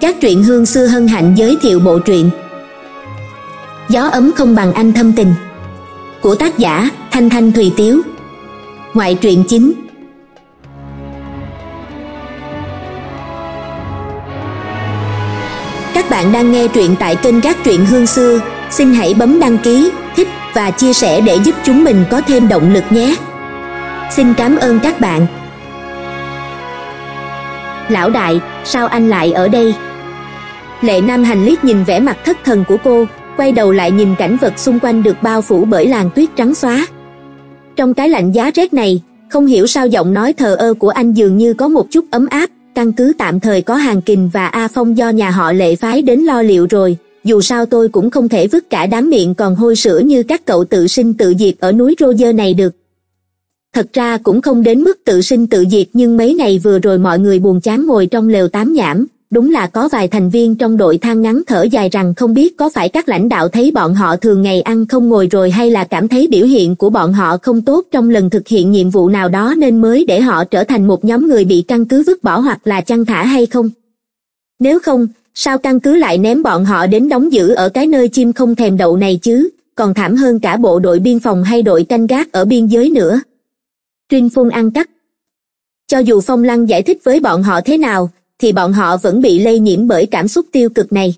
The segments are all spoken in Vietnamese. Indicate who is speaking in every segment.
Speaker 1: các truyện hương xưa hân hạnh giới thiệu bộ truyện Gió ấm không bằng anh thâm tình của tác giả Thanh Thanh Thùy Tiếu Ngoại truyện chính Các bạn đang nghe truyện tại kênh các truyện hương xưa Xin hãy bấm đăng ký, thích và chia sẻ để giúp chúng mình có thêm động lực nhé Xin cảm ơn các bạn Lão đại, sao anh lại ở đây? lệ nam hành liếc nhìn vẻ mặt thất thần của cô quay đầu lại nhìn cảnh vật xung quanh được bao phủ bởi làn tuyết trắng xóa trong cái lạnh giá rét này không hiểu sao giọng nói thờ ơ của anh dường như có một chút ấm áp căn cứ tạm thời có hàng kình và a phong do nhà họ lệ phái đến lo liệu rồi dù sao tôi cũng không thể vứt cả đám miệng còn hôi sữa như các cậu tự sinh tự diệt ở núi rô này được thật ra cũng không đến mức tự sinh tự diệt nhưng mấy ngày vừa rồi mọi người buồn chán ngồi trong lều tám nhảm đúng là có vài thành viên trong đội than ngắn thở dài rằng không biết có phải các lãnh đạo thấy bọn họ thường ngày ăn không ngồi rồi hay là cảm thấy biểu hiện của bọn họ không tốt trong lần thực hiện nhiệm vụ nào đó nên mới để họ trở thành một nhóm người bị căn cứ vứt bỏ hoặc là chăn thả hay không nếu không sao căn cứ lại ném bọn họ đến đóng giữ ở cái nơi chim không thèm đậu này chứ còn thảm hơn cả bộ đội biên phòng hay đội canh gác ở biên giới nữa trinh phun ăn cắt cho dù phong lăng giải thích với bọn họ thế nào thì bọn họ vẫn bị lây nhiễm bởi cảm xúc tiêu cực này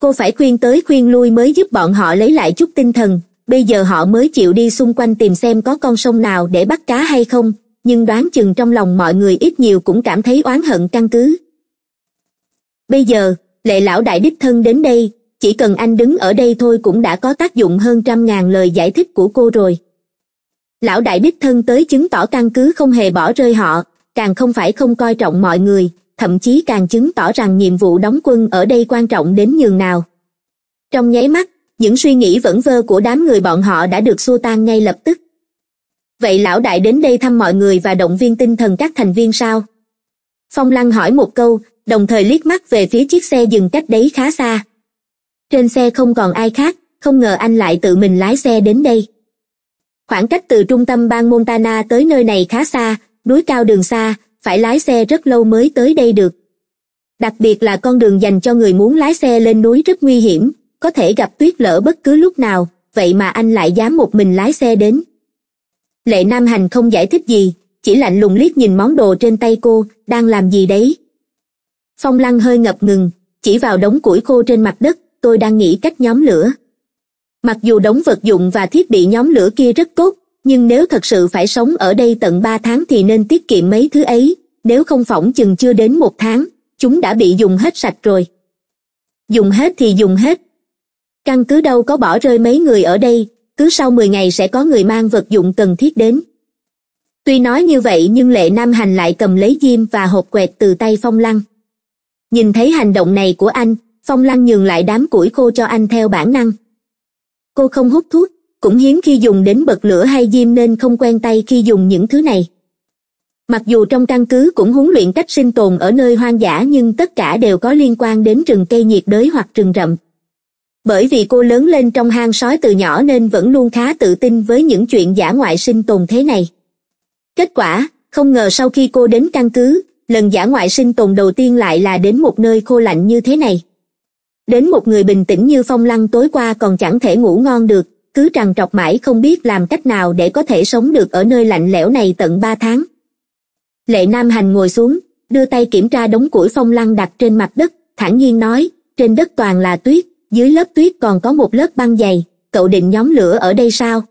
Speaker 1: cô phải khuyên tới khuyên lui mới giúp bọn họ lấy lại chút tinh thần bây giờ họ mới chịu đi xung quanh tìm xem có con sông nào để bắt cá hay không nhưng đoán chừng trong lòng mọi người ít nhiều cũng cảm thấy oán hận căn cứ bây giờ lệ lão đại đích thân đến đây chỉ cần anh đứng ở đây thôi cũng đã có tác dụng hơn trăm ngàn lời giải thích của cô rồi lão đại đích thân tới chứng tỏ căn cứ không hề bỏ rơi họ càng không phải không coi trọng mọi người thậm chí càng chứng tỏ rằng nhiệm vụ đóng quân ở đây quan trọng đến nhường nào trong nháy mắt những suy nghĩ vẩn vơ của đám người bọn họ đã được xua tan ngay lập tức vậy lão đại đến đây thăm mọi người và động viên tinh thần các thành viên sao phong lăng hỏi một câu đồng thời liếc mắt về phía chiếc xe dừng cách đấy khá xa trên xe không còn ai khác không ngờ anh lại tự mình lái xe đến đây khoảng cách từ trung tâm bang montana tới nơi này khá xa núi cao đường xa phải lái xe rất lâu mới tới đây được đặc biệt là con đường dành cho người muốn lái xe lên núi rất nguy hiểm có thể gặp tuyết lở bất cứ lúc nào vậy mà anh lại dám một mình lái xe đến lệ nam hành không giải thích gì chỉ lạnh lùng liếc nhìn món đồ trên tay cô đang làm gì đấy phong lăng hơi ngập ngừng chỉ vào đống củi khô trên mặt đất tôi đang nghĩ cách nhóm lửa mặc dù đống vật dụng và thiết bị nhóm lửa kia rất tốt nhưng nếu thật sự phải sống ở đây tận ba tháng thì nên tiết kiệm mấy thứ ấy nếu không phỏng chừng chưa đến một tháng chúng đã bị dùng hết sạch rồi dùng hết thì dùng hết căn cứ đâu có bỏ rơi mấy người ở đây cứ sau mười ngày sẽ có người mang vật dụng cần thiết đến tuy nói như vậy nhưng lệ nam hành lại cầm lấy diêm và hộp quẹt từ tay phong lăng nhìn thấy hành động này của anh phong lăng nhường lại đám củi khô cho anh theo bản năng cô không hút thuốc cũng hiếm khi dùng đến bật lửa hay diêm nên không quen tay khi dùng những thứ này mặc dù trong căn cứ cũng huấn luyện cách sinh tồn ở nơi hoang dã nhưng tất cả đều có liên quan đến rừng cây nhiệt đới hoặc rừng rậm bởi vì cô lớn lên trong hang sói từ nhỏ nên vẫn luôn khá tự tin với những chuyện giả ngoại sinh tồn thế này kết quả không ngờ sau khi cô đến căn cứ lần giả ngoại sinh tồn đầu tiên lại là đến một nơi khô lạnh như thế này đến một người bình tĩnh như phong lăng tối qua còn chẳng thể ngủ ngon được cứ trằn trọc mãi không biết làm cách nào để có thể sống được ở nơi lạnh lẽo này tận ba tháng lệ nam hành ngồi xuống đưa tay kiểm tra đống củi phong lăng đặt trên mặt đất thản nhiên nói trên đất toàn là tuyết dưới lớp tuyết còn có một lớp băng dày cậu định nhóm lửa ở đây sao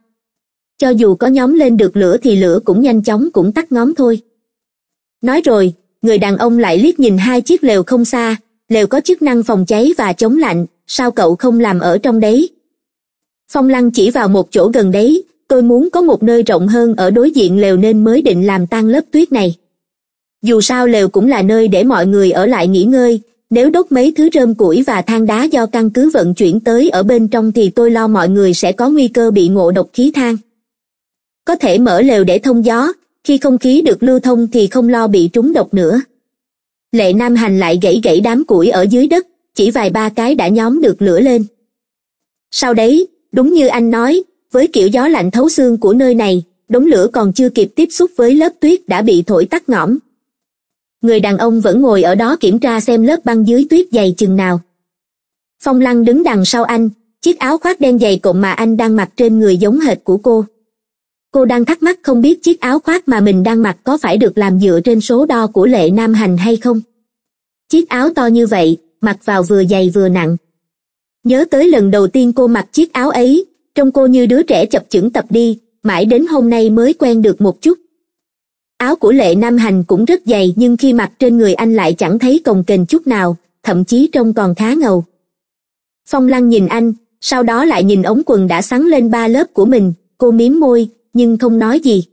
Speaker 1: cho dù có nhóm lên được lửa thì lửa cũng nhanh chóng cũng tắt ngóm thôi nói rồi người đàn ông lại liếc nhìn hai chiếc lều không xa lều có chức năng phòng cháy và chống lạnh sao cậu không làm ở trong đấy phong lăng chỉ vào một chỗ gần đấy tôi muốn có một nơi rộng hơn ở đối diện lều nên mới định làm tan lớp tuyết này dù sao lều cũng là nơi để mọi người ở lại nghỉ ngơi nếu đốt mấy thứ rơm củi và than đá do căn cứ vận chuyển tới ở bên trong thì tôi lo mọi người sẽ có nguy cơ bị ngộ độc khí than có thể mở lều để thông gió khi không khí được lưu thông thì không lo bị trúng độc nữa lệ nam hành lại gãy gãy đám củi ở dưới đất chỉ vài ba cái đã nhóm được lửa lên sau đấy đúng như anh nói với kiểu gió lạnh thấu xương của nơi này đống lửa còn chưa kịp tiếp xúc với lớp tuyết đã bị thổi tắt ngõm người đàn ông vẫn ngồi ở đó kiểm tra xem lớp băng dưới tuyết dày chừng nào phong lăng đứng đằng sau anh chiếc áo khoác đen dày cộm mà anh đang mặc trên người giống hệt của cô cô đang thắc mắc không biết chiếc áo khoác mà mình đang mặc có phải được làm dựa trên số đo của lệ nam hành hay không chiếc áo to như vậy mặc vào vừa dày vừa nặng nhớ tới lần đầu tiên cô mặc chiếc áo ấy trông cô như đứa trẻ chập chững tập đi mãi đến hôm nay mới quen được một chút áo của lệ nam hành cũng rất dày nhưng khi mặc trên người anh lại chẳng thấy cồng kềnh chút nào thậm chí trông còn khá ngầu phong lăng nhìn anh sau đó lại nhìn ống quần đã sắn lên ba lớp của mình cô mím môi nhưng không nói gì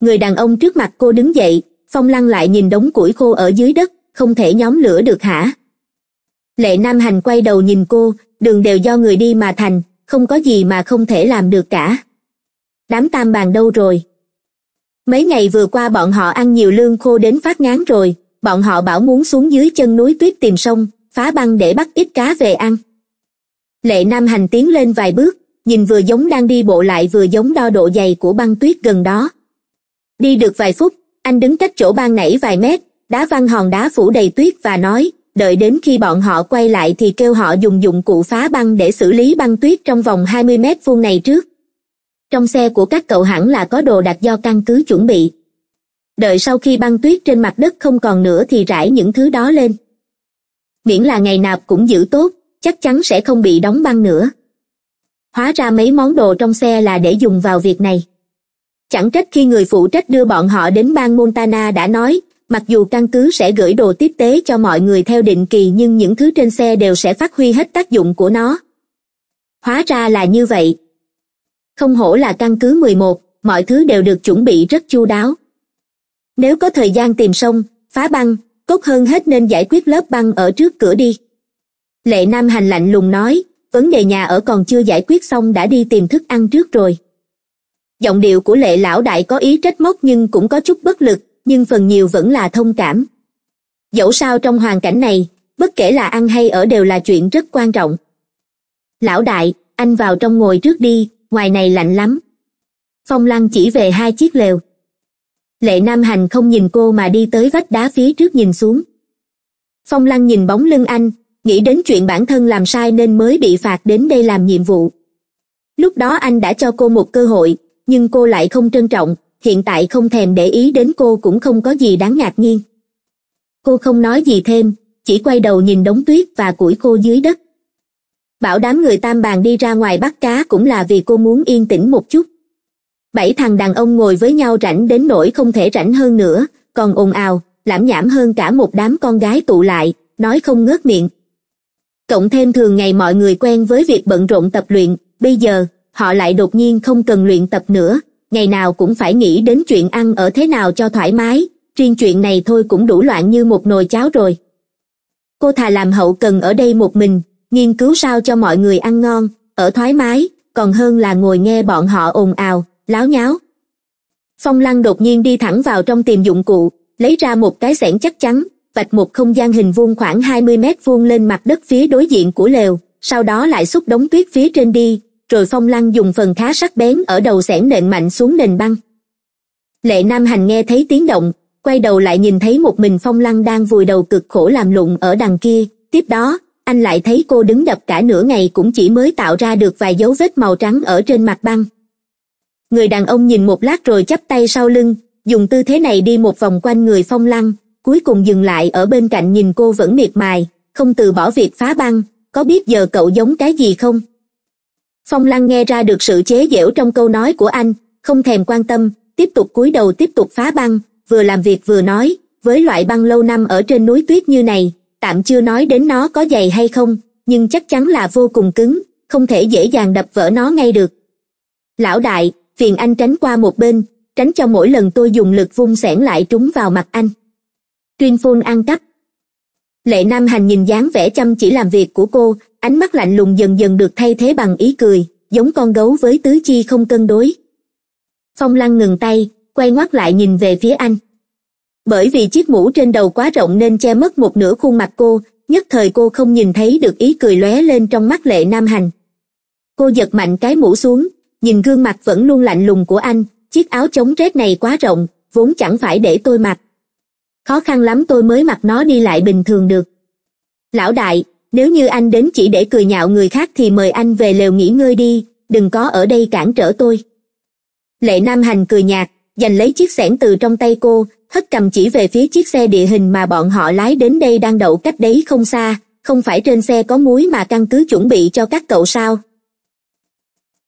Speaker 1: người đàn ông trước mặt cô đứng dậy phong lăng lại nhìn đống củi khô ở dưới đất không thể nhóm lửa được hả lệ nam hành quay đầu nhìn cô đường đều do người đi mà thành không có gì mà không thể làm được cả đám tam bàn đâu rồi mấy ngày vừa qua bọn họ ăn nhiều lương khô đến phát ngán rồi bọn họ bảo muốn xuống dưới chân núi tuyết tìm sông phá băng để bắt ít cá về ăn lệ nam hành tiến lên vài bước nhìn vừa giống đang đi bộ lại vừa giống đo độ dày của băng tuyết gần đó đi được vài phút anh đứng cách chỗ ban nảy vài mét đá văng hòn đá phủ đầy tuyết và nói đợi đến khi bọn họ quay lại thì kêu họ dùng dụng cụ phá băng để xử lý băng tuyết trong vòng 20 mét vuông này trước. Trong xe của các cậu hẳn là có đồ đặt do căn cứ chuẩn bị. Đợi sau khi băng tuyết trên mặt đất không còn nữa thì rải những thứ đó lên. Miễn là ngày nạp cũng giữ tốt, chắc chắn sẽ không bị đóng băng nữa. Hóa ra mấy món đồ trong xe là để dùng vào việc này. Chẳng trách khi người phụ trách đưa bọn họ đến bang Montana đã nói, mặc dù căn cứ sẽ gửi đồ tiếp tế cho mọi người theo định kỳ nhưng những thứ trên xe đều sẽ phát huy hết tác dụng của nó hóa ra là như vậy không hổ là căn cứ 11, mọi thứ đều được chuẩn bị rất chu đáo nếu có thời gian tìm sông phá băng tốt hơn hết nên giải quyết lớp băng ở trước cửa đi lệ nam hành lạnh lùng nói vấn đề nhà ở còn chưa giải quyết xong đã đi tìm thức ăn trước rồi giọng điệu của lệ lão đại có ý trách móc nhưng cũng có chút bất lực nhưng phần nhiều vẫn là thông cảm dẫu sao trong hoàn cảnh này bất kể là ăn hay ở đều là chuyện rất quan trọng lão đại anh vào trong ngồi trước đi ngoài này lạnh lắm phong lăng chỉ về hai chiếc lều lệ nam hành không nhìn cô mà đi tới vách đá phía trước nhìn xuống phong lăng nhìn bóng lưng anh nghĩ đến chuyện bản thân làm sai nên mới bị phạt đến đây làm nhiệm vụ lúc đó anh đã cho cô một cơ hội nhưng cô lại không trân trọng hiện tại không thèm để ý đến cô cũng không có gì đáng ngạc nhiên cô không nói gì thêm chỉ quay đầu nhìn đống tuyết và củi cô dưới đất bảo đám người tam bàn đi ra ngoài bắt cá cũng là vì cô muốn yên tĩnh một chút bảy thằng đàn ông ngồi với nhau rảnh đến nỗi không thể rảnh hơn nữa còn ồn ào lãm nhảm hơn cả một đám con gái tụ lại nói không ngớt miệng cộng thêm thường ngày mọi người quen với việc bận rộn tập luyện bây giờ họ lại đột nhiên không cần luyện tập nữa ngày nào cũng phải nghĩ đến chuyện ăn ở thế nào cho thoải mái riêng chuyện này thôi cũng đủ loạn như một nồi cháo rồi cô thà làm hậu cần ở đây một mình nghiên cứu sao cho mọi người ăn ngon ở thoải mái còn hơn là ngồi nghe bọn họ ồn ào láo nháo phong lăng đột nhiên đi thẳng vào trong tìm dụng cụ lấy ra một cái xẻng chắc chắn vạch một không gian hình vuông khoảng hai mươi mét vuông lên mặt đất phía đối diện của lều sau đó lại xúc đống tuyết phía trên đi rồi phong lăng dùng phần khá sắc bén ở đầu xẻng nện mạnh xuống nền băng lệ nam hành nghe thấy tiếng động quay đầu lại nhìn thấy một mình phong lăng đang vùi đầu cực khổ làm lụng ở đằng kia tiếp đó anh lại thấy cô đứng đập cả nửa ngày cũng chỉ mới tạo ra được vài dấu vết màu trắng ở trên mặt băng người đàn ông nhìn một lát rồi chắp tay sau lưng dùng tư thế này đi một vòng quanh người phong lăng cuối cùng dừng lại ở bên cạnh nhìn cô vẫn miệt mài không từ bỏ việc phá băng có biết giờ cậu giống cái gì không phong lăng nghe ra được sự chế giễu trong câu nói của anh không thèm quan tâm tiếp tục cúi đầu tiếp tục phá băng vừa làm việc vừa nói với loại băng lâu năm ở trên núi tuyết như này tạm chưa nói đến nó có dày hay không nhưng chắc chắn là vô cùng cứng không thể dễ dàng đập vỡ nó ngay được lão đại phiền anh tránh qua một bên tránh cho mỗi lần tôi dùng lực vung xẻng lại trúng vào mặt anh tuyên phun ăn cắp lệ nam hành nhìn dáng vẻ chăm chỉ làm việc của cô ánh mắt lạnh lùng dần dần được thay thế bằng ý cười giống con gấu với tứ chi không cân đối phong lăng ngừng tay quay ngoắt lại nhìn về phía anh bởi vì chiếc mũ trên đầu quá rộng nên che mất một nửa khuôn mặt cô nhất thời cô không nhìn thấy được ý cười lóe lên trong mắt lệ nam hành cô giật mạnh cái mũ xuống nhìn gương mặt vẫn luôn lạnh lùng của anh chiếc áo chống rét này quá rộng vốn chẳng phải để tôi mặc khó khăn lắm tôi mới mặc nó đi lại bình thường được lão đại nếu như anh đến chỉ để cười nhạo người khác thì mời anh về lều nghỉ ngơi đi đừng có ở đây cản trở tôi lệ nam hành cười nhạt giành lấy chiếc xẻng từ trong tay cô hất cầm chỉ về phía chiếc xe địa hình mà bọn họ lái đến đây đang đậu cách đấy không xa không phải trên xe có muối mà căn cứ chuẩn bị cho các cậu sao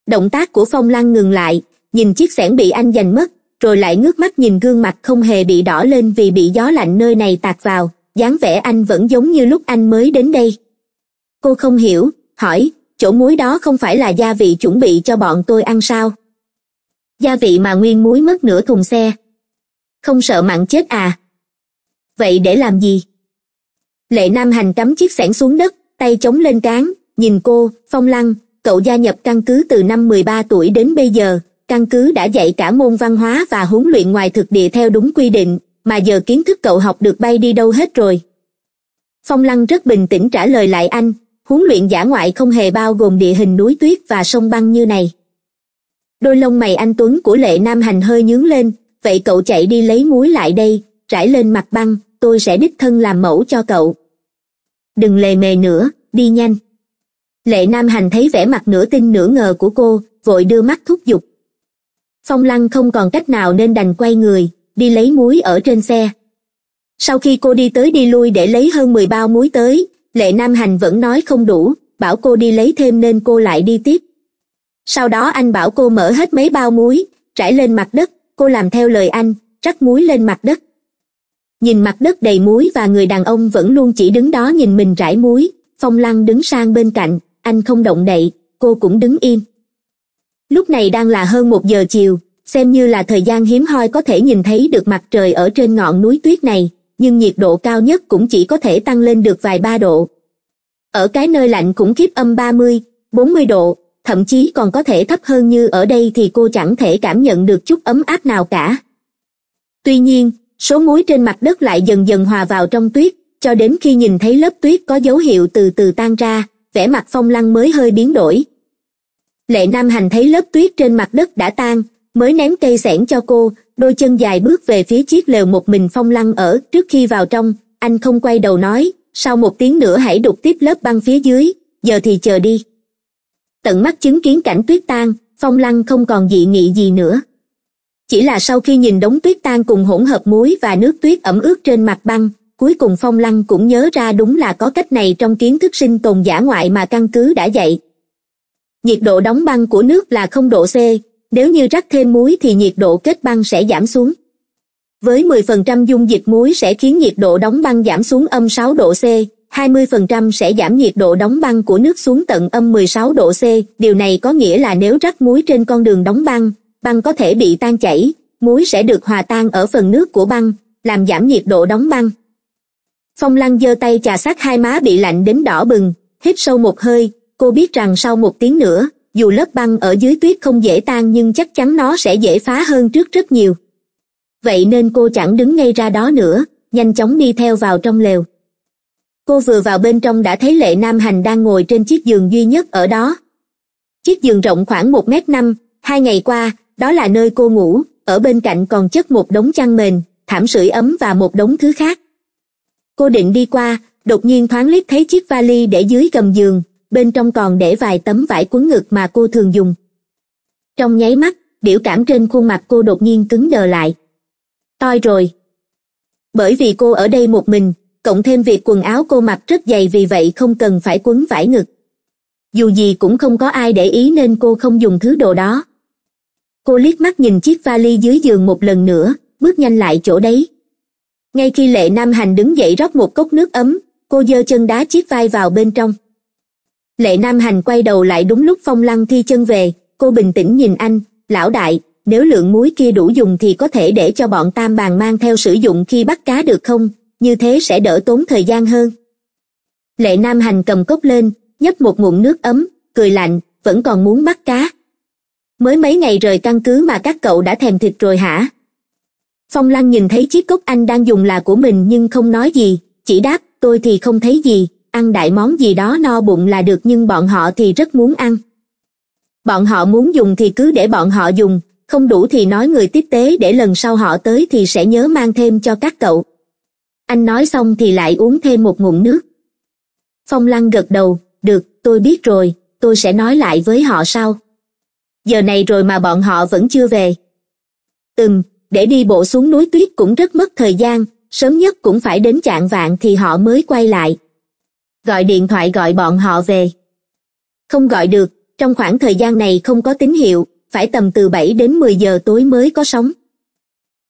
Speaker 1: động tác của phong lăng ngừng lại nhìn chiếc xẻng bị anh giành mất rồi lại ngước mắt nhìn gương mặt không hề bị đỏ lên vì bị gió lạnh nơi này tạt vào dáng vẻ anh vẫn giống như lúc anh mới đến đây cô không hiểu hỏi chỗ muối đó không phải là gia vị chuẩn bị cho bọn tôi ăn sao gia vị mà nguyên muối mất nửa thùng xe không sợ mặn chết à vậy để làm gì lệ nam hành cắm chiếc xẻng xuống đất tay chống lên cán nhìn cô phong lăng cậu gia nhập căn cứ từ năm 13 tuổi đến bây giờ căn cứ đã dạy cả môn văn hóa và huấn luyện ngoài thực địa theo đúng quy định mà giờ kiến thức cậu học được bay đi đâu hết rồi phong lăng rất bình tĩnh trả lời lại anh huấn luyện giả ngoại không hề bao gồm địa hình núi tuyết và sông băng như này đôi lông mày anh tuấn của lệ nam hành hơi nhướng lên vậy cậu chạy đi lấy muối lại đây trải lên mặt băng tôi sẽ đích thân làm mẫu cho cậu đừng lề mề nữa đi nhanh lệ nam hành thấy vẻ mặt nửa tin nửa ngờ của cô vội đưa mắt thúc giục phong lăng không còn cách nào nên đành quay người đi lấy muối ở trên xe sau khi cô đi tới đi lui để lấy hơn mười bao muối tới lệ nam hành vẫn nói không đủ bảo cô đi lấy thêm nên cô lại đi tiếp sau đó anh bảo cô mở hết mấy bao muối trải lên mặt đất cô làm theo lời anh rắc muối lên mặt đất nhìn mặt đất đầy muối và người đàn ông vẫn luôn chỉ đứng đó nhìn mình rải muối phong lăng đứng sang bên cạnh anh không động đậy cô cũng đứng im lúc này đang là hơn một giờ chiều xem như là thời gian hiếm hoi có thể nhìn thấy được mặt trời ở trên ngọn núi tuyết này nhưng nhiệt độ cao nhất cũng chỉ có thể tăng lên được vài ba độ. Ở cái nơi lạnh cũng khiếp âm 30, 40 độ, thậm chí còn có thể thấp hơn như ở đây thì cô chẳng thể cảm nhận được chút ấm áp nào cả. Tuy nhiên, số muối trên mặt đất lại dần dần hòa vào trong tuyết, cho đến khi nhìn thấy lớp tuyết có dấu hiệu từ từ tan ra, vẻ mặt phong lăng mới hơi biến đổi. Lệ Nam Hành thấy lớp tuyết trên mặt đất đã tan, mới ném cây xẻng cho cô đôi chân dài bước về phía chiếc lều một mình phong lăng ở trước khi vào trong anh không quay đầu nói sau một tiếng nữa hãy đục tiếp lớp băng phía dưới giờ thì chờ đi tận mắt chứng kiến cảnh tuyết tan phong lăng không còn dị nghị gì nữa chỉ là sau khi nhìn đống tuyết tan cùng hỗn hợp muối và nước tuyết ẩm ướt trên mặt băng cuối cùng phong lăng cũng nhớ ra đúng là có cách này trong kiến thức sinh tồn giả ngoại mà căn cứ đã dạy nhiệt độ đóng băng của nước là không độ c nếu như rắc thêm muối thì nhiệt độ kết băng sẽ giảm xuống với 10% dung dịch muối sẽ khiến nhiệt độ đóng băng giảm xuống âm 6 độ C, 20% sẽ giảm nhiệt độ đóng băng của nước xuống tận âm 16 độ C. Điều này có nghĩa là nếu rắc muối trên con đường đóng băng, băng có thể bị tan chảy, muối sẽ được hòa tan ở phần nước của băng, làm giảm nhiệt độ đóng băng. Phong Lăng giơ tay chà sát hai má bị lạnh đến đỏ bừng, hít sâu một hơi, cô biết rằng sau một tiếng nữa, dù lớp băng ở dưới tuyết không dễ tan nhưng chắc chắn nó sẽ dễ phá hơn trước rất nhiều vậy nên cô chẳng đứng ngay ra đó nữa nhanh chóng đi theo vào trong lều cô vừa vào bên trong đã thấy lệ nam hành đang ngồi trên chiếc giường duy nhất ở đó chiếc giường rộng khoảng một m năm hai ngày qua đó là nơi cô ngủ ở bên cạnh còn chất một đống chăn mền thảm sưởi ấm và một đống thứ khác cô định đi qua đột nhiên thoáng liếc thấy chiếc vali để dưới gầm giường bên trong còn để vài tấm vải quấn ngực mà cô thường dùng trong nháy mắt biểu cảm trên khuôn mặt cô đột nhiên cứng đờ lại toi rồi bởi vì cô ở đây một mình cộng thêm việc quần áo cô mặc rất dày vì vậy không cần phải quấn vải ngực dù gì cũng không có ai để ý nên cô không dùng thứ đồ đó cô liếc mắt nhìn chiếc vali dưới giường một lần nữa bước nhanh lại chỗ đấy ngay khi lệ nam hành đứng dậy rót một cốc nước ấm cô giơ chân đá chiếc vai vào bên trong lệ nam hành quay đầu lại đúng lúc phong lăng thi chân về cô bình tĩnh nhìn anh lão đại nếu lượng muối kia đủ dùng thì có thể để cho bọn tam Bàng mang theo sử dụng khi bắt cá được không như thế sẽ đỡ tốn thời gian hơn lệ nam hành cầm cốc lên nhấp một ngụm nước ấm cười lạnh vẫn còn muốn bắt cá mới mấy ngày rời căn cứ mà các cậu đã thèm thịt rồi hả phong lăng nhìn thấy chiếc cốc anh đang dùng là của mình nhưng không nói gì chỉ đáp tôi thì không thấy gì ăn đại món gì đó no bụng là được nhưng bọn họ thì rất muốn ăn bọn họ muốn dùng thì cứ để bọn họ dùng không đủ thì nói người tiếp tế để lần sau họ tới thì sẽ nhớ mang thêm cho các cậu anh nói xong thì lại uống thêm một ngụm nước phong lăng gật đầu được tôi biết rồi tôi sẽ nói lại với họ sau giờ này rồi mà bọn họ vẫn chưa về từng để đi bộ xuống núi tuyết cũng rất mất thời gian sớm nhất cũng phải đến chạng vạn thì họ mới quay lại gọi điện thoại gọi bọn họ về. Không gọi được, trong khoảng thời gian này không có tín hiệu, phải tầm từ 7 đến 10 giờ tối mới có sóng.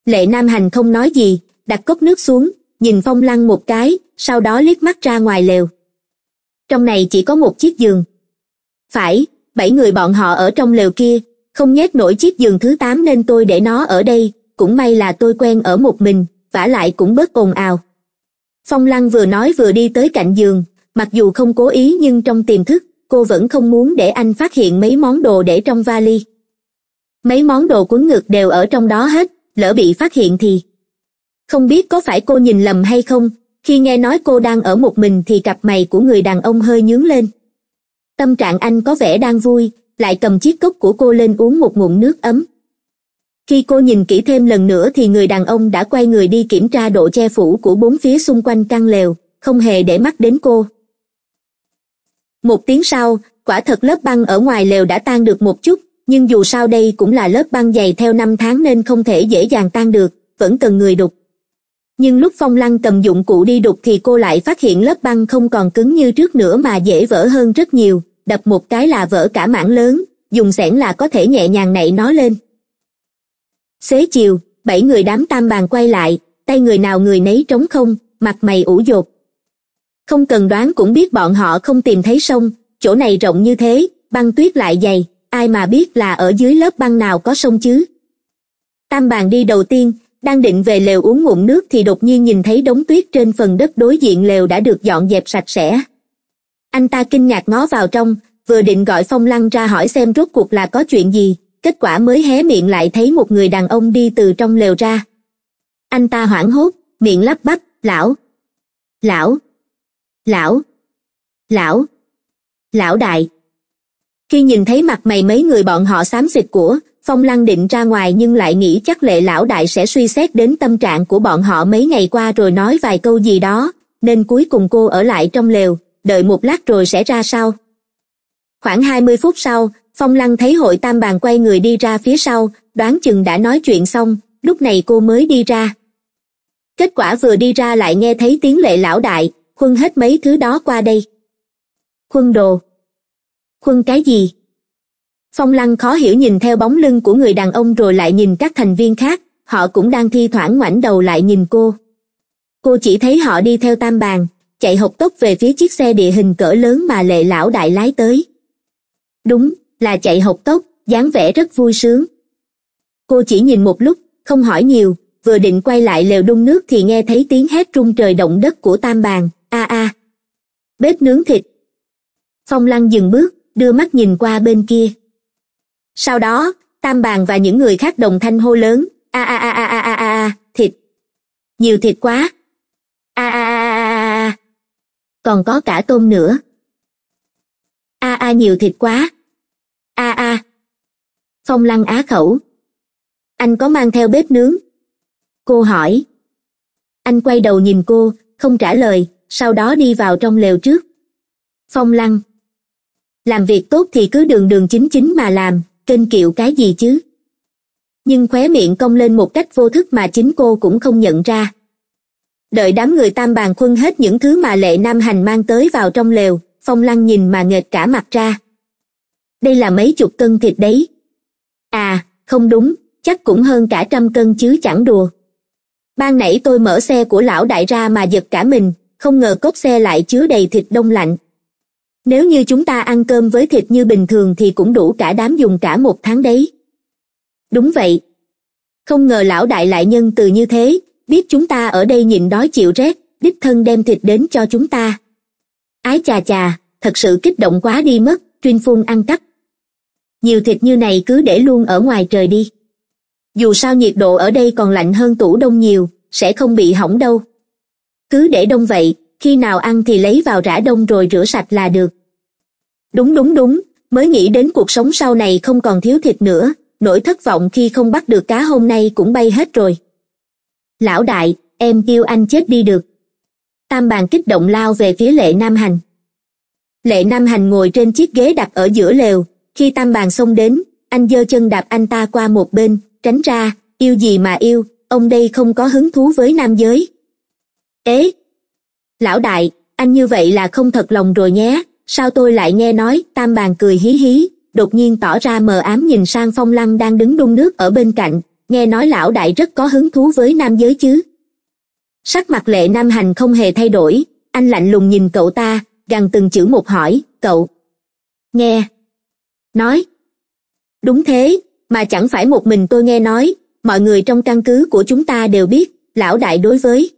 Speaker 1: Lệ Nam Hành không nói gì, đặt cốc nước xuống, nhìn Phong Lăng một cái, sau đó liếc mắt ra ngoài lều. Trong này chỉ có một chiếc giường. Phải, bảy người bọn họ ở trong lều kia, không nhét nổi chiếc giường thứ 8 nên tôi để nó ở đây, cũng may là tôi quen ở một mình, vả lại cũng bớt ồn ào. Phong Lăng vừa nói vừa đi tới cạnh giường, mặc dù không cố ý nhưng trong tiềm thức cô vẫn không muốn để anh phát hiện mấy món đồ để trong vali mấy món đồ cuốn ngực đều ở trong đó hết lỡ bị phát hiện thì không biết có phải cô nhìn lầm hay không khi nghe nói cô đang ở một mình thì cặp mày của người đàn ông hơi nhướng lên tâm trạng anh có vẻ đang vui lại cầm chiếc cốc của cô lên uống một ngụm nước ấm khi cô nhìn kỹ thêm lần nữa thì người đàn ông đã quay người đi kiểm tra độ che phủ của bốn phía xung quanh căn lều không hề để mắt đến cô một tiếng sau quả thật lớp băng ở ngoài lều đã tan được một chút nhưng dù sao đây cũng là lớp băng dày theo năm tháng nên không thể dễ dàng tan được vẫn cần người đục nhưng lúc phong lăng cầm dụng cụ đi đục thì cô lại phát hiện lớp băng không còn cứng như trước nữa mà dễ vỡ hơn rất nhiều đập một cái là vỡ cả mảng lớn dùng xẻng là có thể nhẹ nhàng nảy nó lên xế chiều bảy người đám tam bàn quay lại tay người nào người nấy trống không mặt mày ủ dột không cần đoán cũng biết bọn họ không tìm thấy sông chỗ này rộng như thế băng tuyết lại dày ai mà biết là ở dưới lớp băng nào có sông chứ tam bàn đi đầu tiên đang định về lều uống ngụm nước thì đột nhiên nhìn thấy đống tuyết trên phần đất đối diện lều đã được dọn dẹp sạch sẽ anh ta kinh ngạc ngó vào trong vừa định gọi phong lăng ra hỏi xem rốt cuộc là có chuyện gì kết quả mới hé miệng lại thấy một người đàn ông đi từ trong lều ra anh ta hoảng hốt miệng lắp bắp lão lão lão lão lão đại khi nhìn thấy mặt mày mấy người bọn họ xám xịt của phong lăng định ra ngoài nhưng lại nghĩ chắc lệ lão đại sẽ suy xét đến tâm trạng của bọn họ mấy ngày qua rồi nói vài câu gì đó nên cuối cùng cô ở lại trong lều đợi một lát rồi sẽ ra sau khoảng hai mươi phút sau phong lăng thấy hội tam bàn quay người đi ra phía sau đoán chừng đã nói chuyện xong lúc này cô mới đi ra kết quả vừa đi ra lại nghe thấy tiếng lệ lão đại khuân hết mấy thứ đó qua đây khuân đồ khuân cái gì phong lăng khó hiểu nhìn theo bóng lưng của người đàn ông rồi lại nhìn các thành viên khác họ cũng đang thi thoảng ngoảnh đầu lại nhìn cô cô chỉ thấy họ đi theo tam bàn chạy hộc tốc về phía chiếc xe địa hình cỡ lớn mà lệ lão đại lái tới đúng là chạy hộc tốc dáng vẻ rất vui sướng cô chỉ nhìn một lúc không hỏi nhiều vừa định quay lại lều đun nước thì nghe thấy tiếng hét rung trời động đất của tam bàn a a bếp nướng thịt phong lăng dừng bước đưa mắt nhìn qua bên kia sau đó tam bàn và những người khác đồng thanh hô lớn a a a a a a a thịt nhiều thịt quá a a a a a còn có cả tôm nữa a a nhiều thịt quá a a phong lăng á khẩu anh có mang theo bếp nướng cô hỏi anh quay đầu nhìn cô không trả lời sau đó đi vào trong lều trước phong lăng làm việc tốt thì cứ đường đường chính chính mà làm kênh kiệu cái gì chứ nhưng khóe miệng cong lên một cách vô thức mà chính cô cũng không nhận ra đợi đám người tam bàn khuân hết những thứ mà lệ nam hành mang tới vào trong lều phong lăng nhìn mà nghệt cả mặt ra đây là mấy chục cân thịt đấy à không đúng chắc cũng hơn cả trăm cân chứ chẳng đùa ban nãy tôi mở xe của lão đại ra mà giật cả mình không ngờ cốt xe lại chứa đầy thịt đông lạnh nếu như chúng ta ăn cơm với thịt như bình thường thì cũng đủ cả đám dùng cả một tháng đấy đúng vậy không ngờ lão đại lại nhân từ như thế biết chúng ta ở đây nhịn đói chịu rét đích thân đem thịt đến cho chúng ta ái chà chà thật sự kích động quá đi mất truyên phun ăn cắp nhiều thịt như này cứ để luôn ở ngoài trời đi dù sao nhiệt độ ở đây còn lạnh hơn tủ đông nhiều sẽ không bị hỏng đâu cứ để đông vậy khi nào ăn thì lấy vào rã đông rồi rửa sạch là được đúng đúng đúng mới nghĩ đến cuộc sống sau này không còn thiếu thịt nữa nỗi thất vọng khi không bắt được cá hôm nay cũng bay hết rồi lão đại em kêu anh chết đi được tam bàn kích động lao về phía lệ nam hành lệ nam hành ngồi trên chiếc ghế đặt ở giữa lều khi tam bàn xông đến anh giơ chân đạp anh ta qua một bên tránh ra yêu gì mà yêu ông đây không có hứng thú với nam giới ế lão đại anh như vậy là không thật lòng rồi nhé sao tôi lại nghe nói tam bàn cười hí hí đột nhiên tỏ ra mờ ám nhìn sang phong lăng đang đứng đun nước ở bên cạnh nghe nói lão đại rất có hứng thú với nam giới chứ sắc mặt lệ nam hành không hề thay đổi anh lạnh lùng nhìn cậu ta gằn từng chữ một hỏi cậu nghe nói đúng thế mà chẳng phải một mình tôi nghe nói mọi người trong căn cứ của chúng ta đều biết lão đại đối với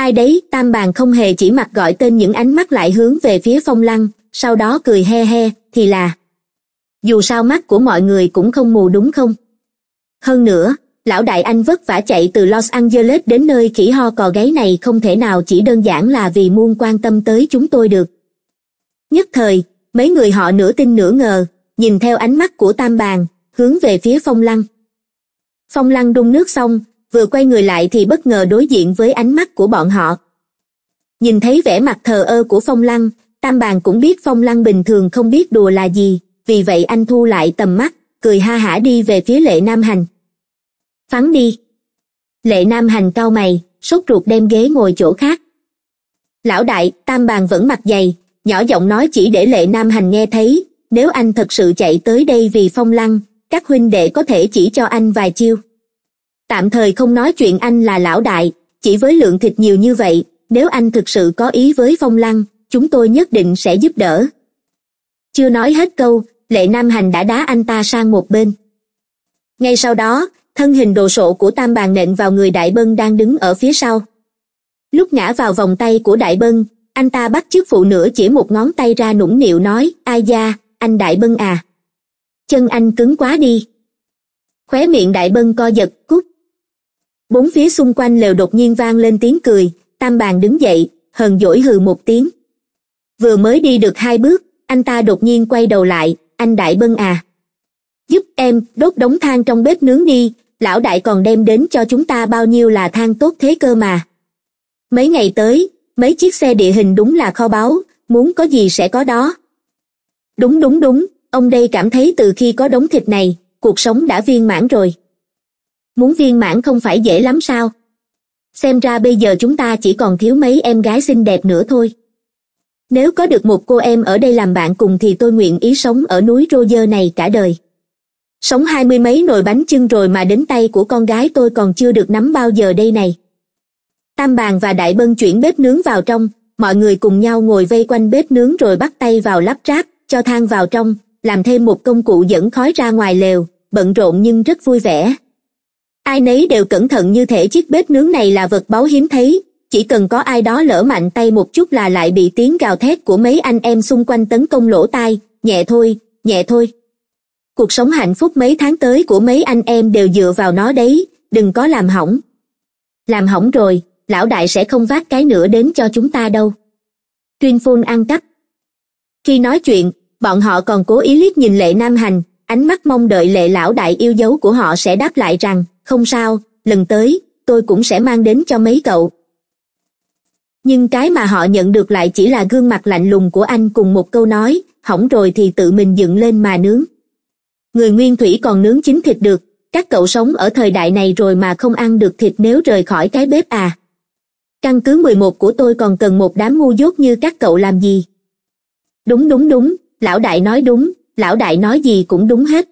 Speaker 1: ai đấy tam bàn không hề chỉ mặt gọi tên những ánh mắt lại hướng về phía phong lăng sau đó cười he he thì là dù sao mắt của mọi người cũng không mù đúng không hơn nữa lão đại anh vất vả chạy từ los angeles đến nơi khỉ ho cò gáy này không thể nào chỉ đơn giản là vì muôn quan tâm tới chúng tôi được nhất thời mấy người họ nửa tin nửa ngờ nhìn theo ánh mắt của tam bàn hướng về phía phong lăng phong lăng đun nước xong vừa quay người lại thì bất ngờ đối diện với ánh mắt của bọn họ nhìn thấy vẻ mặt thờ ơ của phong lăng tam bàn cũng biết phong lăng bình thường không biết đùa là gì vì vậy anh thu lại tầm mắt cười ha hả đi về phía lệ nam hành phán đi lệ nam hành cau mày sốt ruột đem ghế ngồi chỗ khác lão đại tam bàn vẫn mặt dày nhỏ giọng nói chỉ để lệ nam hành nghe thấy nếu anh thật sự chạy tới đây vì phong lăng các huynh đệ có thể chỉ cho anh vài chiêu tạm thời không nói chuyện anh là lão đại chỉ với lượng thịt nhiều như vậy nếu anh thực sự có ý với phong lăng chúng tôi nhất định sẽ giúp đỡ chưa nói hết câu lệ nam hành đã đá anh ta sang một bên ngay sau đó thân hình đồ sộ của tam bàn nện vào người đại bân đang đứng ở phía sau lúc ngã vào vòng tay của đại bân anh ta bắt chiếc phụ nữ chỉ một ngón tay ra nũng nịu nói ai da anh đại bân à chân anh cứng quá đi khóe miệng đại bân co giật cút bốn phía xung quanh lều đột nhiên vang lên tiếng cười tam bàn đứng dậy hờn dỗi hừ một tiếng vừa mới đi được hai bước anh ta đột nhiên quay đầu lại anh đại bân à giúp em đốt đống than trong bếp nướng đi lão đại còn đem đến cho chúng ta bao nhiêu là than tốt thế cơ mà mấy ngày tới mấy chiếc xe địa hình đúng là kho báu muốn có gì sẽ có đó đúng đúng đúng ông đây cảm thấy từ khi có đống thịt này cuộc sống đã viên mãn rồi muốn viên mãn không phải dễ lắm sao xem ra bây giờ chúng ta chỉ còn thiếu mấy em gái xinh đẹp nữa thôi nếu có được một cô em ở đây làm bạn cùng thì tôi nguyện ý sống ở núi roger này cả đời sống hai mươi mấy nồi bánh chưng rồi mà đến tay của con gái tôi còn chưa được nắm bao giờ đây này tam bàn và đại bân chuyển bếp nướng vào trong mọi người cùng nhau ngồi vây quanh bếp nướng rồi bắt tay vào lắp ráp cho than vào trong làm thêm một công cụ dẫn khói ra ngoài lều bận rộn nhưng rất vui vẻ ai nấy đều cẩn thận như thể chiếc bếp nướng này là vật báu hiếm thấy chỉ cần có ai đó lỡ mạnh tay một chút là lại bị tiếng gào thét của mấy anh em xung quanh tấn công lỗ tai nhẹ thôi nhẹ thôi cuộc sống hạnh phúc mấy tháng tới của mấy anh em đều dựa vào nó đấy đừng có làm hỏng làm hỏng rồi lão đại sẽ không vác cái nữa đến cho chúng ta đâu tuyên phun ăn cắp khi nói chuyện bọn họ còn cố ý liếc nhìn lệ nam hành ánh mắt mong đợi lệ lão đại yêu dấu của họ sẽ đáp lại rằng không sao lần tới tôi cũng sẽ mang đến cho mấy cậu nhưng cái mà họ nhận được lại chỉ là gương mặt lạnh lùng của anh cùng một câu nói hỏng rồi thì tự mình dựng lên mà nướng người nguyên thủy còn nướng chính thịt được các cậu sống ở thời đại này rồi mà không ăn được thịt nếu rời khỏi cái bếp à căn cứ 11 của tôi còn cần một đám ngu dốt như các cậu làm gì đúng đúng đúng lão đại nói đúng lão đại nói gì cũng đúng hết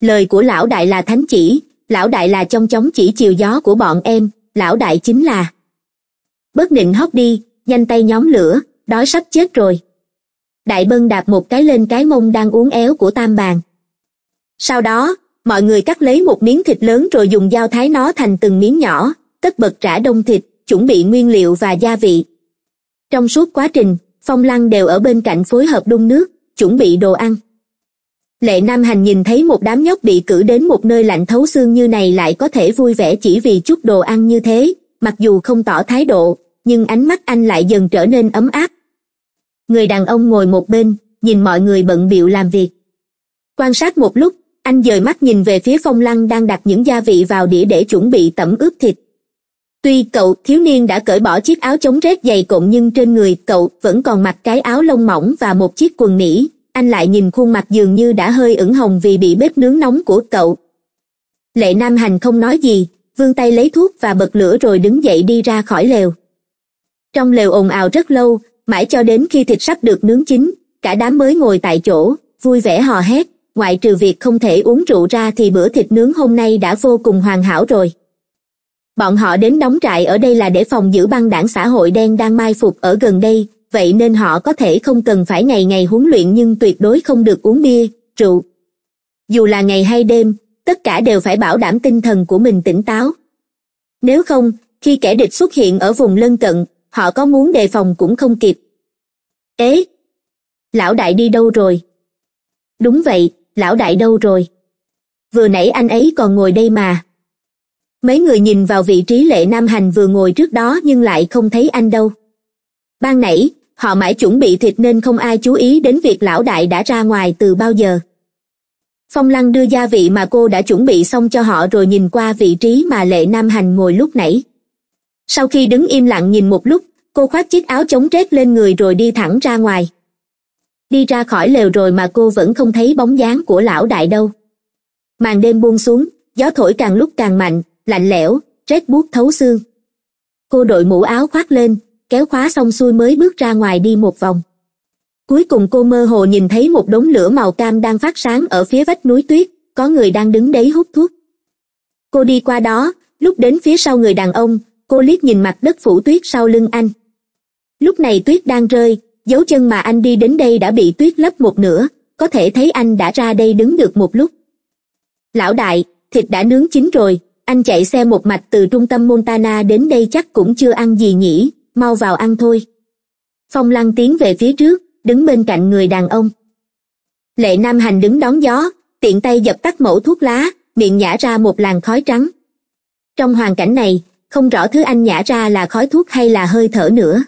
Speaker 1: lời của lão đại là thánh chỉ lão đại là trong chóng chỉ chiều gió của bọn em lão đại chính là bất định hốc đi nhanh tay nhóm lửa đói sắp chết rồi đại bân đạp một cái lên cái mông đang uốn éo của tam bàn sau đó mọi người cắt lấy một miếng thịt lớn rồi dùng dao thái nó thành từng miếng nhỏ tất bật trả đông thịt chuẩn bị nguyên liệu và gia vị trong suốt quá trình phong lăng đều ở bên cạnh phối hợp đun nước chuẩn bị đồ ăn lệ nam hành nhìn thấy một đám nhóc bị cử đến một nơi lạnh thấu xương như này lại có thể vui vẻ chỉ vì chút đồ ăn như thế mặc dù không tỏ thái độ nhưng ánh mắt anh lại dần trở nên ấm áp người đàn ông ngồi một bên nhìn mọi người bận biệu làm việc quan sát một lúc anh dời mắt nhìn về phía phong lăng đang đặt những gia vị vào đĩa để chuẩn bị tẩm ướp thịt tuy cậu thiếu niên đã cởi bỏ chiếc áo chống rét dày cộm nhưng trên người cậu vẫn còn mặc cái áo lông mỏng và một chiếc quần nỉ anh lại nhìn khuôn mặt dường như đã hơi ửng hồng vì bị bếp nướng nóng của cậu lệ nam hành không nói gì vươn tay lấy thuốc và bật lửa rồi đứng dậy đi ra khỏi lều trong lều ồn ào rất lâu mãi cho đến khi thịt sắp được nướng chín cả đám mới ngồi tại chỗ vui vẻ hò hét ngoại trừ việc không thể uống rượu ra thì bữa thịt nướng hôm nay đã vô cùng hoàn hảo rồi bọn họ đến đóng trại ở đây là để phòng giữ băng đảng xã hội đen đang mai phục ở gần đây vậy nên họ có thể không cần phải ngày ngày huấn luyện nhưng tuyệt đối không được uống bia rượu dù là ngày hay đêm tất cả đều phải bảo đảm tinh thần của mình tỉnh táo nếu không khi kẻ địch xuất hiện ở vùng lân cận họ có muốn đề phòng cũng không kịp ế lão đại đi đâu rồi đúng vậy lão đại đâu rồi vừa nãy anh ấy còn ngồi đây mà mấy người nhìn vào vị trí lệ nam hành vừa ngồi trước đó nhưng lại không thấy anh đâu ban nãy họ mãi chuẩn bị thịt nên không ai chú ý đến việc lão đại đã ra ngoài từ bao giờ phong lăng đưa gia vị mà cô đã chuẩn bị xong cho họ rồi nhìn qua vị trí mà lệ nam hành ngồi lúc nãy sau khi đứng im lặng nhìn một lúc cô khoác chiếc áo chống rét lên người rồi đi thẳng ra ngoài đi ra khỏi lều rồi mà cô vẫn không thấy bóng dáng của lão đại đâu màn đêm buông xuống gió thổi càng lúc càng mạnh lạnh lẽo rét buốt thấu xương cô đội mũ áo khoác lên kéo khóa xong xuôi mới bước ra ngoài đi một vòng cuối cùng cô mơ hồ nhìn thấy một đống lửa màu cam đang phát sáng ở phía vách núi tuyết có người đang đứng đấy hút thuốc cô đi qua đó lúc đến phía sau người đàn ông cô liếc nhìn mặt đất phủ tuyết sau lưng anh lúc này tuyết đang rơi dấu chân mà anh đi đến đây đã bị tuyết lấp một nửa có thể thấy anh đã ra đây đứng được một lúc lão đại thịt đã nướng chín rồi anh chạy xe một mạch từ trung tâm montana đến đây chắc cũng chưa ăn gì nhỉ mau vào ăn thôi phong lăng tiến về phía trước đứng bên cạnh người đàn ông lệ nam hành đứng đón gió tiện tay dập tắt mẩu thuốc lá miệng nhả ra một làn khói trắng trong hoàn cảnh này không rõ thứ anh nhả ra là khói thuốc hay là hơi thở nữa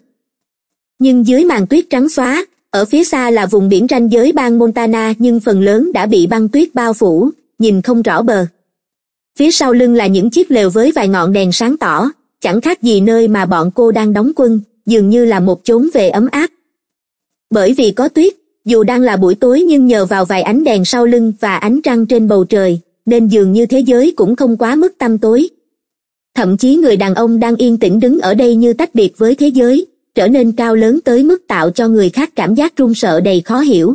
Speaker 1: nhưng dưới màn tuyết trắng xóa ở phía xa là vùng biển ranh giới bang montana nhưng phần lớn đã bị băng tuyết bao phủ nhìn không rõ bờ phía sau lưng là những chiếc lều với vài ngọn đèn sáng tỏ chẳng khác gì nơi mà bọn cô đang đóng quân dường như là một chốn về ấm áp bởi vì có tuyết dù đang là buổi tối nhưng nhờ vào vài ánh đèn sau lưng và ánh trăng trên bầu trời nên dường như thế giới cũng không quá mức tăm tối thậm chí người đàn ông đang yên tĩnh đứng ở đây như tách biệt với thế giới trở nên cao lớn tới mức tạo cho người khác cảm giác run sợ đầy khó hiểu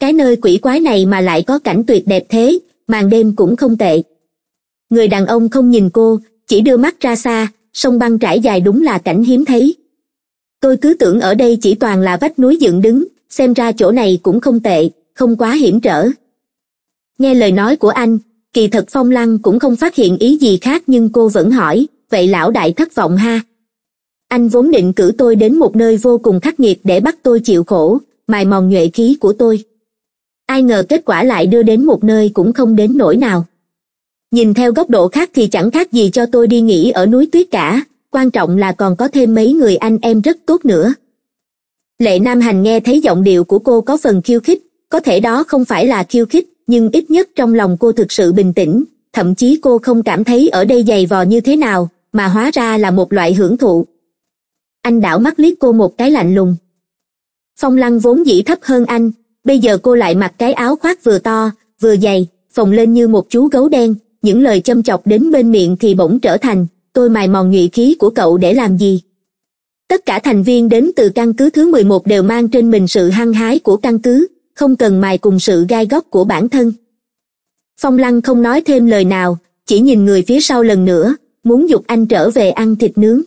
Speaker 1: cái nơi quỷ quái này mà lại có cảnh tuyệt đẹp thế màn đêm cũng không tệ người đàn ông không nhìn cô chỉ đưa mắt ra xa sông băng trải dài đúng là cảnh hiếm thấy tôi cứ tưởng ở đây chỉ toàn là vách núi dựng đứng xem ra chỗ này cũng không tệ không quá hiểm trở nghe lời nói của anh kỳ thật phong lăng cũng không phát hiện ý gì khác nhưng cô vẫn hỏi vậy lão đại thất vọng ha anh vốn định cử tôi đến một nơi vô cùng khắc nghiệt để bắt tôi chịu khổ mài mòn nhuệ khí của tôi ai ngờ kết quả lại đưa đến một nơi cũng không đến nỗi nào nhìn theo góc độ khác thì chẳng khác gì cho tôi đi nghỉ ở núi tuyết cả quan trọng là còn có thêm mấy người anh em rất tốt nữa lệ nam hành nghe thấy giọng điệu của cô có phần khiêu khích có thể đó không phải là khiêu khích nhưng ít nhất trong lòng cô thực sự bình tĩnh thậm chí cô không cảm thấy ở đây dày vò như thế nào mà hóa ra là một loại hưởng thụ anh đảo mắt liếc cô một cái lạnh lùng phong lăng vốn dĩ thấp hơn anh bây giờ cô lại mặc cái áo khoác vừa to vừa dày phồng lên như một chú gấu đen những lời châm chọc đến bên miệng thì bỗng trở thành tôi mài mòn nhụy khí của cậu để làm gì tất cả thành viên đến từ căn cứ thứ mười một đều mang trên mình sự hăng hái của căn cứ không cần mài cùng sự gai góc của bản thân phong lăng không nói thêm lời nào chỉ nhìn người phía sau lần nữa muốn dục anh trở về ăn thịt nướng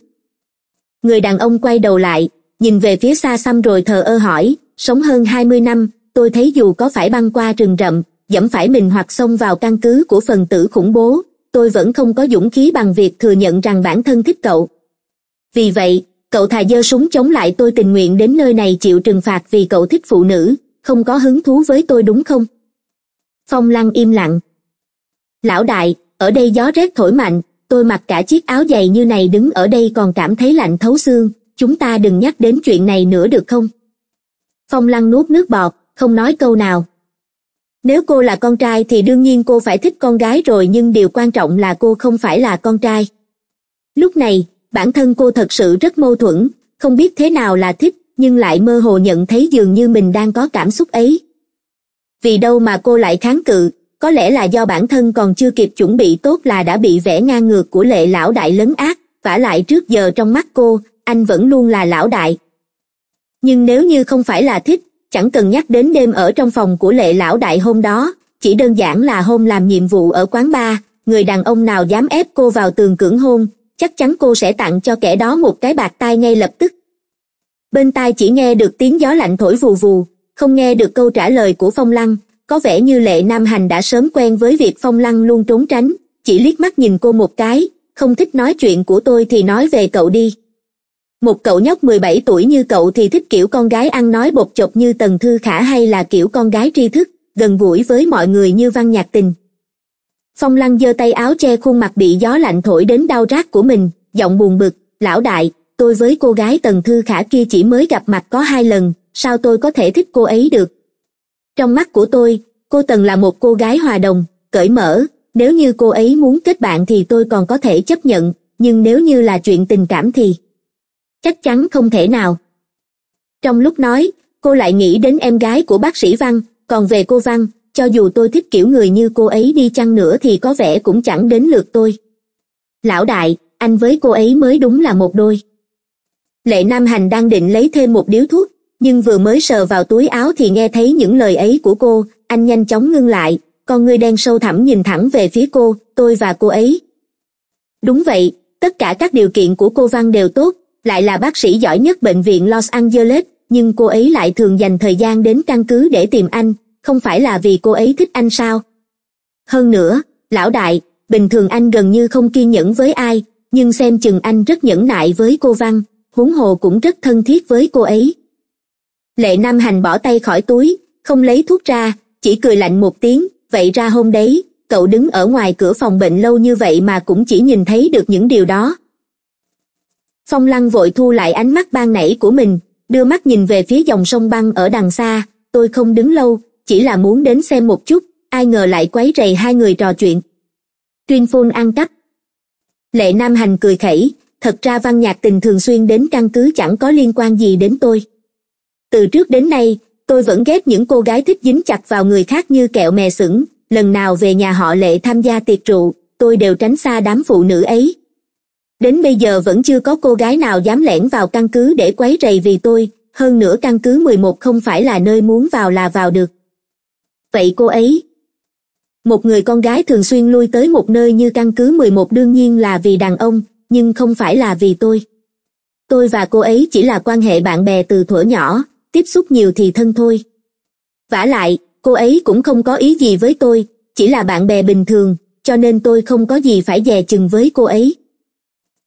Speaker 1: người đàn ông quay đầu lại nhìn về phía xa xăm rồi thờ ơ hỏi sống hơn hai mươi năm tôi thấy dù có phải băng qua rừng rậm dẫm phải mình hoặc xông vào căn cứ của phần tử khủng bố tôi vẫn không có dũng khí bằng việc thừa nhận rằng bản thân thích cậu vì vậy cậu thà giơ súng chống lại tôi tình nguyện đến nơi này chịu trừng phạt vì cậu thích phụ nữ không có hứng thú với tôi đúng không phong lăng im lặng lão đại ở đây gió rét thổi mạnh tôi mặc cả chiếc áo dày như này đứng ở đây còn cảm thấy lạnh thấu xương chúng ta đừng nhắc đến chuyện này nữa được không phong lăng nuốt nước bọt không nói câu nào nếu cô là con trai thì đương nhiên cô phải thích con gái rồi nhưng điều quan trọng là cô không phải là con trai lúc này bản thân cô thật sự rất mâu thuẫn không biết thế nào là thích nhưng lại mơ hồ nhận thấy dường như mình đang có cảm xúc ấy vì đâu mà cô lại kháng cự có lẽ là do bản thân còn chưa kịp chuẩn bị tốt là đã bị vẽ ngang ngược của lệ lão đại lấn át vả lại trước giờ trong mắt cô anh vẫn luôn là lão đại nhưng nếu như không phải là thích chẳng cần nhắc đến đêm ở trong phòng của lệ lão đại hôm đó chỉ đơn giản là hôm làm nhiệm vụ ở quán bar người đàn ông nào dám ép cô vào tường cưỡng hôn chắc chắn cô sẽ tặng cho kẻ đó một cái bạt tai ngay lập tức bên tai chỉ nghe được tiếng gió lạnh thổi vù vù không nghe được câu trả lời của phong lăng có vẻ như lệ nam hành đã sớm quen với việc phong lăng luôn trốn tránh chỉ liếc mắt nhìn cô một cái không thích nói chuyện của tôi thì nói về cậu đi một cậu nhóc mười bảy tuổi như cậu thì thích kiểu con gái ăn nói bột chột như tần thư khả hay là kiểu con gái tri thức gần gũi với mọi người như văn nhạc tình phong lăng giơ tay áo che khuôn mặt bị gió lạnh thổi đến đau rát của mình giọng buồn bực lão đại tôi với cô gái tần thư khả kia chỉ mới gặp mặt có hai lần sao tôi có thể thích cô ấy được trong mắt của tôi cô tần là một cô gái hòa đồng cởi mở nếu như cô ấy muốn kết bạn thì tôi còn có thể chấp nhận nhưng nếu như là chuyện tình cảm thì chắc chắn không thể nào trong lúc nói cô lại nghĩ đến em gái của bác sĩ văn còn về cô văn cho dù tôi thích kiểu người như cô ấy đi chăng nữa thì có vẻ cũng chẳng đến lượt tôi lão đại anh với cô ấy mới đúng là một đôi lệ nam hành đang định lấy thêm một điếu thuốc nhưng vừa mới sờ vào túi áo thì nghe thấy những lời ấy của cô anh nhanh chóng ngưng lại con ngươi đen sâu thẳm nhìn thẳng về phía cô tôi và cô ấy đúng vậy tất cả các điều kiện của cô văn đều tốt lại là bác sĩ giỏi nhất bệnh viện los angeles nhưng cô ấy lại thường dành thời gian đến căn cứ để tìm anh không phải là vì cô ấy thích anh sao hơn nữa lão đại bình thường anh gần như không kiên nhẫn với ai nhưng xem chừng anh rất nhẫn nại với cô văn huống hồ cũng rất thân thiết với cô ấy lệ nam hành bỏ tay khỏi túi không lấy thuốc ra chỉ cười lạnh một tiếng vậy ra hôm đấy cậu đứng ở ngoài cửa phòng bệnh lâu như vậy mà cũng chỉ nhìn thấy được những điều đó phong lăng vội thu lại ánh mắt ban nảy của mình đưa mắt nhìn về phía dòng sông băng ở đằng xa tôi không đứng lâu chỉ là muốn đến xem một chút ai ngờ lại quấy rầy hai người trò chuyện tuyên phôn ăn cắp lệ nam hành cười khẩy thật ra văn nhạc tình thường xuyên đến căn cứ chẳng có liên quan gì đến tôi từ trước đến nay tôi vẫn ghét những cô gái thích dính chặt vào người khác như kẹo mè sửng lần nào về nhà họ lệ tham gia tiệc rượu tôi đều tránh xa đám phụ nữ ấy đến bây giờ vẫn chưa có cô gái nào dám lẻn vào căn cứ để quấy rầy vì tôi hơn nữa căn cứ mười một không phải là nơi muốn vào là vào được vậy cô ấy một người con gái thường xuyên lui tới một nơi như căn cứ mười một đương nhiên là vì đàn ông nhưng không phải là vì tôi tôi và cô ấy chỉ là quan hệ bạn bè từ thuở nhỏ tiếp xúc nhiều thì thân thôi vả lại cô ấy cũng không có ý gì với tôi chỉ là bạn bè bình thường cho nên tôi không có gì phải dè chừng với cô ấy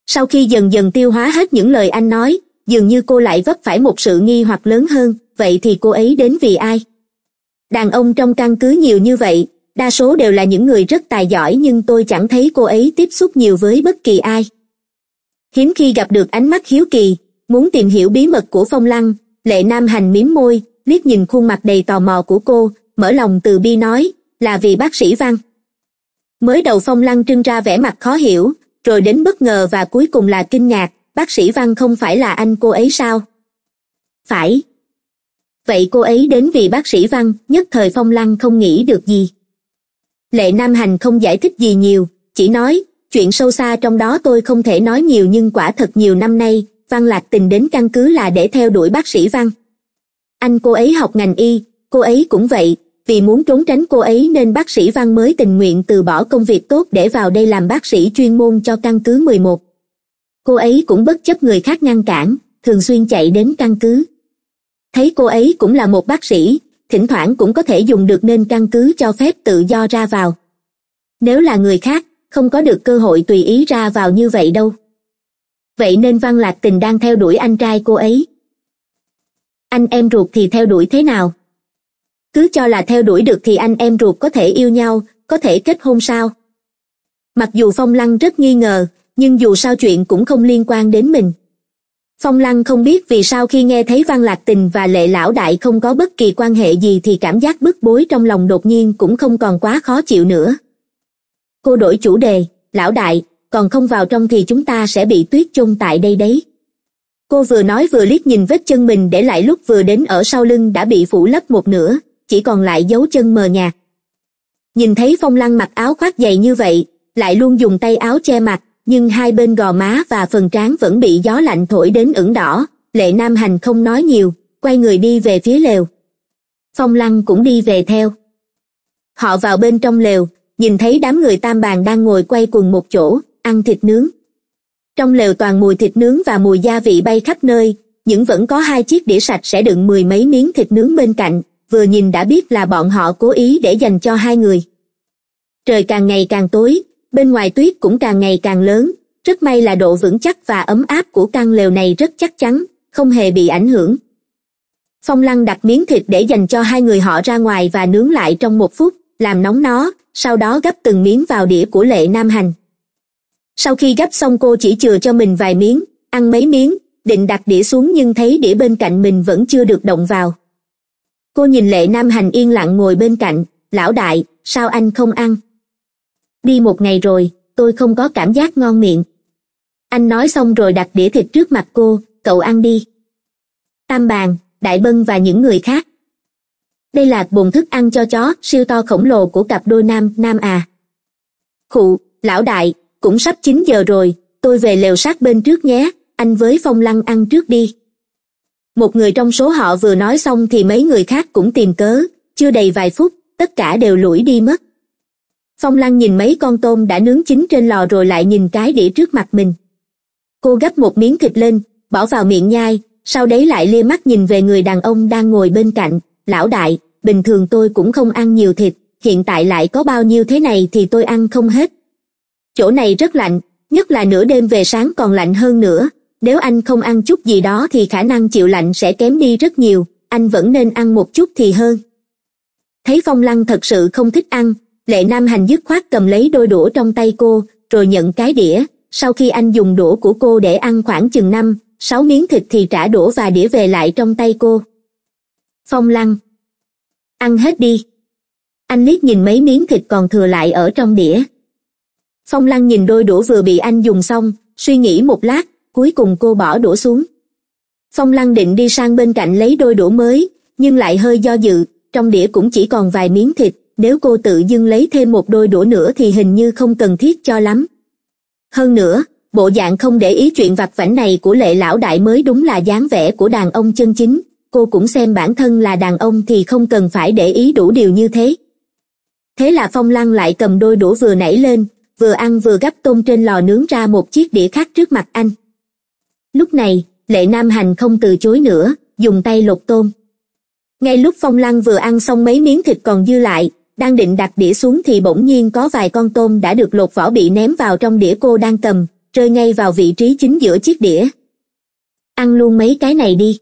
Speaker 1: sau khi dần dần tiêu hóa hết những lời anh nói dường như cô lại vấp phải một sự nghi hoặc lớn hơn vậy thì cô ấy đến vì ai đàn ông trong căn cứ nhiều như vậy đa số đều là những người rất tài giỏi nhưng tôi chẳng thấy cô ấy tiếp xúc nhiều với bất kỳ ai hiếm khi gặp được ánh mắt hiếu kỳ muốn tìm hiểu bí mật của phong lăng lệ nam hành mím môi liếc nhìn khuôn mặt đầy tò mò của cô mở lòng từ bi nói là vì bác sĩ văn mới đầu phong lăng trưng ra vẻ mặt khó hiểu rồi đến bất ngờ và cuối cùng là kinh ngạc bác sĩ văn không phải là anh cô ấy sao phải vậy cô ấy đến vì bác sĩ văn nhất thời phong lăng không nghĩ được gì lệ nam hành không giải thích gì nhiều chỉ nói chuyện sâu xa trong đó tôi không thể nói nhiều nhưng quả thật nhiều năm nay văn lạc tình đến căn cứ là để theo đuổi bác sĩ văn anh cô ấy học ngành y cô ấy cũng vậy vì muốn trốn tránh cô ấy nên bác sĩ văn mới tình nguyện từ bỏ công việc tốt để vào đây làm bác sĩ chuyên môn cho căn cứ mười một cô ấy cũng bất chấp người khác ngăn cản thường xuyên chạy đến căn cứ thấy cô ấy cũng là một bác sĩ thỉnh thoảng cũng có thể dùng được nên căn cứ cho phép tự do ra vào nếu là người khác không có được cơ hội tùy ý ra vào như vậy đâu vậy nên văn lạc tình đang theo đuổi anh trai cô ấy anh em ruột thì theo đuổi thế nào cứ cho là theo đuổi được thì anh em ruột có thể yêu nhau có thể kết hôn sao mặc dù phong lăng rất nghi ngờ nhưng dù sao chuyện cũng không liên quan đến mình phong lăng không biết vì sao khi nghe thấy văn lạc tình và lệ lão đại không có bất kỳ quan hệ gì thì cảm giác bức bối trong lòng đột nhiên cũng không còn quá khó chịu nữa cô đổi chủ đề lão đại còn không vào trong thì chúng ta sẽ bị tuyết chôn tại đây đấy cô vừa nói vừa liếc nhìn vết chân mình để lại lúc vừa đến ở sau lưng đã bị phủ lấp một nửa chỉ còn lại dấu chân mờ nhạt nhìn thấy phong lăng mặc áo khoác dày như vậy lại luôn dùng tay áo che mặt nhưng hai bên gò má và phần trán vẫn bị gió lạnh thổi đến ửng đỏ lệ nam hành không nói nhiều quay người đi về phía lều phong lăng cũng đi về theo họ vào bên trong lều nhìn thấy đám người tam bàn đang ngồi quay quần một chỗ ăn thịt nướng trong lều toàn mùi thịt nướng và mùi gia vị bay khắp nơi những vẫn có hai chiếc đĩa sạch sẽ đựng mười mấy miếng thịt nướng bên cạnh vừa nhìn đã biết là bọn họ cố ý để dành cho hai người trời càng ngày càng tối bên ngoài tuyết cũng càng ngày càng lớn rất may là độ vững chắc và ấm áp của căn lều này rất chắc chắn không hề bị ảnh hưởng phong lăng đặt miếng thịt để dành cho hai người họ ra ngoài và nướng lại trong một phút làm nóng nó sau đó gấp từng miếng vào đĩa của lệ nam hành sau khi gấp xong cô chỉ chừa cho mình vài miếng ăn mấy miếng định đặt đĩa xuống nhưng thấy đĩa bên cạnh mình vẫn chưa được động vào cô nhìn lệ nam hành yên lặng ngồi bên cạnh lão đại sao anh không ăn đi một ngày rồi tôi không có cảm giác ngon miệng anh nói xong rồi đặt đĩa thịt trước mặt cô cậu ăn đi tam bàn đại bân và những người khác đây là bồn thức ăn cho chó siêu to khổng lồ của cặp đôi nam nam à khụ lão đại cũng sắp chín giờ rồi tôi về lều sát bên trước nhé anh với phong lăng ăn trước đi một người trong số họ vừa nói xong thì mấy người khác cũng tìm cớ chưa đầy vài phút tất cả đều lủi đi mất phong lăng nhìn mấy con tôm đã nướng chín trên lò rồi lại nhìn cái đĩa trước mặt mình cô gấp một miếng thịt lên bỏ vào miệng nhai sau đấy lại lia mắt nhìn về người đàn ông đang ngồi bên cạnh lão đại bình thường tôi cũng không ăn nhiều thịt hiện tại lại có bao nhiêu thế này thì tôi ăn không hết chỗ này rất lạnh nhất là nửa đêm về sáng còn lạnh hơn nữa nếu anh không ăn chút gì đó thì khả năng chịu lạnh sẽ kém đi rất nhiều anh vẫn nên ăn một chút thì hơn thấy phong lăng thật sự không thích ăn lệ nam hành dứt khoát cầm lấy đôi đũa trong tay cô rồi nhận cái đĩa sau khi anh dùng đũa của cô để ăn khoảng chừng năm sáu miếng thịt thì trả đũa và đĩa về lại trong tay cô phong lăng ăn hết đi anh liếc nhìn mấy miếng thịt còn thừa lại ở trong đĩa phong lăng nhìn đôi đũa vừa bị anh dùng xong suy nghĩ một lát cuối cùng cô bỏ đũa xuống phong lăng định đi sang bên cạnh lấy đôi đũa mới nhưng lại hơi do dự trong đĩa cũng chỉ còn vài miếng thịt nếu cô tự dưng lấy thêm một đôi đũa nữa thì hình như không cần thiết cho lắm hơn nữa bộ dạng không để ý chuyện vặt vảnh này của lệ lão đại mới đúng là dáng vẻ của đàn ông chân chính cô cũng xem bản thân là đàn ông thì không cần phải để ý đủ điều như thế thế là phong lăng lại cầm đôi đũa vừa nảy lên vừa ăn vừa gấp tôm trên lò nướng ra một chiếc đĩa khác trước mặt anh lúc này lệ nam hành không từ chối nữa dùng tay lột tôm ngay lúc phong lăng vừa ăn xong mấy miếng thịt còn dư lại đang định đặt đĩa xuống thì bỗng nhiên có vài con tôm đã được lột vỏ bị ném vào trong đĩa cô đang cầm rơi ngay vào vị trí chính giữa chiếc đĩa ăn luôn mấy cái này đi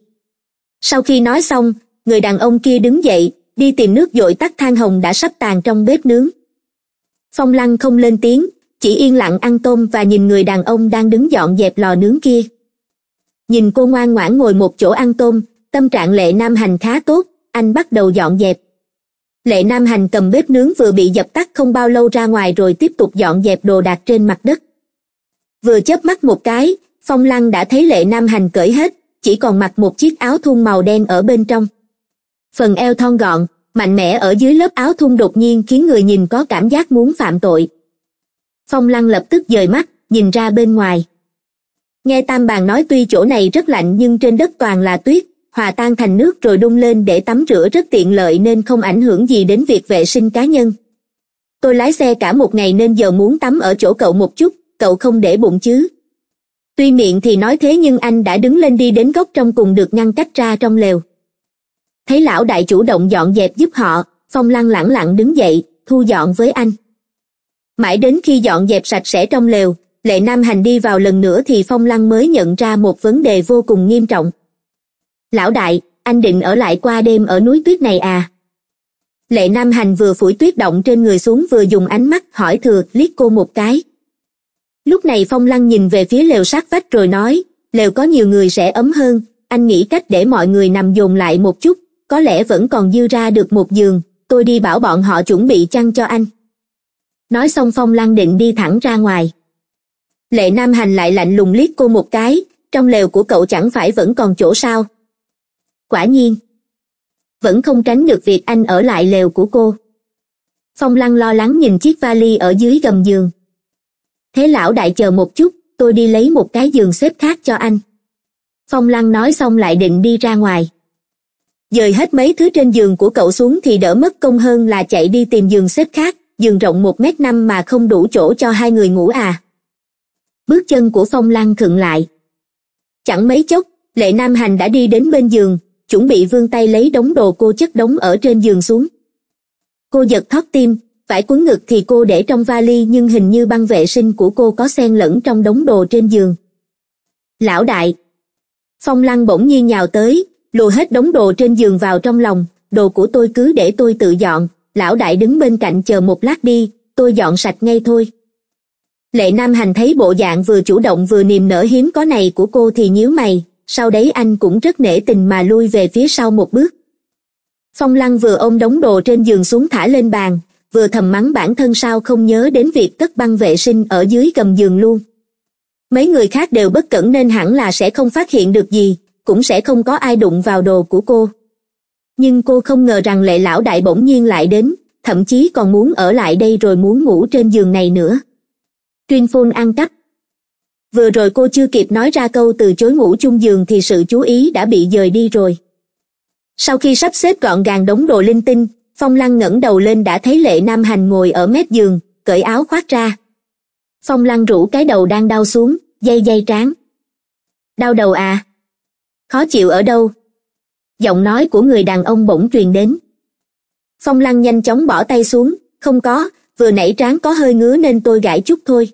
Speaker 1: sau khi nói xong người đàn ông kia đứng dậy đi tìm nước dội tắt than hồng đã sắp tàn trong bếp nướng phong lăng không lên tiếng chỉ yên lặng ăn tôm và nhìn người đàn ông đang đứng dọn dẹp lò nướng kia nhìn cô ngoan ngoãn ngồi một chỗ ăn tôm tâm trạng lệ nam hành khá tốt anh bắt đầu dọn dẹp lệ nam hành cầm bếp nướng vừa bị dập tắt không bao lâu ra ngoài rồi tiếp tục dọn dẹp đồ đạc trên mặt đất vừa chớp mắt một cái phong lăng đã thấy lệ nam hành cởi hết chỉ còn mặc một chiếc áo thun màu đen ở bên trong phần eo thon gọn mạnh mẽ ở dưới lớp áo thun đột nhiên khiến người nhìn có cảm giác muốn phạm tội phong lăng lập tức dời mắt nhìn ra bên ngoài nghe tam bàn nói tuy chỗ này rất lạnh nhưng trên đất toàn là tuyết hòa tan thành nước rồi đun lên để tắm rửa rất tiện lợi nên không ảnh hưởng gì đến việc vệ sinh cá nhân tôi lái xe cả một ngày nên giờ muốn tắm ở chỗ cậu một chút cậu không để bụng chứ tuy miệng thì nói thế nhưng anh đã đứng lên đi đến góc trong cùng được ngăn cách ra trong lều thấy lão đại chủ động dọn dẹp giúp họ phong lăng lẳng lặng đứng dậy thu dọn với anh mãi đến khi dọn dẹp sạch sẽ trong lều lệ nam hành đi vào lần nữa thì phong lăng mới nhận ra một vấn đề vô cùng nghiêm trọng lão đại anh định ở lại qua đêm ở núi tuyết này à lệ nam hành vừa phủi tuyết động trên người xuống vừa dùng ánh mắt hỏi thừa liếc cô một cái lúc này phong lăng nhìn về phía lều sát vách rồi nói lều có nhiều người sẽ ấm hơn anh nghĩ cách để mọi người nằm dồn lại một chút có lẽ vẫn còn dư ra được một giường tôi đi bảo bọn họ chuẩn bị chăn cho anh nói xong phong lăng định đi thẳng ra ngoài lệ nam hành lại lạnh lùng liếc cô một cái trong lều của cậu chẳng phải vẫn còn chỗ sao quả nhiên vẫn không tránh được việc anh ở lại lều của cô phong lăng lo lắng nhìn chiếc vali ở dưới gầm giường thế lão đại chờ một chút tôi đi lấy một cái giường xếp khác cho anh phong lăng nói xong lại định đi ra ngoài dời hết mấy thứ trên giường của cậu xuống thì đỡ mất công hơn là chạy đi tìm giường xếp khác giường rộng một m năm mà không đủ chỗ cho hai người ngủ à bước chân của phong lan khựng lại chẳng mấy chốc lệ nam hành đã đi đến bên giường chuẩn bị vươn tay lấy đống đồ cô chất đống ở trên giường xuống cô giật thót tim phải quấn ngực thì cô để trong vali nhưng hình như băng vệ sinh của cô có xen lẫn trong đống đồ trên giường lão đại phong lăng bỗng nhiên nhào tới lùa hết đống đồ trên giường vào trong lòng đồ của tôi cứ để tôi tự dọn lão đại đứng bên cạnh chờ một lát đi tôi dọn sạch ngay thôi lệ nam hành thấy bộ dạng vừa chủ động vừa niềm nở hiếm có này của cô thì nhíu mày sau đấy anh cũng rất nể tình mà lui về phía sau một bước phong lăng vừa ôm đống đồ trên giường xuống thả lên bàn vừa thầm mắng bản thân sao không nhớ đến việc cất băng vệ sinh ở dưới gầm giường luôn mấy người khác đều bất cẩn nên hẳn là sẽ không phát hiện được gì cũng sẽ không có ai đụng vào đồ của cô nhưng cô không ngờ rằng lệ lão đại bỗng nhiên lại đến thậm chí còn muốn ở lại đây rồi muốn ngủ trên giường này nữa tuyên phun ăn cắp vừa rồi cô chưa kịp nói ra câu từ chối ngủ chung giường thì sự chú ý đã bị dời đi rồi sau khi sắp xếp gọn gàng đống đồ linh tinh phong lăng ngẩng đầu lên đã thấy lệ nam hành ngồi ở mép giường cởi áo khoác ra phong lăng rủ cái đầu đang đau xuống dây dây trán đau đầu à khó chịu ở đâu giọng nói của người đàn ông bỗng truyền đến phong lăng nhanh chóng bỏ tay xuống không có vừa nãy trán có hơi ngứa nên tôi gãi chút thôi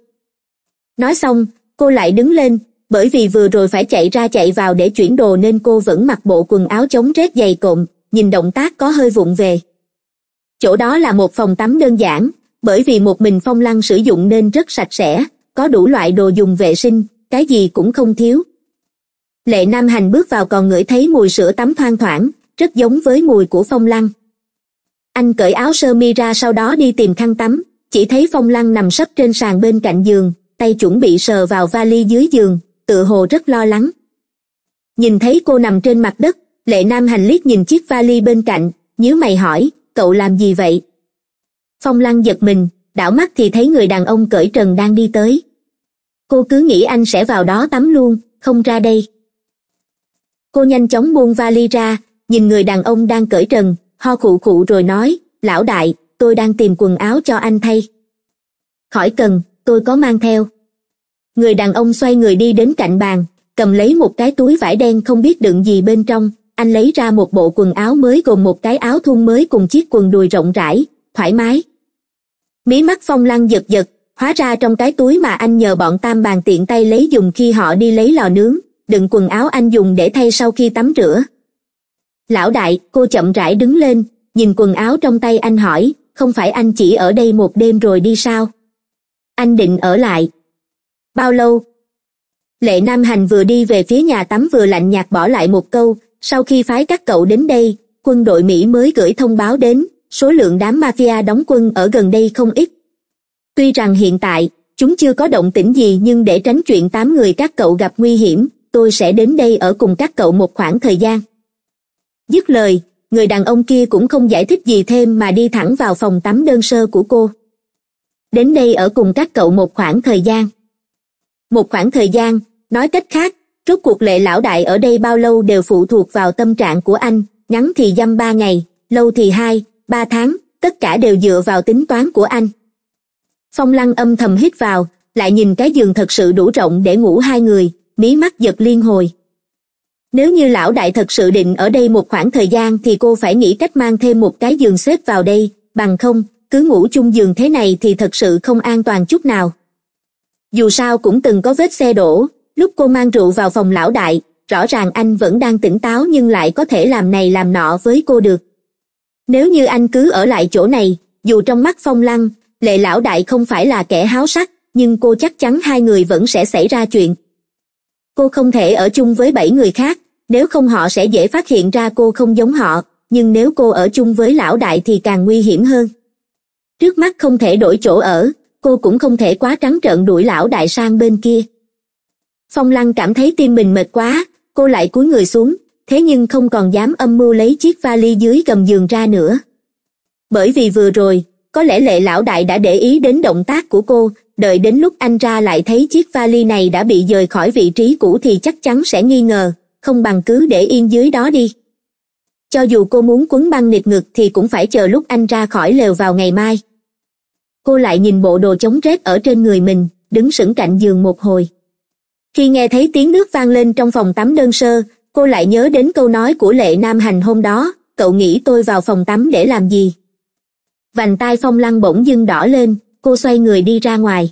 Speaker 1: nói xong cô lại đứng lên bởi vì vừa rồi phải chạy ra chạy vào để chuyển đồ nên cô vẫn mặc bộ quần áo chống rét dày cộm nhìn động tác có hơi vụng về chỗ đó là một phòng tắm đơn giản bởi vì một mình phong lăng sử dụng nên rất sạch sẽ có đủ loại đồ dùng vệ sinh cái gì cũng không thiếu lệ nam hành bước vào còn ngửi thấy mùi sữa tắm thoang thoảng rất giống với mùi của phong lăng anh cởi áo sơ mi ra sau đó đi tìm khăn tắm chỉ thấy phong lăng nằm sấp trên sàn bên cạnh giường tay chuẩn bị sờ vào vali dưới giường tựa hồ rất lo lắng nhìn thấy cô nằm trên mặt đất lệ nam hành liếc nhìn chiếc vali bên cạnh nhíu mày hỏi cậu làm gì vậy phong lăng giật mình đảo mắt thì thấy người đàn ông cởi trần đang đi tới cô cứ nghĩ anh sẽ vào đó tắm luôn không ra đây cô nhanh chóng buông vali ra nhìn người đàn ông đang cởi trần ho khụ khụ rồi nói lão đại tôi đang tìm quần áo cho anh thay khỏi cần tôi có mang theo người đàn ông xoay người đi đến cạnh bàn cầm lấy một cái túi vải đen không biết đựng gì bên trong anh lấy ra một bộ quần áo mới gồm một cái áo thun mới cùng chiếc quần đùi rộng rãi thoải mái mí mắt phong lăng giật giật hóa ra trong cái túi mà anh nhờ bọn tam bàn tiện tay lấy dùng khi họ đi lấy lò nướng đựng quần áo anh dùng để thay sau khi tắm rửa lão đại cô chậm rãi đứng lên nhìn quần áo trong tay anh hỏi không phải anh chỉ ở đây một đêm rồi đi sao anh định ở lại bao lâu lệ nam hành vừa đi về phía nhà tắm vừa lạnh nhạt bỏ lại một câu sau khi phái các cậu đến đây quân đội mỹ mới gửi thông báo đến số lượng đám mafia đóng quân ở gần đây không ít tuy rằng hiện tại chúng chưa có động tĩnh gì nhưng để tránh chuyện tám người các cậu gặp nguy hiểm tôi sẽ đến đây ở cùng các cậu một khoảng thời gian dứt lời người đàn ông kia cũng không giải thích gì thêm mà đi thẳng vào phòng tắm đơn sơ của cô đến đây ở cùng các cậu một khoảng thời gian một khoảng thời gian nói cách khác rốt cuộc lệ lão đại ở đây bao lâu đều phụ thuộc vào tâm trạng của anh ngắn thì dăm ba ngày lâu thì hai ba tháng tất cả đều dựa vào tính toán của anh phong lăng âm thầm hít vào lại nhìn cái giường thật sự đủ rộng để ngủ hai người mí mắt giật liên hồi nếu như lão đại thật sự định ở đây một khoảng thời gian thì cô phải nghĩ cách mang thêm một cái giường xếp vào đây bằng không cứ ngủ chung giường thế này thì thật sự không an toàn chút nào dù sao cũng từng có vết xe đổ lúc cô mang rượu vào phòng lão đại rõ ràng anh vẫn đang tỉnh táo nhưng lại có thể làm này làm nọ với cô được nếu như anh cứ ở lại chỗ này dù trong mắt phong lăng lệ lão đại không phải là kẻ háo sắc nhưng cô chắc chắn hai người vẫn sẽ xảy ra chuyện cô không thể ở chung với bảy người khác nếu không họ sẽ dễ phát hiện ra cô không giống họ nhưng nếu cô ở chung với lão đại thì càng nguy hiểm hơn trước mắt không thể đổi chỗ ở cô cũng không thể quá trắng trợn đuổi lão đại sang bên kia phong lăng cảm thấy tim mình mệt quá cô lại cúi người xuống thế nhưng không còn dám âm mưu lấy chiếc vali dưới gầm giường ra nữa bởi vì vừa rồi có lẽ lệ lão đại đã để ý đến động tác của cô đợi đến lúc anh ra lại thấy chiếc vali này đã bị dời khỏi vị trí cũ thì chắc chắn sẽ nghi ngờ không bằng cứ để yên dưới đó đi cho dù cô muốn quấn băng nịt ngực thì cũng phải chờ lúc anh ra khỏi lều vào ngày mai cô lại nhìn bộ đồ chống rét ở trên người mình đứng sững cạnh giường một hồi khi nghe thấy tiếng nước vang lên trong phòng tắm đơn sơ cô lại nhớ đến câu nói của lệ nam hành hôm đó cậu nghĩ tôi vào phòng tắm để làm gì vành tai phong lăng bỗng dưng đỏ lên cô xoay người đi ra ngoài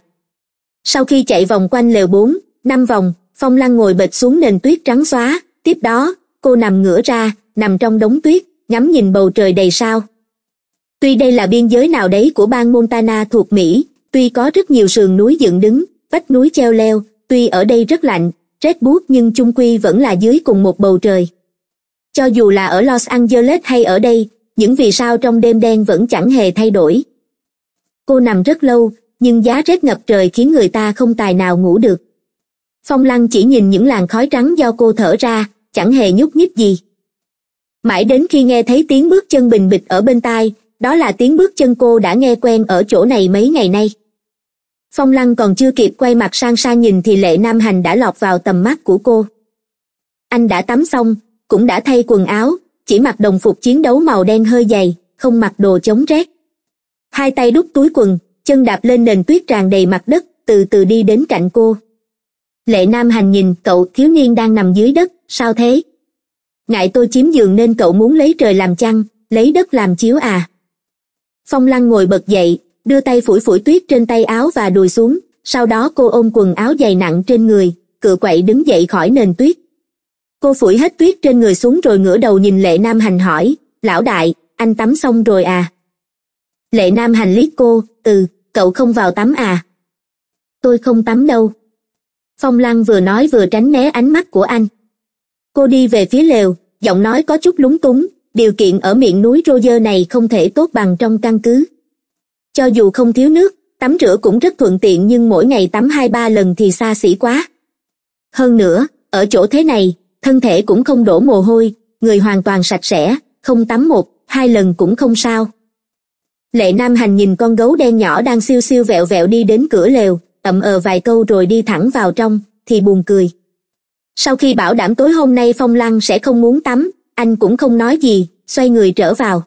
Speaker 1: sau khi chạy vòng quanh lều bốn năm vòng phong lăng ngồi bệt xuống nền tuyết trắng xóa tiếp đó cô nằm ngửa ra nằm trong đống tuyết ngắm nhìn bầu trời đầy sao tuy đây là biên giới nào đấy của bang montana thuộc mỹ tuy có rất nhiều sườn núi dựng đứng vách núi treo leo tuy ở đây rất lạnh rét buốt nhưng chung quy vẫn là dưới cùng một bầu trời cho dù là ở los angeles hay ở đây những vì sao trong đêm đen vẫn chẳng hề thay đổi cô nằm rất lâu nhưng giá rét ngập trời khiến người ta không tài nào ngủ được phong lăng chỉ nhìn những làn khói trắng do cô thở ra chẳng hề nhúc nhích gì mãi đến khi nghe thấy tiếng bước chân bình bịch ở bên tai đó là tiếng bước chân cô đã nghe quen ở chỗ này mấy ngày nay phong lăng còn chưa kịp quay mặt sang sang nhìn thì lệ nam hành đã lọt vào tầm mắt của cô anh đã tắm xong cũng đã thay quần áo chỉ mặc đồng phục chiến đấu màu đen hơi dày không mặc đồ chống rét hai tay đút túi quần chân đạp lên nền tuyết tràn đầy mặt đất từ từ đi đến cạnh cô lệ nam hành nhìn cậu thiếu niên đang nằm dưới đất sao thế ngại tôi chiếm giường nên cậu muốn lấy trời làm chăn lấy đất làm chiếu à phong lăng ngồi bật dậy đưa tay phủi phủi tuyết trên tay áo và đùi xuống sau đó cô ôm quần áo dày nặng trên người cựa quậy đứng dậy khỏi nền tuyết cô phủi hết tuyết trên người xuống rồi ngửa đầu nhìn lệ nam hành hỏi lão đại anh tắm xong rồi à lệ nam hành liếc cô ừ cậu không vào tắm à tôi không tắm đâu phong lăng vừa nói vừa tránh né ánh mắt của anh cô đi về phía lều giọng nói có chút lúng túng điều kiện ở miệng núi roger này không thể tốt bằng trong căn cứ cho dù không thiếu nước tắm rửa cũng rất thuận tiện nhưng mỗi ngày tắm hai ba lần thì xa xỉ quá hơn nữa ở chỗ thế này thân thể cũng không đổ mồ hôi người hoàn toàn sạch sẽ không tắm một hai lần cũng không sao lệ nam hành nhìn con gấu đen nhỏ đang siêu siêu vẹo vẹo đi đến cửa lều ậm ờ vài câu rồi đi thẳng vào trong thì buồn cười sau khi bảo đảm tối hôm nay phong lăng sẽ không muốn tắm anh cũng không nói gì xoay người trở vào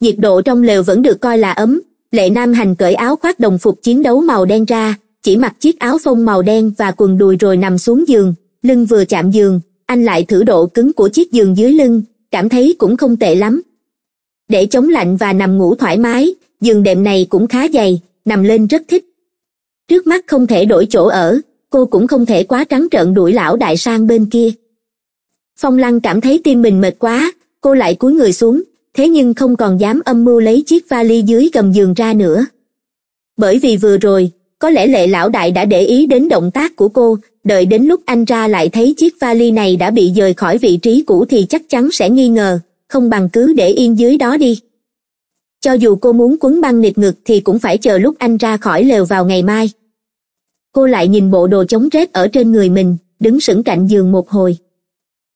Speaker 1: nhiệt độ trong lều vẫn được coi là ấm lệ nam hành cởi áo khoác đồng phục chiến đấu màu đen ra chỉ mặc chiếc áo phông màu đen và quần đùi rồi nằm xuống giường lưng vừa chạm giường anh lại thử độ cứng của chiếc giường dưới lưng cảm thấy cũng không tệ lắm để chống lạnh và nằm ngủ thoải mái giường đệm này cũng khá dày nằm lên rất thích trước mắt không thể đổi chỗ ở cô cũng không thể quá trắng trợn đuổi lão đại sang bên kia phong lăng cảm thấy tim mình mệt quá cô lại cúi người xuống thế nhưng không còn dám âm mưu lấy chiếc vali dưới gầm giường ra nữa bởi vì vừa rồi có lẽ lệ lão đại đã để ý đến động tác của cô đợi đến lúc anh ra lại thấy chiếc vali này đã bị dời khỏi vị trí cũ thì chắc chắn sẽ nghi ngờ không bằng cứ để yên dưới đó đi cho dù cô muốn quấn băng nịt ngực thì cũng phải chờ lúc anh ra khỏi lều vào ngày mai cô lại nhìn bộ đồ chống rét ở trên người mình đứng sững cạnh giường một hồi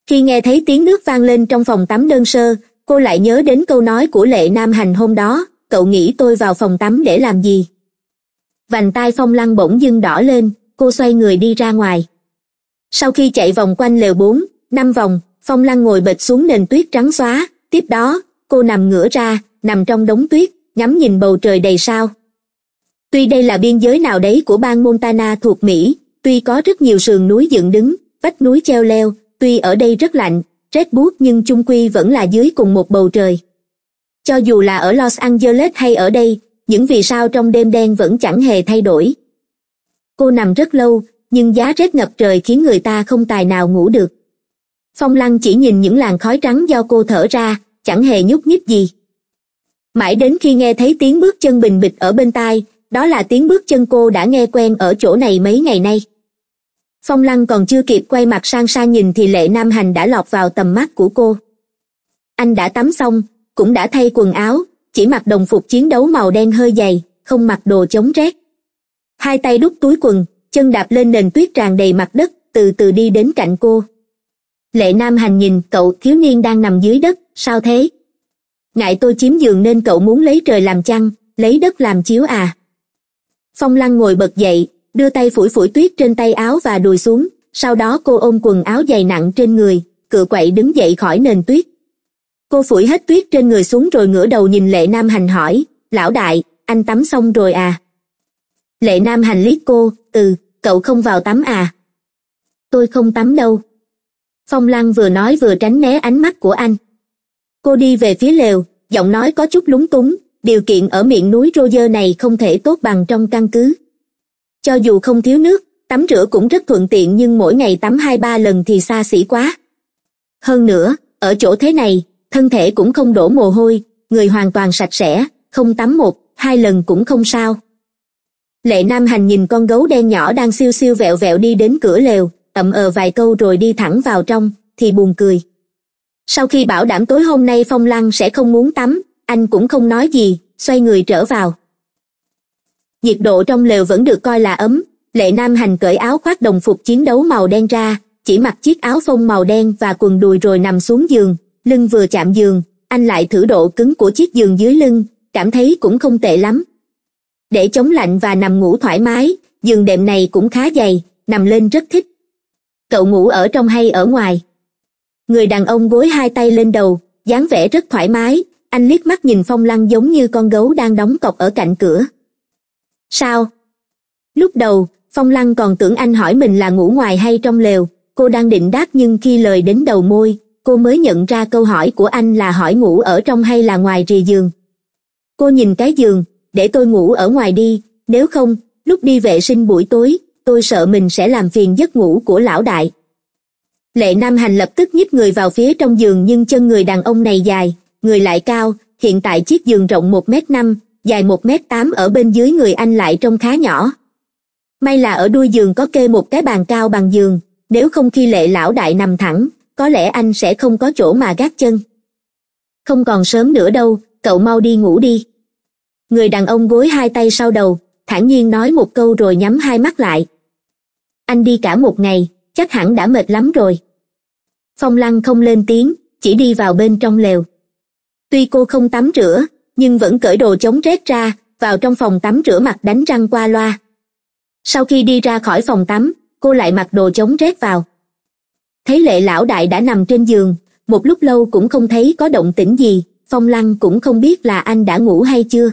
Speaker 1: khi nghe thấy tiếng nước vang lên trong phòng tắm đơn sơ cô lại nhớ đến câu nói của lệ nam hành hôm đó cậu nghĩ tôi vào phòng tắm để làm gì vành tai phong lăng bỗng dưng đỏ lên cô xoay người đi ra ngoài sau khi chạy vòng quanh lều bốn năm vòng phong lăng ngồi bệt xuống nền tuyết trắng xóa tiếp đó cô nằm ngửa ra nằm trong đống tuyết ngắm nhìn bầu trời đầy sao tuy đây là biên giới nào đấy của bang montana thuộc mỹ tuy có rất nhiều sườn núi dựng đứng vách núi treo leo tuy ở đây rất lạnh rét buốt nhưng chung quy vẫn là dưới cùng một bầu trời cho dù là ở los angeles hay ở đây những vì sao trong đêm đen vẫn chẳng hề thay đổi cô nằm rất lâu nhưng giá rét ngập trời khiến người ta không tài nào ngủ được phong lăng chỉ nhìn những làn khói trắng do cô thở ra chẳng hề nhúc nhích gì mãi đến khi nghe thấy tiếng bước chân bình bịch ở bên tai đó là tiếng bước chân cô đã nghe quen ở chỗ này mấy ngày nay phong lăng còn chưa kịp quay mặt sang sang nhìn thì lệ nam hành đã lọt vào tầm mắt của cô anh đã tắm xong cũng đã thay quần áo chỉ mặc đồng phục chiến đấu màu đen hơi dày không mặc đồ chống rét hai tay đút túi quần chân đạp lên nền tuyết tràn đầy mặt đất từ từ đi đến cạnh cô lệ nam hành nhìn cậu thiếu niên đang nằm dưới đất sao thế ngại tôi chiếm giường nên cậu muốn lấy trời làm chăn lấy đất làm chiếu à phong lăng ngồi bật dậy đưa tay phủi phủi tuyết trên tay áo và đùi xuống sau đó cô ôm quần áo dày nặng trên người cựa quậy đứng dậy khỏi nền tuyết cô phủi hết tuyết trên người xuống rồi ngửa đầu nhìn lệ nam hành hỏi lão đại anh tắm xong rồi à lệ nam hành liếc cô ừ cậu không vào tắm à tôi không tắm đâu phong lăng vừa nói vừa tránh né ánh mắt của anh cô đi về phía lều giọng nói có chút lúng túng điều kiện ở miệng núi roger này không thể tốt bằng trong căn cứ cho dù không thiếu nước tắm rửa cũng rất thuận tiện nhưng mỗi ngày tắm hai ba lần thì xa xỉ quá hơn nữa ở chỗ thế này thân thể cũng không đổ mồ hôi người hoàn toàn sạch sẽ không tắm một hai lần cũng không sao lệ nam hành nhìn con gấu đen nhỏ đang siêu siêu vẹo vẹo đi đến cửa lều ậm ờ vài câu rồi đi thẳng vào trong thì buồn cười sau khi bảo đảm tối hôm nay phong lăng sẽ không muốn tắm anh cũng không nói gì xoay người trở vào nhiệt độ trong lều vẫn được coi là ấm lệ nam hành cởi áo khoác đồng phục chiến đấu màu đen ra chỉ mặc chiếc áo phông màu đen và quần đùi rồi nằm xuống giường lưng vừa chạm giường anh lại thử độ cứng của chiếc giường dưới lưng cảm thấy cũng không tệ lắm để chống lạnh và nằm ngủ thoải mái giường đệm này cũng khá dày nằm lên rất thích cậu ngủ ở trong hay ở ngoài người đàn ông gối hai tay lên đầu dáng vẻ rất thoải mái anh liếc mắt nhìn phong lăng giống như con gấu đang đóng cọc ở cạnh cửa sao lúc đầu phong lăng còn tưởng anh hỏi mình là ngủ ngoài hay trong lều cô đang định đáp nhưng khi lời đến đầu môi cô mới nhận ra câu hỏi của anh là hỏi ngủ ở trong hay là ngoài rìa giường cô nhìn cái giường để tôi ngủ ở ngoài đi nếu không lúc đi vệ sinh buổi tối tôi sợ mình sẽ làm phiền giấc ngủ của lão đại lệ nam hành lập tức nhích người vào phía trong giường nhưng chân người đàn ông này dài người lại cao hiện tại chiếc giường rộng một m năm dài một m tám ở bên dưới người anh lại trông khá nhỏ may là ở đuôi giường có kê một cái bàn cao bằng giường nếu không khi lệ lão đại nằm thẳng có lẽ anh sẽ không có chỗ mà gác chân không còn sớm nữa đâu cậu mau đi ngủ đi người đàn ông gối hai tay sau đầu thản nhiên nói một câu rồi nhắm hai mắt lại anh đi cả một ngày chắc hẳn đã mệt lắm rồi phong lăng không lên tiếng chỉ đi vào bên trong lều tuy cô không tắm rửa nhưng vẫn cởi đồ chống rét ra vào trong phòng tắm rửa mặt đánh răng qua loa sau khi đi ra khỏi phòng tắm cô lại mặc đồ chống rét vào thấy lệ lão đại đã nằm trên giường một lúc lâu cũng không thấy có động tĩnh gì phong lăng cũng không biết là anh đã ngủ hay chưa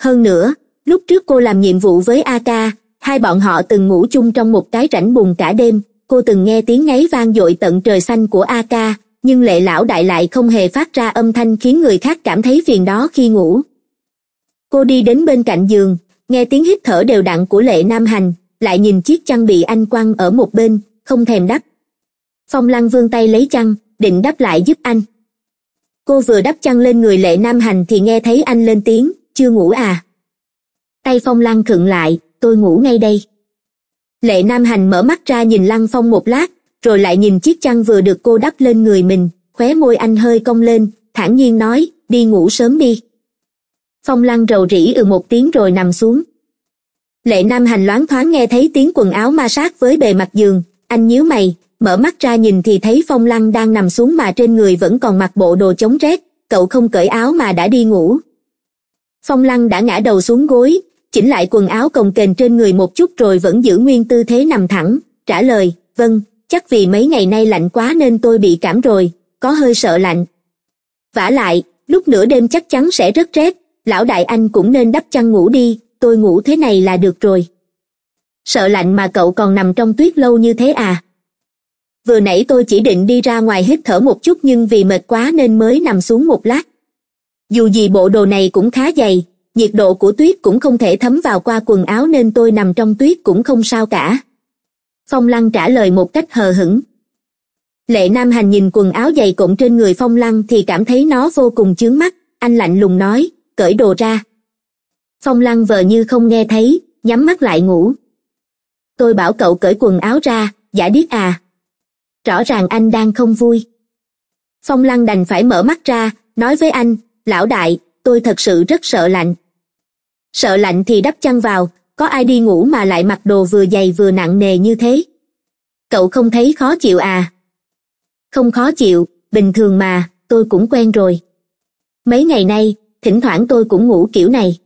Speaker 1: hơn nữa lúc trước cô làm nhiệm vụ với a ca hai bọn họ từng ngủ chung trong một cái rãnh bùn cả đêm cô từng nghe tiếng ngáy vang dội tận trời xanh của a ca nhưng lệ lão đại lại không hề phát ra âm thanh khiến người khác cảm thấy phiền đó khi ngủ cô đi đến bên cạnh giường nghe tiếng hít thở đều đặn của lệ nam hành lại nhìn chiếc chăn bị anh quăng ở một bên không thèm đắp phong lăng vươn tay lấy chăn định đắp lại giúp anh cô vừa đắp chăn lên người lệ nam hành thì nghe thấy anh lên tiếng chưa ngủ à tay phong lăng khựng lại tôi ngủ ngay đây lệ nam hành mở mắt ra nhìn lăng phong một lát rồi lại nhìn chiếc chăn vừa được cô đắp lên người mình khóe môi anh hơi cong lên thản nhiên nói đi ngủ sớm đi phong lăng rầu rĩ ừ một tiếng rồi nằm xuống lệ nam hành loáng thoáng nghe thấy tiếng quần áo ma sát với bề mặt giường anh nhíu mày mở mắt ra nhìn thì thấy phong lăng đang nằm xuống mà trên người vẫn còn mặc bộ đồ chống rét cậu không cởi áo mà đã đi ngủ phong lăng đã ngã đầu xuống gối chỉnh lại quần áo cồng kềnh trên người một chút rồi vẫn giữ nguyên tư thế nằm thẳng trả lời vâng chắc vì mấy ngày nay lạnh quá nên tôi bị cảm rồi có hơi sợ lạnh vả lại lúc nửa đêm chắc chắn sẽ rất rét lão đại anh cũng nên đắp chăn ngủ đi tôi ngủ thế này là được rồi sợ lạnh mà cậu còn nằm trong tuyết lâu như thế à vừa nãy tôi chỉ định đi ra ngoài hít thở một chút nhưng vì mệt quá nên mới nằm xuống một lát dù gì bộ đồ này cũng khá dày nhiệt độ của tuyết cũng không thể thấm vào qua quần áo nên tôi nằm trong tuyết cũng không sao cả phong lăng trả lời một cách hờ hững lệ nam hành nhìn quần áo dày cộm trên người phong lăng thì cảm thấy nó vô cùng chướng mắt anh lạnh lùng nói cởi đồ ra phong lăng vờ như không nghe thấy nhắm mắt lại ngủ tôi bảo cậu cởi quần áo ra giả điếc à rõ ràng anh đang không vui phong lăng đành phải mở mắt ra nói với anh lão đại tôi thật sự rất sợ lạnh sợ lạnh thì đắp chăn vào có ai đi ngủ mà lại mặc đồ vừa dày vừa nặng nề như thế cậu không thấy khó chịu à không khó chịu bình thường mà tôi cũng quen rồi mấy ngày nay thỉnh thoảng tôi cũng ngủ kiểu này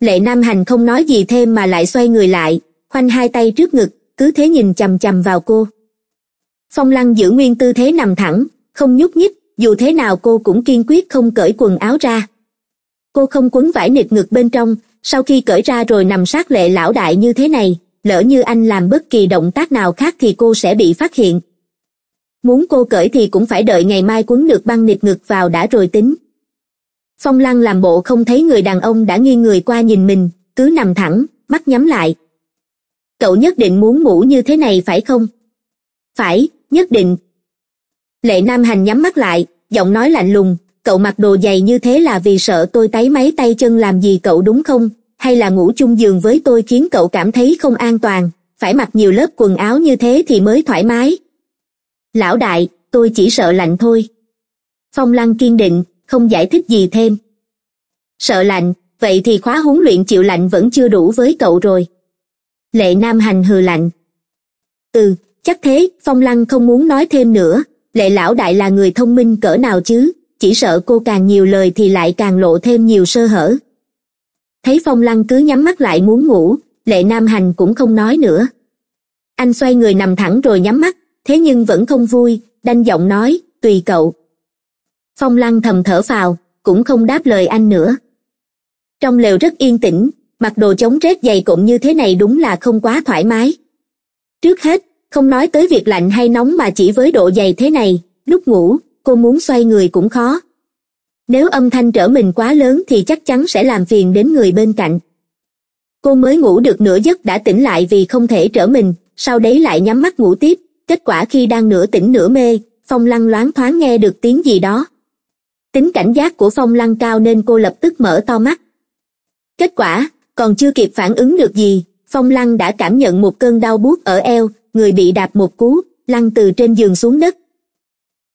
Speaker 1: lệ nam hành không nói gì thêm mà lại xoay người lại khoanh hai tay trước ngực cứ thế nhìn chằm chằm vào cô phong lăng giữ nguyên tư thế nằm thẳng không nhúc nhích dù thế nào cô cũng kiên quyết không cởi quần áo ra cô không quấn vải nịt ngực bên trong sau khi cởi ra rồi nằm sát lệ lão đại như thế này lỡ như anh làm bất kỳ động tác nào khác thì cô sẽ bị phát hiện muốn cô cởi thì cũng phải đợi ngày mai quấn được băng nịt ngực vào đã rồi tính phong lăng làm bộ không thấy người đàn ông đã nghiêng người qua nhìn mình cứ nằm thẳng mắt nhắm lại cậu nhất định muốn ngủ như thế này phải không phải nhất định lệ nam hành nhắm mắt lại giọng nói lạnh lùng cậu mặc đồ dày như thế là vì sợ tôi táy máy tay chân làm gì cậu đúng không hay là ngủ chung giường với tôi khiến cậu cảm thấy không an toàn phải mặc nhiều lớp quần áo như thế thì mới thoải mái lão đại tôi chỉ sợ lạnh thôi phong lăng kiên định không giải thích gì thêm sợ lạnh vậy thì khóa huấn luyện chịu lạnh vẫn chưa đủ với cậu rồi lệ nam hành hừ lạnh ừ chắc thế phong lăng không muốn nói thêm nữa lệ lão đại là người thông minh cỡ nào chứ chỉ sợ cô càng nhiều lời thì lại càng lộ thêm nhiều sơ hở thấy phong lăng cứ nhắm mắt lại muốn ngủ lệ nam hành cũng không nói nữa anh xoay người nằm thẳng rồi nhắm mắt thế nhưng vẫn không vui đanh giọng nói tùy cậu phong lăng thầm thở phào cũng không đáp lời anh nữa trong lều rất yên tĩnh mặc đồ chống rét dày cộm như thế này đúng là không quá thoải mái trước hết không nói tới việc lạnh hay nóng mà chỉ với độ dày thế này lúc ngủ cô muốn xoay người cũng khó nếu âm thanh trở mình quá lớn thì chắc chắn sẽ làm phiền đến người bên cạnh cô mới ngủ được nửa giấc đã tỉnh lại vì không thể trở mình sau đấy lại nhắm mắt ngủ tiếp kết quả khi đang nửa tỉnh nửa mê phong lăng loáng thoáng nghe được tiếng gì đó tính cảnh giác của phong lăng cao nên cô lập tức mở to mắt kết quả còn chưa kịp phản ứng được gì phong lăng đã cảm nhận một cơn đau buốt ở eo người bị đạp một cú lăn từ trên giường xuống đất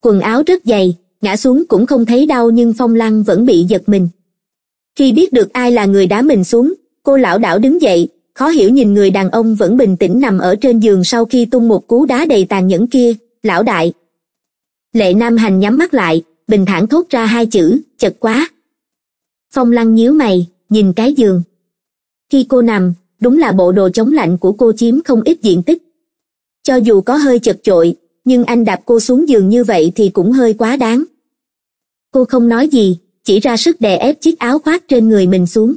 Speaker 1: quần áo rất dày ngã xuống cũng không thấy đau nhưng phong lăng vẫn bị giật mình khi biết được ai là người đá mình xuống cô lão đảo đứng dậy khó hiểu nhìn người đàn ông vẫn bình tĩnh nằm ở trên giường sau khi tung một cú đá đầy tàn nhẫn kia lão đại lệ nam hành nhắm mắt lại bình thản thốt ra hai chữ chật quá phong lăng nhíu mày nhìn cái giường khi cô nằm đúng là bộ đồ chống lạnh của cô chiếm không ít diện tích cho dù có hơi chật chội nhưng anh đạp cô xuống giường như vậy thì cũng hơi quá đáng cô không nói gì chỉ ra sức đè ép chiếc áo khoác trên người mình xuống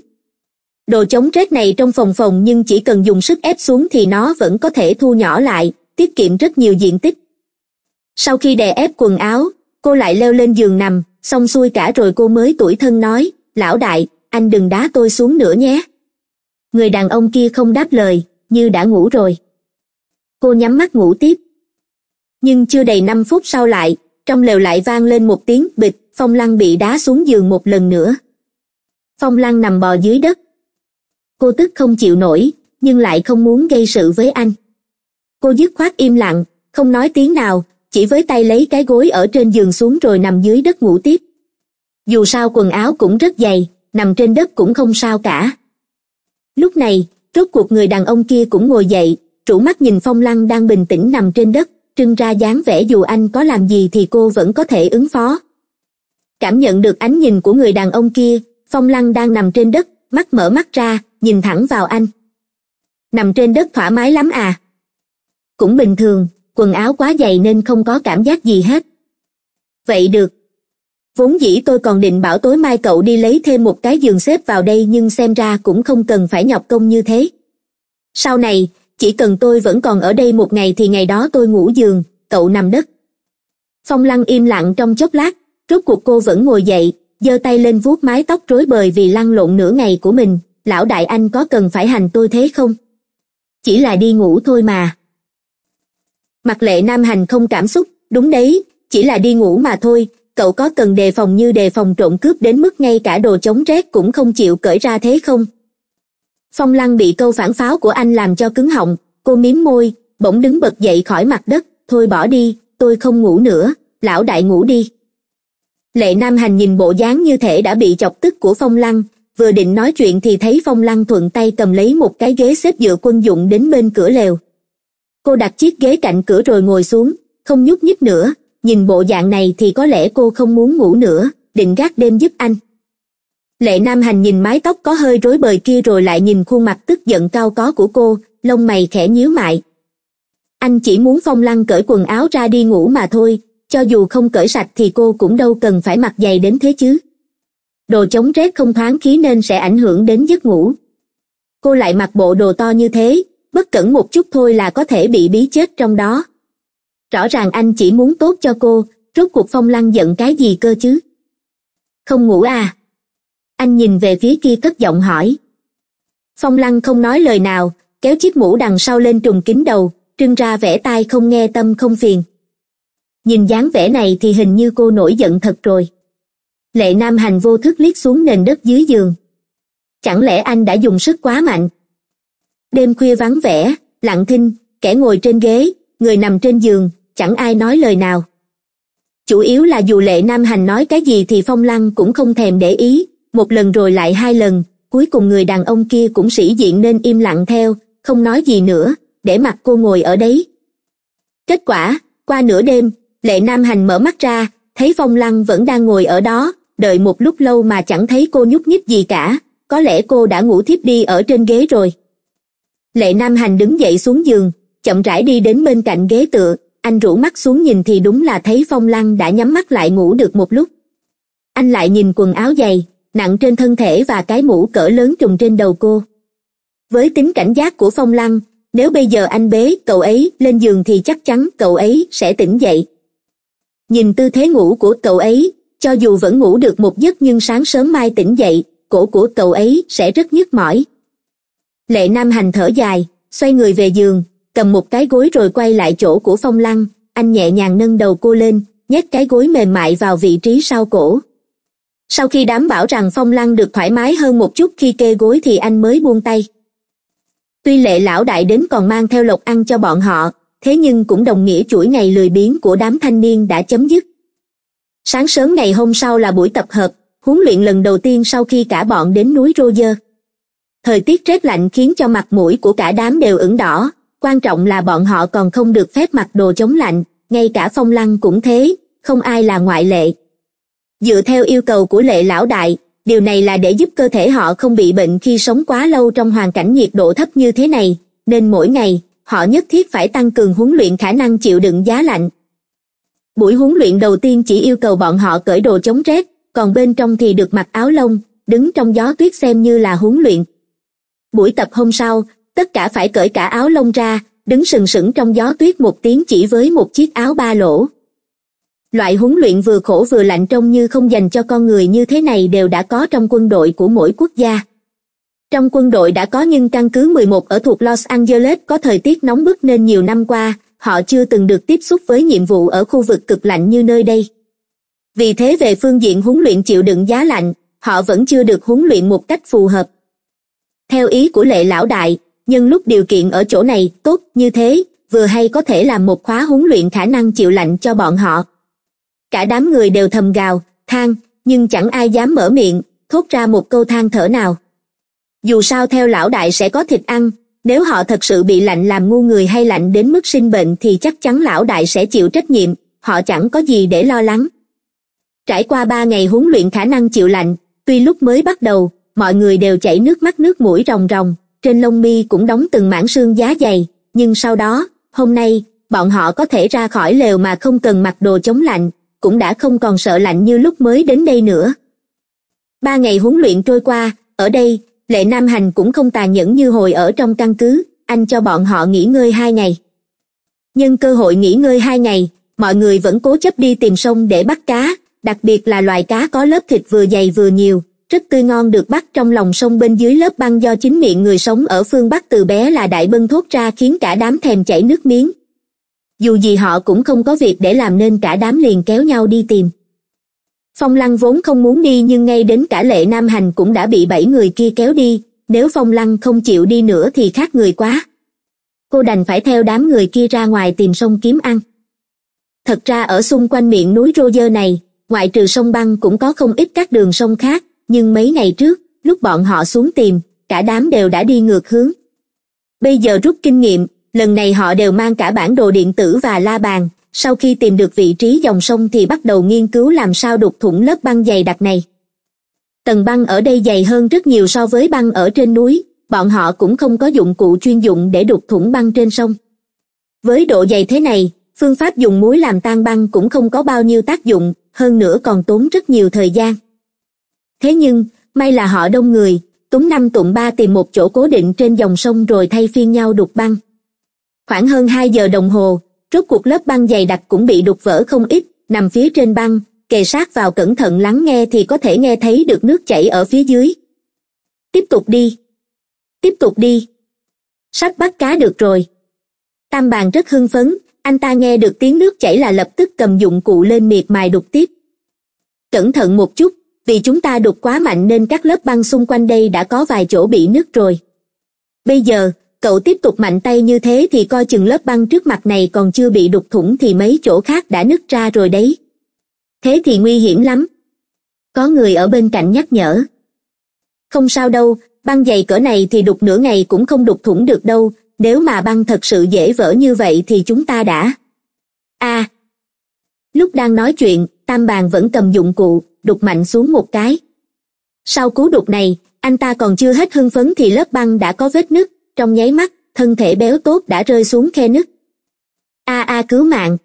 Speaker 1: đồ chống rét này trong phòng phòng nhưng chỉ cần dùng sức ép xuống thì nó vẫn có thể thu nhỏ lại tiết kiệm rất nhiều diện tích sau khi đè ép quần áo cô lại leo lên giường nằm xong xuôi cả rồi cô mới tủi thân nói lão đại anh đừng đá tôi xuống nữa nhé người đàn ông kia không đáp lời như đã ngủ rồi cô nhắm mắt ngủ tiếp nhưng chưa đầy năm phút sau lại trong lều lại vang lên một tiếng bịch phong lăng bị đá xuống giường một lần nữa phong lăng nằm bò dưới đất cô tức không chịu nổi nhưng lại không muốn gây sự với anh cô dứt khoát im lặng không nói tiếng nào chỉ với tay lấy cái gối ở trên giường xuống rồi nằm dưới đất ngủ tiếp dù sao quần áo cũng rất dày nằm trên đất cũng không sao cả lúc này rốt cuộc người đàn ông kia cũng ngồi dậy rủ mắt nhìn phong lăng đang bình tĩnh nằm trên đất trưng ra dáng vẻ dù anh có làm gì thì cô vẫn có thể ứng phó cảm nhận được ánh nhìn của người đàn ông kia phong lăng đang nằm trên đất mắt mở mắt ra nhìn thẳng vào anh nằm trên đất thoải mái lắm à cũng bình thường quần áo quá dày nên không có cảm giác gì hết vậy được vốn dĩ tôi còn định bảo tối mai cậu đi lấy thêm một cái giường xếp vào đây nhưng xem ra cũng không cần phải nhọc công như thế sau này chỉ cần tôi vẫn còn ở đây một ngày thì ngày đó tôi ngủ giường cậu nằm đất phong lăng im lặng trong chốc lát rốt cuộc cô vẫn ngồi dậy giơ tay lên vuốt mái tóc rối bời vì lăn lộn nửa ngày của mình lão đại anh có cần phải hành tôi thế không chỉ là đi ngủ thôi mà mặc lệ nam hành không cảm xúc đúng đấy chỉ là đi ngủ mà thôi cậu có cần đề phòng như đề phòng trộm cướp đến mức ngay cả đồ chống rét cũng không chịu cởi ra thế không phong Lan bị câu phản pháo của anh làm cho cứng họng cô mím môi bỗng đứng bật dậy khỏi mặt đất thôi bỏ đi tôi không ngủ nữa lão đại ngủ đi lệ nam hành nhìn bộ dáng như thể đã bị chọc tức của phong Lan, vừa định nói chuyện thì thấy phong Lan thuận tay cầm lấy một cái ghế xếp dựa quân dụng đến bên cửa lều cô đặt chiếc ghế cạnh cửa rồi ngồi xuống không nhúc nhích nữa nhìn bộ dạng này thì có lẽ cô không muốn ngủ nữa định gác đêm giúp anh lệ nam hành nhìn mái tóc có hơi rối bời kia rồi lại nhìn khuôn mặt tức giận cao có của cô lông mày khẽ nhíu mại anh chỉ muốn phong lăng cởi quần áo ra đi ngủ mà thôi cho dù không cởi sạch thì cô cũng đâu cần phải mặc giày đến thế chứ đồ chống rét không thoáng khí nên sẽ ảnh hưởng đến giấc ngủ cô lại mặc bộ đồ to như thế bất cẩn một chút thôi là có thể bị bí chết trong đó rõ ràng anh chỉ muốn tốt cho cô rốt cuộc phong lăng giận cái gì cơ chứ không ngủ à anh nhìn về phía kia cất giọng hỏi phong lăng không nói lời nào kéo chiếc mũ đằng sau lên trùng kín đầu trưng ra vẻ tai không nghe tâm không phiền nhìn dáng vẻ này thì hình như cô nổi giận thật rồi lệ nam hành vô thức liếc xuống nền đất dưới giường chẳng lẽ anh đã dùng sức quá mạnh đêm khuya vắng vẻ lặng thinh kẻ ngồi trên ghế người nằm trên giường chẳng ai nói lời nào chủ yếu là dù lệ nam hành nói cái gì thì phong lăng cũng không thèm để ý một lần rồi lại hai lần cuối cùng người đàn ông kia cũng sĩ diện nên im lặng theo không nói gì nữa để mặc cô ngồi ở đấy kết quả qua nửa đêm lệ nam hành mở mắt ra thấy phong lăng vẫn đang ngồi ở đó đợi một lúc lâu mà chẳng thấy cô nhúc nhích gì cả có lẽ cô đã ngủ thiếp đi ở trên ghế rồi lệ nam hành đứng dậy xuống giường chậm rãi đi đến bên cạnh ghế tựa anh rủ mắt xuống nhìn thì đúng là thấy phong lăng đã nhắm mắt lại ngủ được một lúc anh lại nhìn quần áo dày nặng trên thân thể và cái mũ cỡ lớn trùng trên đầu cô với tính cảnh giác của phong lăng nếu bây giờ anh bế cậu ấy lên giường thì chắc chắn cậu ấy sẽ tỉnh dậy nhìn tư thế ngủ của cậu ấy cho dù vẫn ngủ được một giấc nhưng sáng sớm mai tỉnh dậy cổ của cậu ấy sẽ rất nhức mỏi lệ nam hành thở dài xoay người về giường cầm một cái gối rồi quay lại chỗ của phong lăng anh nhẹ nhàng nâng đầu cô lên nhét cái gối mềm mại vào vị trí sau cổ sau khi đảm bảo rằng phong lăng được thoải mái hơn một chút khi kê gối thì anh mới buông tay tuy lệ lão đại đến còn mang theo lộc ăn cho bọn họ thế nhưng cũng đồng nghĩa chuỗi ngày lười biếng của đám thanh niên đã chấm dứt sáng sớm ngày hôm sau là buổi tập hợp huấn luyện lần đầu tiên sau khi cả bọn đến núi rô dơ thời tiết rét lạnh khiến cho mặt mũi của cả đám đều ửng đỏ quan trọng là bọn họ còn không được phép mặc đồ chống lạnh ngay cả phong lăng cũng thế không ai là ngoại lệ dựa theo yêu cầu của lệ lão đại điều này là để giúp cơ thể họ không bị bệnh khi sống quá lâu trong hoàn cảnh nhiệt độ thấp như thế này nên mỗi ngày họ nhất thiết phải tăng cường huấn luyện khả năng chịu đựng giá lạnh buổi huấn luyện đầu tiên chỉ yêu cầu bọn họ cởi đồ chống rét còn bên trong thì được mặc áo lông đứng trong gió tuyết xem như là huấn luyện buổi tập hôm sau tất cả phải cởi cả áo lông ra đứng sừng sững trong gió tuyết một tiếng chỉ với một chiếc áo ba lỗ loại huấn luyện vừa khổ vừa lạnh trông như không dành cho con người như thế này đều đã có trong quân đội của mỗi quốc gia trong quân đội đã có nhưng căn cứ 11 ở thuộc los angeles có thời tiết nóng bức nên nhiều năm qua họ chưa từng được tiếp xúc với nhiệm vụ ở khu vực cực lạnh như nơi đây vì thế về phương diện huấn luyện chịu đựng giá lạnh họ vẫn chưa được huấn luyện một cách phù hợp theo ý của lệ lão đại nhưng lúc điều kiện ở chỗ này tốt như thế vừa hay có thể làm một khóa huấn luyện khả năng chịu lạnh cho bọn họ cả đám người đều thầm gào than nhưng chẳng ai dám mở miệng thốt ra một câu than thở nào dù sao theo lão đại sẽ có thịt ăn nếu họ thật sự bị lạnh làm ngu người hay lạnh đến mức sinh bệnh thì chắc chắn lão đại sẽ chịu trách nhiệm họ chẳng có gì để lo lắng trải qua ba ngày huấn luyện khả năng chịu lạnh tuy lúc mới bắt đầu mọi người đều chảy nước mắt nước mũi ròng ròng trên lông mi cũng đóng từng mảng xương giá dày nhưng sau đó hôm nay bọn họ có thể ra khỏi lều mà không cần mặc đồ chống lạnh cũng đã không còn sợ lạnh như lúc mới đến đây nữa ba ngày huấn luyện trôi qua ở đây lệ nam hành cũng không tàn nhẫn như hồi ở trong căn cứ anh cho bọn họ nghỉ ngơi hai ngày nhân cơ hội nghỉ ngơi hai ngày mọi người vẫn cố chấp đi tìm sông để bắt cá đặc biệt là loài cá có lớp thịt vừa dày vừa nhiều rất tươi ngon được bắt trong lòng sông bên dưới lớp băng do chính miệng người sống ở phương bắc từ bé là đại bân thốt ra khiến cả đám thèm chảy nước miếng dù gì họ cũng không có việc để làm nên cả đám liền kéo nhau đi tìm phong lăng vốn không muốn đi nhưng ngay đến cả lệ nam hành cũng đã bị bảy người kia kéo đi nếu phong lăng không chịu đi nữa thì khác người quá cô đành phải theo đám người kia ra ngoài tìm sông kiếm ăn thật ra ở xung quanh miệng núi roger này ngoại trừ sông băng cũng có không ít các đường sông khác nhưng mấy ngày trước lúc bọn họ xuống tìm cả đám đều đã đi ngược hướng bây giờ rút kinh nghiệm lần này họ đều mang cả bản đồ điện tử và la bàn sau khi tìm được vị trí dòng sông thì bắt đầu nghiên cứu làm sao đục thủng lớp băng dày đặc này tầng băng ở đây dày hơn rất nhiều so với băng ở trên núi bọn họ cũng không có dụng cụ chuyên dụng để đục thủng băng trên sông với độ dày thế này phương pháp dùng muối làm tan băng cũng không có bao nhiêu tác dụng hơn nữa còn tốn rất nhiều thời gian thế nhưng may là họ đông người túm năm tụng ba tìm một chỗ cố định trên dòng sông rồi thay phiên nhau đục băng khoảng hơn hai giờ đồng hồ rốt cuộc lớp băng dày đặc cũng bị đục vỡ không ít nằm phía trên băng kề sát vào cẩn thận lắng nghe thì có thể nghe thấy được nước chảy ở phía dưới tiếp tục đi tiếp tục đi sắp bắt cá được rồi tam bàn rất hưng phấn anh ta nghe được tiếng nước chảy là lập tức cầm dụng cụ lên miệt mài đục tiếp cẩn thận một chút vì chúng ta đục quá mạnh nên các lớp băng xung quanh đây đã có vài chỗ bị nứt rồi bây giờ cậu tiếp tục mạnh tay như thế thì coi chừng lớp băng trước mặt này còn chưa bị đục thủng thì mấy chỗ khác đã nứt ra rồi đấy thế thì nguy hiểm lắm có người ở bên cạnh nhắc nhở không sao đâu băng dày cỡ này thì đục nửa ngày cũng không đục thủng được đâu nếu mà băng thật sự dễ vỡ như vậy thì chúng ta đã a à, lúc đang nói chuyện tam bàn vẫn cầm dụng cụ đục mạnh xuống một cái sau cú đục này anh ta còn chưa hết hưng phấn thì lớp băng đã có vết nứt trong nháy mắt thân thể béo tốt đã rơi xuống khe nứt a a cứu mạng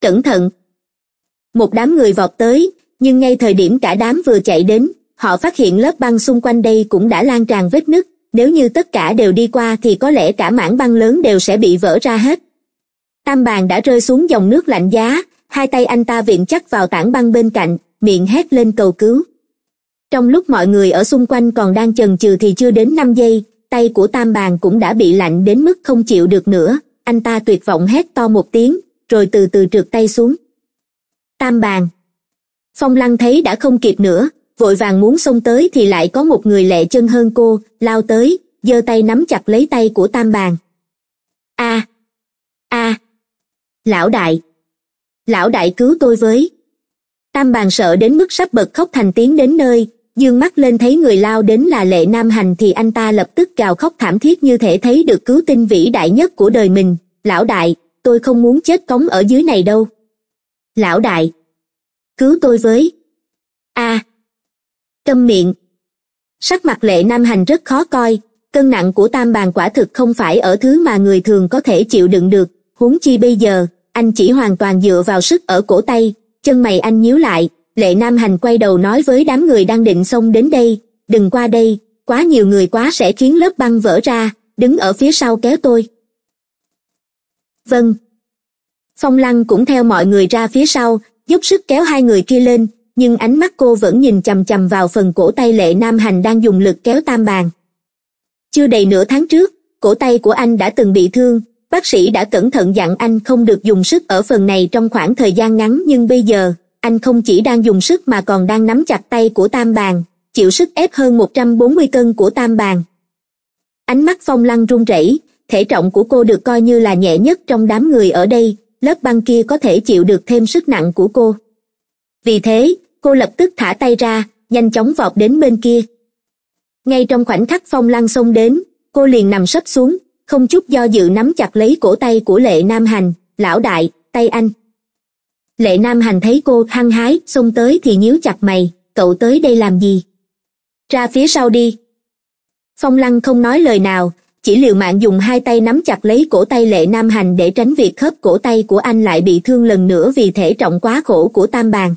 Speaker 1: cẩn thận một đám người vọt tới nhưng ngay thời điểm cả đám vừa chạy đến họ phát hiện lớp băng xung quanh đây cũng đã lan tràn vết nứt nếu như tất cả đều đi qua thì có lẽ cả mảng băng lớn đều sẽ bị vỡ ra hết tam bàn đã rơi xuống dòng nước lạnh giá hai tay anh ta viện chắc vào tảng băng bên cạnh miệng hét lên cầu cứu trong lúc mọi người ở xung quanh còn đang chần chừ thì chưa đến năm giây tay của tam bàn cũng đã bị lạnh đến mức không chịu được nữa anh ta tuyệt vọng hét to một tiếng rồi từ từ trượt tay xuống tam bàn phong lăng thấy đã không kịp nữa vội vàng muốn xông tới thì lại có một người lẹ chân hơn cô lao tới giơ tay nắm chặt lấy tay của tam bàn a a lão đại lão đại cứu tôi với tam bàn sợ đến mức sắp bật khóc thành tiếng đến nơi dương mắt lên thấy người lao đến là lệ nam hành thì anh ta lập tức gào khóc thảm thiết như thể thấy được cứu tinh vĩ đại nhất của đời mình lão đại tôi không muốn chết cống ở dưới này đâu lão đại cứu tôi với a à. câm miệng sắc mặt lệ nam hành rất khó coi cân nặng của tam bàn quả thực không phải ở thứ mà người thường có thể chịu đựng được huống chi bây giờ anh chỉ hoàn toàn dựa vào sức ở cổ tay chân mày anh nhíu lại lệ nam hành quay đầu nói với đám người đang định xông đến đây đừng qua đây quá nhiều người quá sẽ khiến lớp băng vỡ ra đứng ở phía sau kéo tôi vâng phong lăng cũng theo mọi người ra phía sau giúp sức kéo hai người kia lên nhưng ánh mắt cô vẫn nhìn chằm chằm vào phần cổ tay lệ nam hành đang dùng lực kéo tam bàn chưa đầy nửa tháng trước cổ tay của anh đã từng bị thương bác sĩ đã cẩn thận dặn anh không được dùng sức ở phần này trong khoảng thời gian ngắn nhưng bây giờ anh không chỉ đang dùng sức mà còn đang nắm chặt tay của tam bàn chịu sức ép hơn một trăm bốn mươi cân của tam bàn ánh mắt phong lăng run rẩy thể trọng của cô được coi như là nhẹ nhất trong đám người ở đây lớp băng kia có thể chịu được thêm sức nặng của cô vì thế cô lập tức thả tay ra nhanh chóng vọt đến bên kia ngay trong khoảnh khắc phong lăng xông đến cô liền nằm sấp xuống không chút do dự nắm chặt lấy cổ tay của lệ nam hành lão đại tay anh lệ nam hành thấy cô hăng hái xông tới thì nhíu chặt mày cậu tới đây làm gì ra phía sau đi phong lăng không nói lời nào chỉ liều mạng dùng hai tay nắm chặt lấy cổ tay lệ nam hành để tránh việc khớp cổ tay của anh lại bị thương lần nữa vì thể trọng quá khổ của tam bàn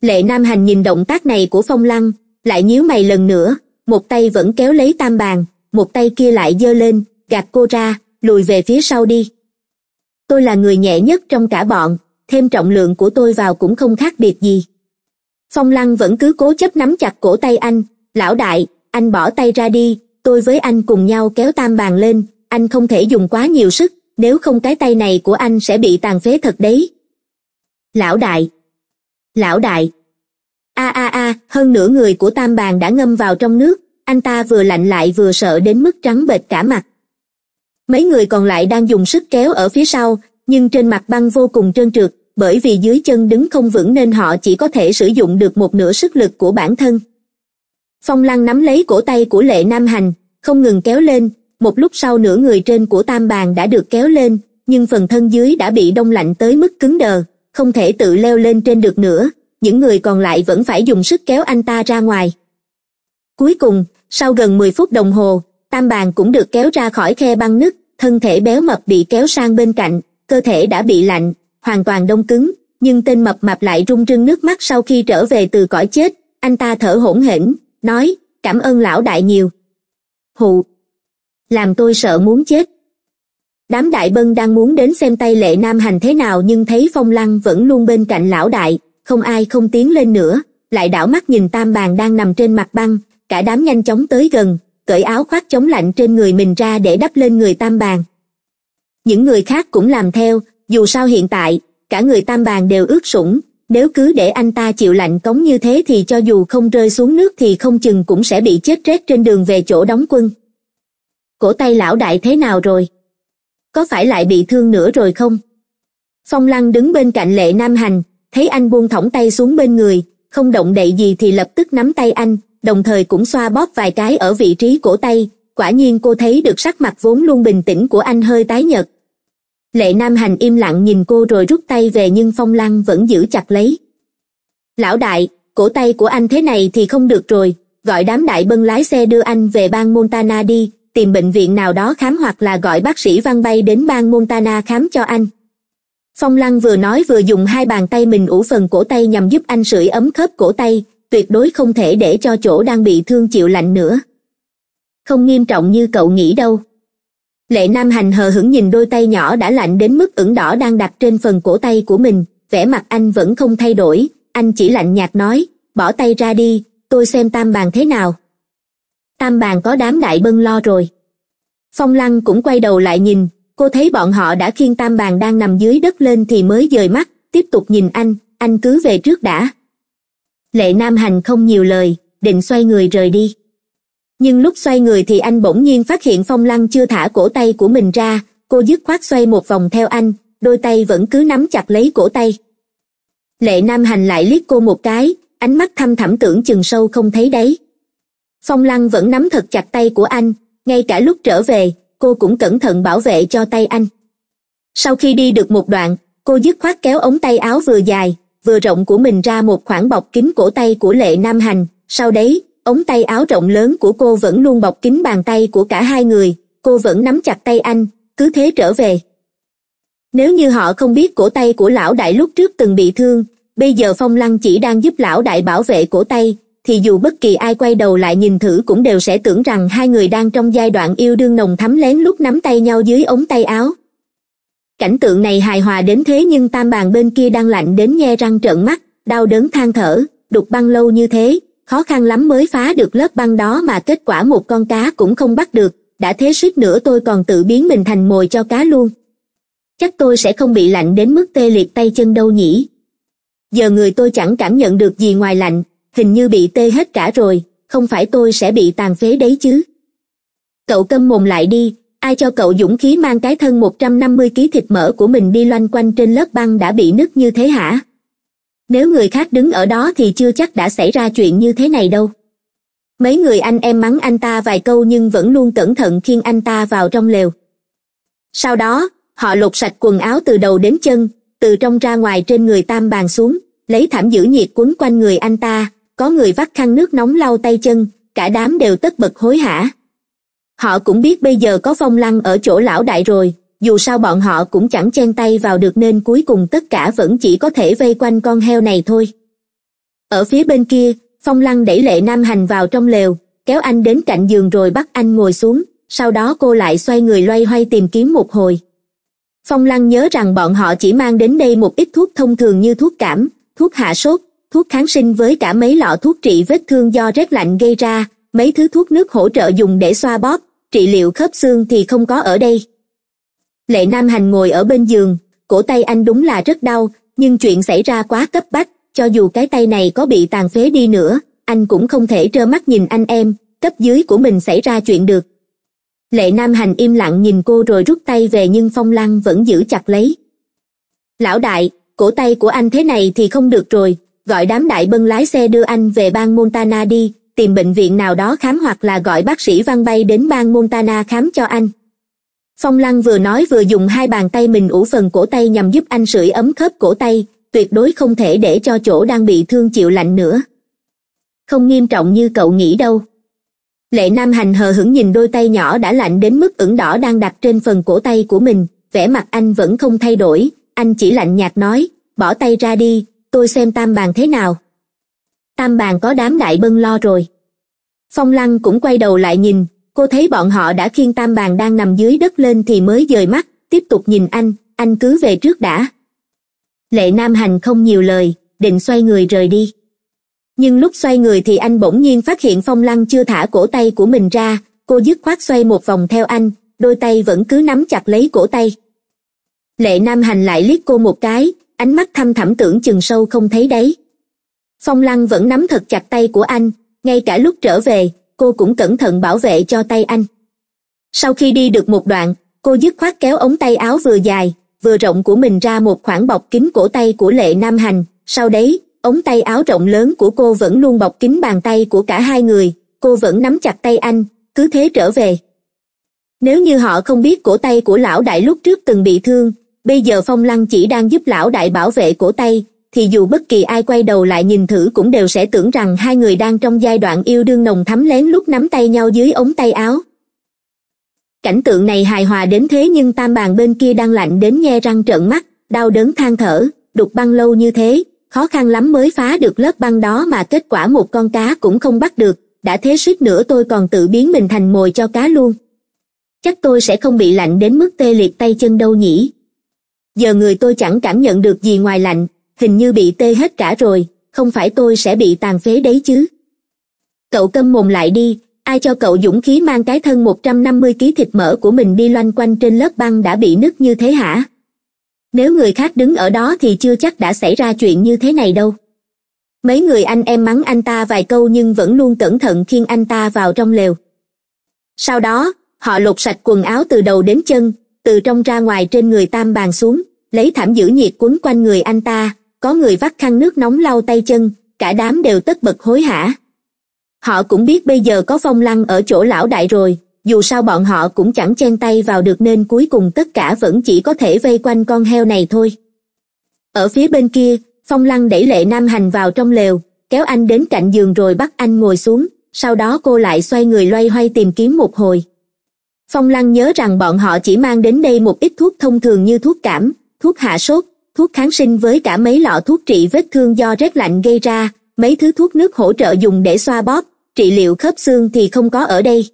Speaker 1: lệ nam hành nhìn động tác này của phong lăng lại nhíu mày lần nữa một tay vẫn kéo lấy tam bàn một tay kia lại giơ lên gạt cô ra lùi về phía sau đi tôi là người nhẹ nhất trong cả bọn thêm trọng lượng của tôi vào cũng không khác biệt gì phong lăng vẫn cứ cố chấp nắm chặt cổ tay anh lão đại anh bỏ tay ra đi tôi với anh cùng nhau kéo tam bàn lên anh không thể dùng quá nhiều sức nếu không cái tay này của anh sẽ bị tàn phế thật đấy lão đại lão đại a a a hơn nửa người của tam bàn đã ngâm vào trong nước anh ta vừa lạnh lại vừa sợ đến mức trắng bệch cả mặt mấy người còn lại đang dùng sức kéo ở phía sau nhưng trên mặt băng vô cùng trơn trượt bởi vì dưới chân đứng không vững nên họ chỉ có thể sử dụng được một nửa sức lực của bản thân phong lăng nắm lấy cổ tay của lệ nam hành không ngừng kéo lên một lúc sau nửa người trên của tam bàn đã được kéo lên nhưng phần thân dưới đã bị đông lạnh tới mức cứng đờ không thể tự leo lên trên được nữa những người còn lại vẫn phải dùng sức kéo anh ta ra ngoài cuối cùng sau gần mười phút đồng hồ tam bàn cũng được kéo ra khỏi khe băng nứt thân thể béo mập bị kéo sang bên cạnh cơ thể đã bị lạnh hoàn toàn đông cứng nhưng tên mập mạp lại rung rưng nước mắt sau khi trở về từ cõi chết anh ta thở hổn hển nói cảm ơn lão đại nhiều hụ làm tôi sợ muốn chết đám đại bân đang muốn đến xem tay lệ nam hành thế nào nhưng thấy phong lăng vẫn luôn bên cạnh lão đại không ai không tiến lên nữa lại đảo mắt nhìn tam bàn đang nằm trên mặt băng cả đám nhanh chóng tới gần cởi áo khoác chống lạnh trên người mình ra để đắp lên người tam bàn những người khác cũng làm theo dù sao hiện tại cả người tam bàn đều ướt sũng nếu cứ để anh ta chịu lạnh cống như thế thì cho dù không rơi xuống nước thì không chừng cũng sẽ bị chết rét trên đường về chỗ đóng quân cổ tay lão đại thế nào rồi có phải lại bị thương nữa rồi không phong lăng đứng bên cạnh lệ nam hành thấy anh buông thõng tay xuống bên người không động đậy gì thì lập tức nắm tay anh đồng thời cũng xoa bóp vài cái ở vị trí cổ tay quả nhiên cô thấy được sắc mặt vốn luôn bình tĩnh của anh hơi tái nhợt lệ nam hành im lặng nhìn cô rồi rút tay về nhưng phong lăng vẫn giữ chặt lấy lão đại cổ tay của anh thế này thì không được rồi gọi đám đại bân lái xe đưa anh về bang montana đi tìm bệnh viện nào đó khám hoặc là gọi bác sĩ văn bay đến bang montana khám cho anh phong lăng vừa nói vừa dùng hai bàn tay mình ủ phần cổ tay nhằm giúp anh sưởi ấm khớp cổ tay tuyệt đối không thể để cho chỗ đang bị thương chịu lạnh nữa không nghiêm trọng như cậu nghĩ đâu lệ nam hành hờ hững nhìn đôi tay nhỏ đã lạnh đến mức ửng đỏ đang đặt trên phần cổ tay của mình vẻ mặt anh vẫn không thay đổi anh chỉ lạnh nhạt nói bỏ tay ra đi tôi xem tam bàn thế nào tam bàn có đám đại bân lo rồi phong lăng cũng quay đầu lại nhìn cô thấy bọn họ đã khiêng tam bàn đang nằm dưới đất lên thì mới dời mắt tiếp tục nhìn anh anh cứ về trước đã lệ nam hành không nhiều lời định xoay người rời đi nhưng lúc xoay người thì anh bỗng nhiên phát hiện phong lăng chưa thả cổ tay của mình ra cô dứt khoát xoay một vòng theo anh đôi tay vẫn cứ nắm chặt lấy cổ tay lệ nam hành lại liếc cô một cái ánh mắt thăm thẳm tưởng chừng sâu không thấy đấy phong lăng vẫn nắm thật chặt tay của anh ngay cả lúc trở về cô cũng cẩn thận bảo vệ cho tay anh sau khi đi được một đoạn cô dứt khoát kéo ống tay áo vừa dài vừa rộng của mình ra một khoảng bọc kín cổ tay của lệ nam hành sau đấy ống tay áo rộng lớn của cô vẫn luôn bọc kín bàn tay của cả hai người cô vẫn nắm chặt tay anh cứ thế trở về nếu như họ không biết cổ tay của lão đại lúc trước từng bị thương bây giờ phong lăng chỉ đang giúp lão đại bảo vệ cổ tay thì dù bất kỳ ai quay đầu lại nhìn thử cũng đều sẽ tưởng rằng hai người đang trong giai đoạn yêu đương nồng thắm lén lúc nắm tay nhau dưới ống tay áo cảnh tượng này hài hòa đến thế nhưng tam bàn bên kia đang lạnh đến nhe răng trợn mắt đau đớn than thở đục băng lâu như thế khó khăn lắm mới phá được lớp băng đó mà kết quả một con cá cũng không bắt được đã thế suýt nữa tôi còn tự biến mình thành mồi cho cá luôn chắc tôi sẽ không bị lạnh đến mức tê liệt tay chân đâu nhỉ giờ người tôi chẳng cảm nhận được gì ngoài lạnh hình như bị tê hết cả rồi không phải tôi sẽ bị tàn phế đấy chứ cậu câm mồm lại đi ai cho cậu dũng khí mang cái thân một trăm năm mươi ký thịt mỡ của mình đi loanh quanh trên lớp băng đã bị nứt như thế hả nếu người khác đứng ở đó thì chưa chắc đã xảy ra chuyện như thế này đâu mấy người anh em mắng anh ta vài câu nhưng vẫn luôn cẩn thận khiêng anh ta vào trong lều sau đó họ lột sạch quần áo từ đầu đến chân từ trong ra ngoài trên người tam bàn xuống lấy thảm giữ nhiệt quấn quanh người anh ta có người vắt khăn nước nóng lau tay chân cả đám đều tất bật hối hả họ cũng biết bây giờ có phong lăng ở chỗ lão đại rồi dù sao bọn họ cũng chẳng chen tay vào được nên cuối cùng tất cả vẫn chỉ có thể vây quanh con heo này thôi ở phía bên kia phong lăng đẩy lệ nam hành vào trong lều kéo anh đến cạnh giường rồi bắt anh ngồi xuống sau đó cô lại xoay người loay hoay tìm kiếm một hồi phong lăng nhớ rằng bọn họ chỉ mang đến đây một ít thuốc thông thường như thuốc cảm thuốc hạ sốt thuốc kháng sinh với cả mấy lọ thuốc trị vết thương do rét lạnh gây ra mấy thứ thuốc nước hỗ trợ dùng để xoa bóp trị liệu khớp xương thì không có ở đây lệ nam hành ngồi ở bên giường cổ tay anh đúng là rất đau nhưng chuyện xảy ra quá cấp bách cho dù cái tay này có bị tàn phế đi nữa anh cũng không thể trơ mắt nhìn anh em cấp dưới của mình xảy ra chuyện được lệ nam hành im lặng nhìn cô rồi rút tay về nhưng phong lăng vẫn giữ chặt lấy lão đại cổ tay của anh thế này thì không được rồi gọi đám đại bân lái xe đưa anh về bang montana đi tìm bệnh viện nào đó khám hoặc là gọi bác sĩ văn bay đến bang montana khám cho anh phong lăng vừa nói vừa dùng hai bàn tay mình ủ phần cổ tay nhằm giúp anh sưởi ấm khớp cổ tay tuyệt đối không thể để cho chỗ đang bị thương chịu lạnh nữa không nghiêm trọng như cậu nghĩ đâu lệ nam hành hờ hững nhìn đôi tay nhỏ đã lạnh đến mức ửng đỏ đang đặt trên phần cổ tay của mình vẻ mặt anh vẫn không thay đổi anh chỉ lạnh nhạt nói bỏ tay ra đi tôi xem tam bàn thế nào tam bàn có đám đại bân lo rồi phong lăng cũng quay đầu lại nhìn cô thấy bọn họ đã khiêng tam bàn đang nằm dưới đất lên thì mới dời mắt tiếp tục nhìn anh anh cứ về trước đã lệ nam hành không nhiều lời định xoay người rời đi nhưng lúc xoay người thì anh bỗng nhiên phát hiện phong lăng chưa thả cổ tay của mình ra cô dứt khoát xoay một vòng theo anh đôi tay vẫn cứ nắm chặt lấy cổ tay lệ nam hành lại liếc cô một cái ánh mắt thăm thẳm tưởng chừng sâu không thấy đấy phong lăng vẫn nắm thật chặt tay của anh ngay cả lúc trở về cô cũng cẩn thận bảo vệ cho tay anh sau khi đi được một đoạn cô dứt khoát kéo ống tay áo vừa dài vừa rộng của mình ra một khoảng bọc kín cổ tay của lệ nam hành sau đấy ống tay áo rộng lớn của cô vẫn luôn bọc kín bàn tay của cả hai người cô vẫn nắm chặt tay anh cứ thế trở về nếu như họ không biết cổ tay của lão đại lúc trước từng bị thương bây giờ phong lăng chỉ đang giúp lão đại bảo vệ cổ tay thì dù bất kỳ ai quay đầu lại nhìn thử cũng đều sẽ tưởng rằng hai người đang trong giai đoạn yêu đương nồng thắm lén lút nắm tay nhau dưới ống tay áo cảnh tượng này hài hòa đến thế nhưng tam bàn bên kia đang lạnh đến nghe răng trợn mắt đau đớn than thở đục băng lâu như thế khó khăn lắm mới phá được lớp băng đó mà kết quả một con cá cũng không bắt được đã thế suýt nữa tôi còn tự biến mình thành mồi cho cá luôn chắc tôi sẽ không bị lạnh đến mức tê liệt tay chân đâu nhỉ giờ người tôi chẳng cảm nhận được gì ngoài lạnh hình như bị tê hết cả rồi không phải tôi sẽ bị tàn phế đấy chứ cậu câm mồm lại đi ai cho cậu dũng khí mang cái thân 150 kg thịt mỡ của mình đi loanh quanh trên lớp băng đã bị nứt như thế hả? Nếu người khác đứng ở đó thì chưa chắc đã xảy ra chuyện như thế này đâu. Mấy người anh em mắng anh ta vài câu nhưng vẫn luôn cẩn thận khiêng anh ta vào trong lều. Sau đó, họ lột sạch quần áo từ đầu đến chân, từ trong ra ngoài trên người tam bàn xuống, lấy thảm giữ nhiệt quấn quanh người anh ta, có người vắt khăn nước nóng lau tay chân cả đám đều tất bật hối hả họ cũng biết bây giờ có phong lăng ở chỗ lão đại rồi dù sao bọn họ cũng chẳng chen tay vào được nên cuối cùng tất cả vẫn chỉ có thể vây quanh con heo này thôi ở phía bên kia phong lăng đẩy lệ nam hành vào trong lều kéo anh đến cạnh giường rồi bắt anh ngồi xuống sau đó cô lại xoay người loay hoay tìm kiếm một hồi phong lăng nhớ rằng bọn họ chỉ mang đến đây một ít thuốc thông thường như thuốc cảm thuốc hạ sốt thuốc kháng sinh với cả mấy lọ thuốc trị vết thương do rét lạnh gây ra mấy thứ thuốc nước hỗ trợ dùng để xoa bóp trị liệu khớp xương thì không có ở đây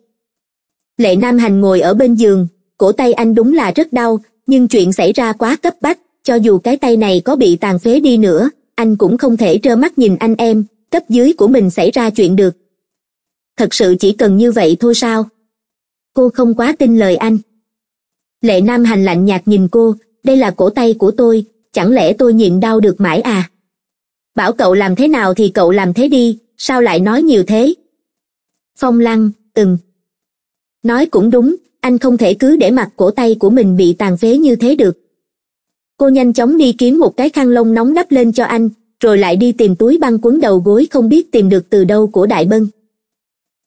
Speaker 1: lệ nam hành ngồi ở bên giường cổ tay anh đúng là rất đau nhưng chuyện xảy ra quá cấp bách cho dù cái tay này có bị tàn phế đi nữa anh cũng không thể trơ mắt nhìn anh em cấp dưới của mình xảy ra chuyện được thật sự chỉ cần như vậy thôi sao cô không quá tin lời anh lệ nam hành lạnh nhạt nhìn cô đây là cổ tay của tôi chẳng lẽ tôi nhịn đau được mãi à bảo cậu làm thế nào thì cậu làm thế đi sao lại nói nhiều thế phong lăng từng nói cũng đúng anh không thể cứ để mặt cổ tay của mình bị tàn phế như thế được cô nhanh chóng đi kiếm một cái khăn lông nóng đắp lên cho anh rồi lại đi tìm túi băng quấn đầu gối không biết tìm được từ đâu của đại bân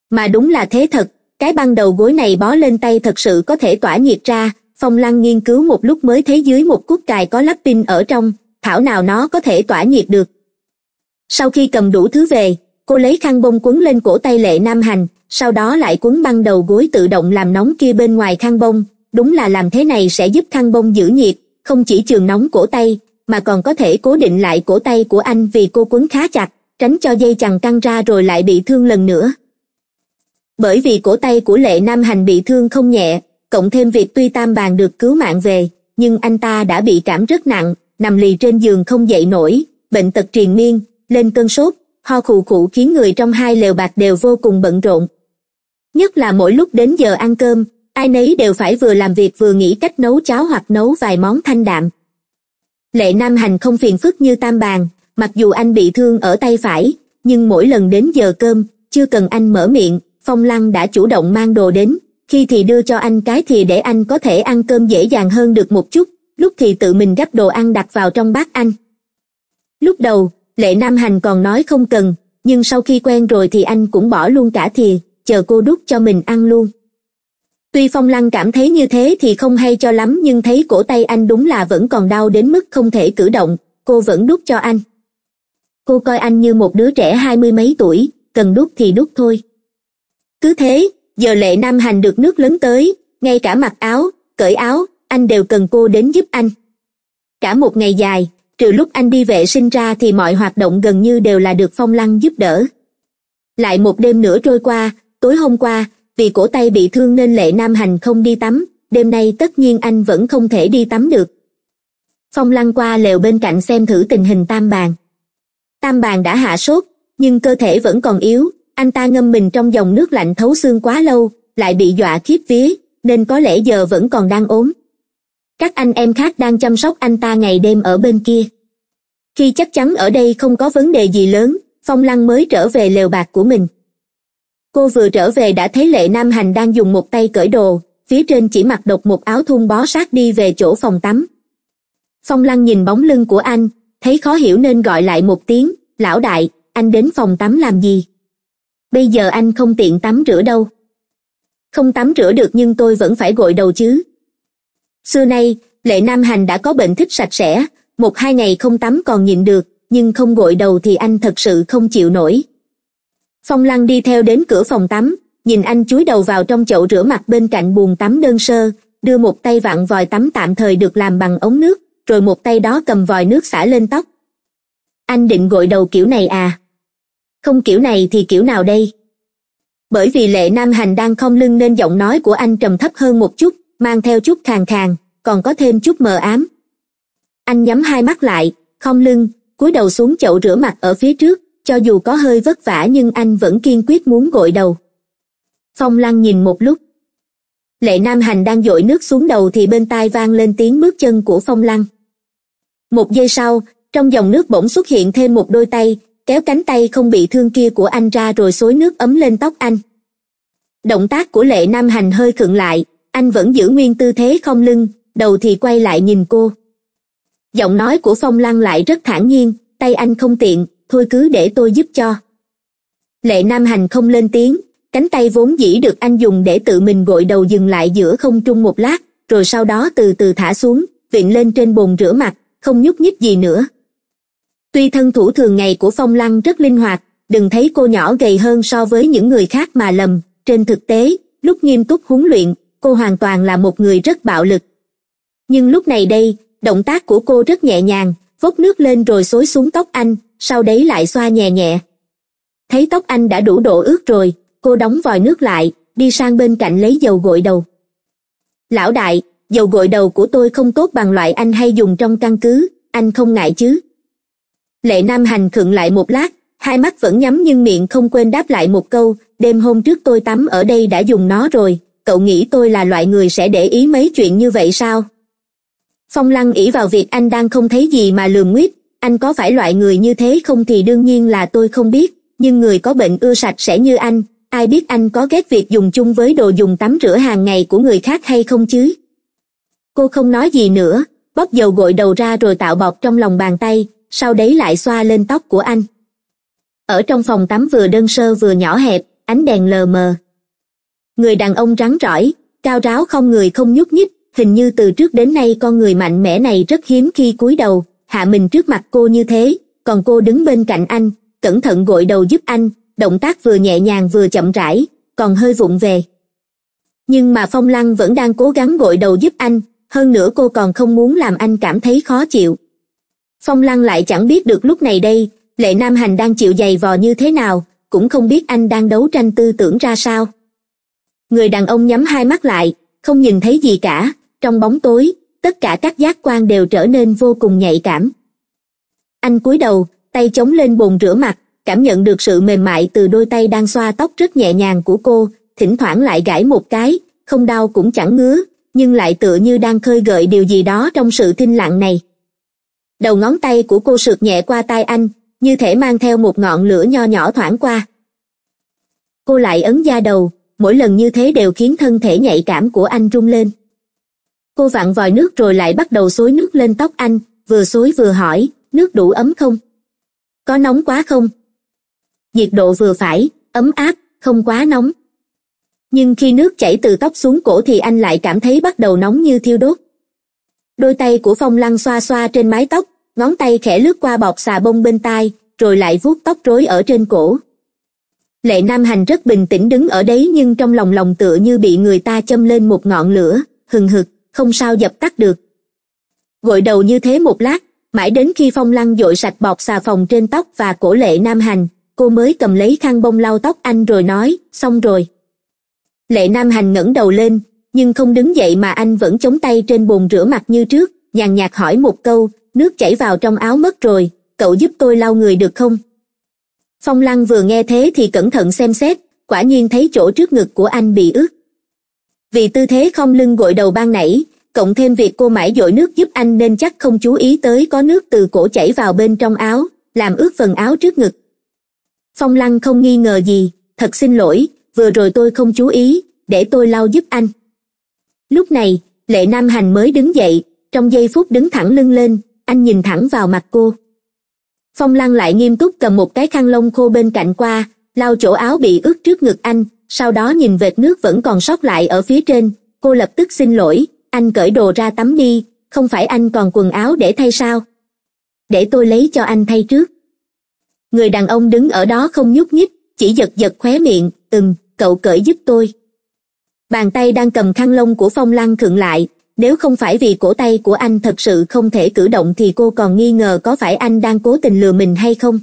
Speaker 1: mà đúng là thế thật cái băng đầu gối này bó lên tay thật sự có thể tỏa nhiệt ra phong Lan nghiên cứu một lúc mới thấy dưới một cúc cài có lắp pin ở trong thảo nào nó có thể tỏa nhiệt được sau khi cầm đủ thứ về cô lấy khăn bông quấn lên cổ tay lệ nam hành sau đó lại quấn băng đầu gối tự động làm nóng kia bên ngoài khăn bông đúng là làm thế này sẽ giúp khăn bông giữ nhiệt không chỉ trường nóng cổ tay mà còn có thể cố định lại cổ tay của anh vì cô quấn khá chặt tránh cho dây chằng căng ra rồi lại bị thương lần nữa bởi vì cổ tay của lệ nam hành bị thương không nhẹ cộng thêm việc tuy tam bàn được cứu mạng về nhưng anh ta đã bị cảm rất nặng nằm lì trên giường không dậy nổi bệnh tật triền miên lên cơn sốt ho khụ khụ khiến người trong hai lều bạc đều vô cùng bận rộn nhất là mỗi lúc đến giờ ăn cơm ai nấy đều phải vừa làm việc vừa nghĩ cách nấu cháo hoặc nấu vài món thanh đạm lệ nam hành không phiền phức như tam bàn mặc dù anh bị thương ở tay phải nhưng mỗi lần đến giờ cơm chưa cần anh mở miệng phong lăng đã chủ động mang đồ đến khi thì đưa cho anh cái thì để anh có thể ăn cơm dễ dàng hơn được một chút lúc thì tự mình gắp đồ ăn đặt vào trong bát anh lúc đầu lệ nam hành còn nói không cần nhưng sau khi quen rồi thì anh cũng bỏ luôn cả thì chờ cô đút cho mình ăn luôn tuy phong lăng cảm thấy như thế thì không hay cho lắm nhưng thấy cổ tay anh đúng là vẫn còn đau đến mức không thể cử động cô vẫn đút cho anh cô coi anh như một đứa trẻ hai mươi mấy tuổi cần đút thì đút thôi cứ thế giờ lệ nam hành được nước lớn tới ngay cả mặc áo cởi áo anh đều cần cô đến giúp anh cả một ngày dài trừ lúc anh đi vệ sinh ra thì mọi hoạt động gần như đều là được phong lăng giúp đỡ lại một đêm nữa trôi qua tối hôm qua vì cổ tay bị thương nên lệ nam hành không đi tắm đêm nay tất nhiên anh vẫn không thể đi tắm được phong lăng qua lều bên cạnh xem thử tình hình tam bàn tam bàn đã hạ sốt nhưng cơ thể vẫn còn yếu anh ta ngâm mình trong dòng nước lạnh thấu xương quá lâu lại bị dọa khiếp vía nên có lẽ giờ vẫn còn đang ốm các anh em khác đang chăm sóc anh ta ngày đêm ở bên kia khi chắc chắn ở đây không có vấn đề gì lớn phong lăng mới trở về lều bạc của mình cô vừa trở về đã thấy lệ nam hành đang dùng một tay cởi đồ phía trên chỉ mặc độc một áo thun bó sát đi về chỗ phòng tắm phong lăng nhìn bóng lưng của anh thấy khó hiểu nên gọi lại một tiếng lão đại anh đến phòng tắm làm gì bây giờ anh không tiện tắm rửa đâu không tắm rửa được nhưng tôi vẫn phải gội đầu chứ xưa nay lệ nam hành đã có bệnh thích sạch sẽ một hai ngày không tắm còn nhịn được nhưng không gội đầu thì anh thật sự không chịu nổi phong lăng đi theo đến cửa phòng tắm nhìn anh chúi đầu vào trong chậu rửa mặt bên cạnh buồng tắm đơn sơ đưa một tay vặn vòi tắm tạm thời được làm bằng ống nước rồi một tay đó cầm vòi nước xả lên tóc anh định gội đầu kiểu này à không kiểu này thì kiểu nào đây bởi vì lệ nam hành đang không lưng nên giọng nói của anh trầm thấp hơn một chút mang theo chút khàn khàn còn có thêm chút mờ ám anh nhắm hai mắt lại không lưng cúi đầu xuống chậu rửa mặt ở phía trước cho dù có hơi vất vả nhưng anh vẫn kiên quyết muốn gội đầu phong lăng nhìn một lúc lệ nam hành đang dội nước xuống đầu thì bên tai vang lên tiếng bước chân của phong lăng một giây sau trong dòng nước bỗng xuất hiện thêm một đôi tay kéo cánh tay không bị thương kia của anh ra rồi xối nước ấm lên tóc anh động tác của lệ nam hành hơi khựng lại anh vẫn giữ nguyên tư thế không lưng đầu thì quay lại nhìn cô giọng nói của phong lan lại rất thản nhiên tay anh không tiện thôi cứ để tôi giúp cho lệ nam hành không lên tiếng cánh tay vốn dĩ được anh dùng để tự mình gội đầu dừng lại giữa không trung một lát rồi sau đó từ từ thả xuống viện lên trên bồn rửa mặt không nhúc nhích gì nữa tuy thân thủ thường ngày của phong lăng rất linh hoạt đừng thấy cô nhỏ gầy hơn so với những người khác mà lầm trên thực tế lúc nghiêm túc huấn luyện cô hoàn toàn là một người rất bạo lực nhưng lúc này đây động tác của cô rất nhẹ nhàng vốc nước lên rồi xối xuống tóc anh sau đấy lại xoa nhẹ nhẹ thấy tóc anh đã đủ độ ướt rồi cô đóng vòi nước lại đi sang bên cạnh lấy dầu gội đầu lão đại dầu gội đầu của tôi không tốt bằng loại anh hay dùng trong căn cứ anh không ngại chứ lệ nam hành khựng lại một lát hai mắt vẫn nhắm nhưng miệng không quên đáp lại một câu đêm hôm trước tôi tắm ở đây đã dùng nó rồi cậu nghĩ tôi là loại người sẽ để ý mấy chuyện như vậy sao phong lăng ỷ vào việc anh đang không thấy gì mà lườm nguyết anh có phải loại người như thế không thì đương nhiên là tôi không biết nhưng người có bệnh ưa sạch sẽ như anh ai biết anh có ghét việc dùng chung với đồ dùng tắm rửa hàng ngày của người khác hay không chứ cô không nói gì nữa bóp dầu gội đầu ra rồi tạo bọt trong lòng bàn tay sau đấy lại xoa lên tóc của anh ở trong phòng tắm vừa đơn sơ vừa nhỏ hẹp ánh đèn lờ mờ người đàn ông rắn rỏi cao ráo không người không nhúc nhích hình như từ trước đến nay con người mạnh mẽ này rất hiếm khi cúi đầu hạ mình trước mặt cô như thế còn cô đứng bên cạnh anh cẩn thận gội đầu giúp anh động tác vừa nhẹ nhàng vừa chậm rãi còn hơi vụng về nhưng mà phong lăng vẫn đang cố gắng gội đầu giúp anh hơn nữa cô còn không muốn làm anh cảm thấy khó chịu phong Lan lại chẳng biết được lúc này đây lệ nam hành đang chịu giày vò như thế nào cũng không biết anh đang đấu tranh tư tưởng ra sao người đàn ông nhắm hai mắt lại không nhìn thấy gì cả trong bóng tối tất cả các giác quan đều trở nên vô cùng nhạy cảm anh cúi đầu tay chống lên bồn rửa mặt cảm nhận được sự mềm mại từ đôi tay đang xoa tóc rất nhẹ nhàng của cô thỉnh thoảng lại gãi một cái không đau cũng chẳng ngứa nhưng lại tựa như đang khơi gợi điều gì đó trong sự thinh lặng này đầu ngón tay của cô sượt nhẹ qua tai anh như thể mang theo một ngọn lửa nho nhỏ thoảng qua cô lại ấn da đầu mỗi lần như thế đều khiến thân thể nhạy cảm của anh rung lên cô vặn vòi nước rồi lại bắt đầu xối nước lên tóc anh vừa xối vừa hỏi nước đủ ấm không có nóng quá không nhiệt độ vừa phải ấm áp không quá nóng nhưng khi nước chảy từ tóc xuống cổ thì anh lại cảm thấy bắt đầu nóng như thiêu đốt đôi tay của phong lăng xoa xoa trên mái tóc ngón tay khẽ lướt qua bọt xà bông bên tai rồi lại vuốt tóc rối ở trên cổ lệ nam hành rất bình tĩnh đứng ở đấy nhưng trong lòng lòng tựa như bị người ta châm lên một ngọn lửa hừng hực không sao dập tắt được gội đầu như thế một lát mãi đến khi phong lăng dội sạch bọt xà phòng trên tóc và cổ lệ nam hành cô mới cầm lấy khăn bông lau tóc anh rồi nói xong rồi lệ nam hành ngẩng đầu lên nhưng không đứng dậy mà anh vẫn chống tay trên bồn rửa mặt như trước nhàn nhạt hỏi một câu nước chảy vào trong áo mất rồi cậu giúp tôi lau người được không phong lăng vừa nghe thế thì cẩn thận xem xét quả nhiên thấy chỗ trước ngực của anh bị ướt vì tư thế không lưng gội đầu ban nãy cộng thêm việc cô mãi dội nước giúp anh nên chắc không chú ý tới có nước từ cổ chảy vào bên trong áo làm ướt phần áo trước ngực phong lăng không nghi ngờ gì thật xin lỗi vừa rồi tôi không chú ý để tôi lau giúp anh lúc này lệ nam hành mới đứng dậy trong giây phút đứng thẳng lưng lên anh nhìn thẳng vào mặt cô phong lan lại nghiêm túc cầm một cái khăn lông khô bên cạnh qua lau chỗ áo bị ướt trước ngực anh sau đó nhìn vệt nước vẫn còn sót lại ở phía trên cô lập tức xin lỗi anh cởi đồ ra tắm đi không phải anh còn quần áo để thay sao để tôi lấy cho anh thay trước người đàn ông đứng ở đó không nhúc nhích chỉ giật giật khóe miệng ừm cậu cởi giúp tôi bàn tay đang cầm khăn lông của phong lăng khựng lại nếu không phải vì cổ tay của anh thật sự không thể cử động thì cô còn nghi ngờ có phải anh đang cố tình lừa mình hay không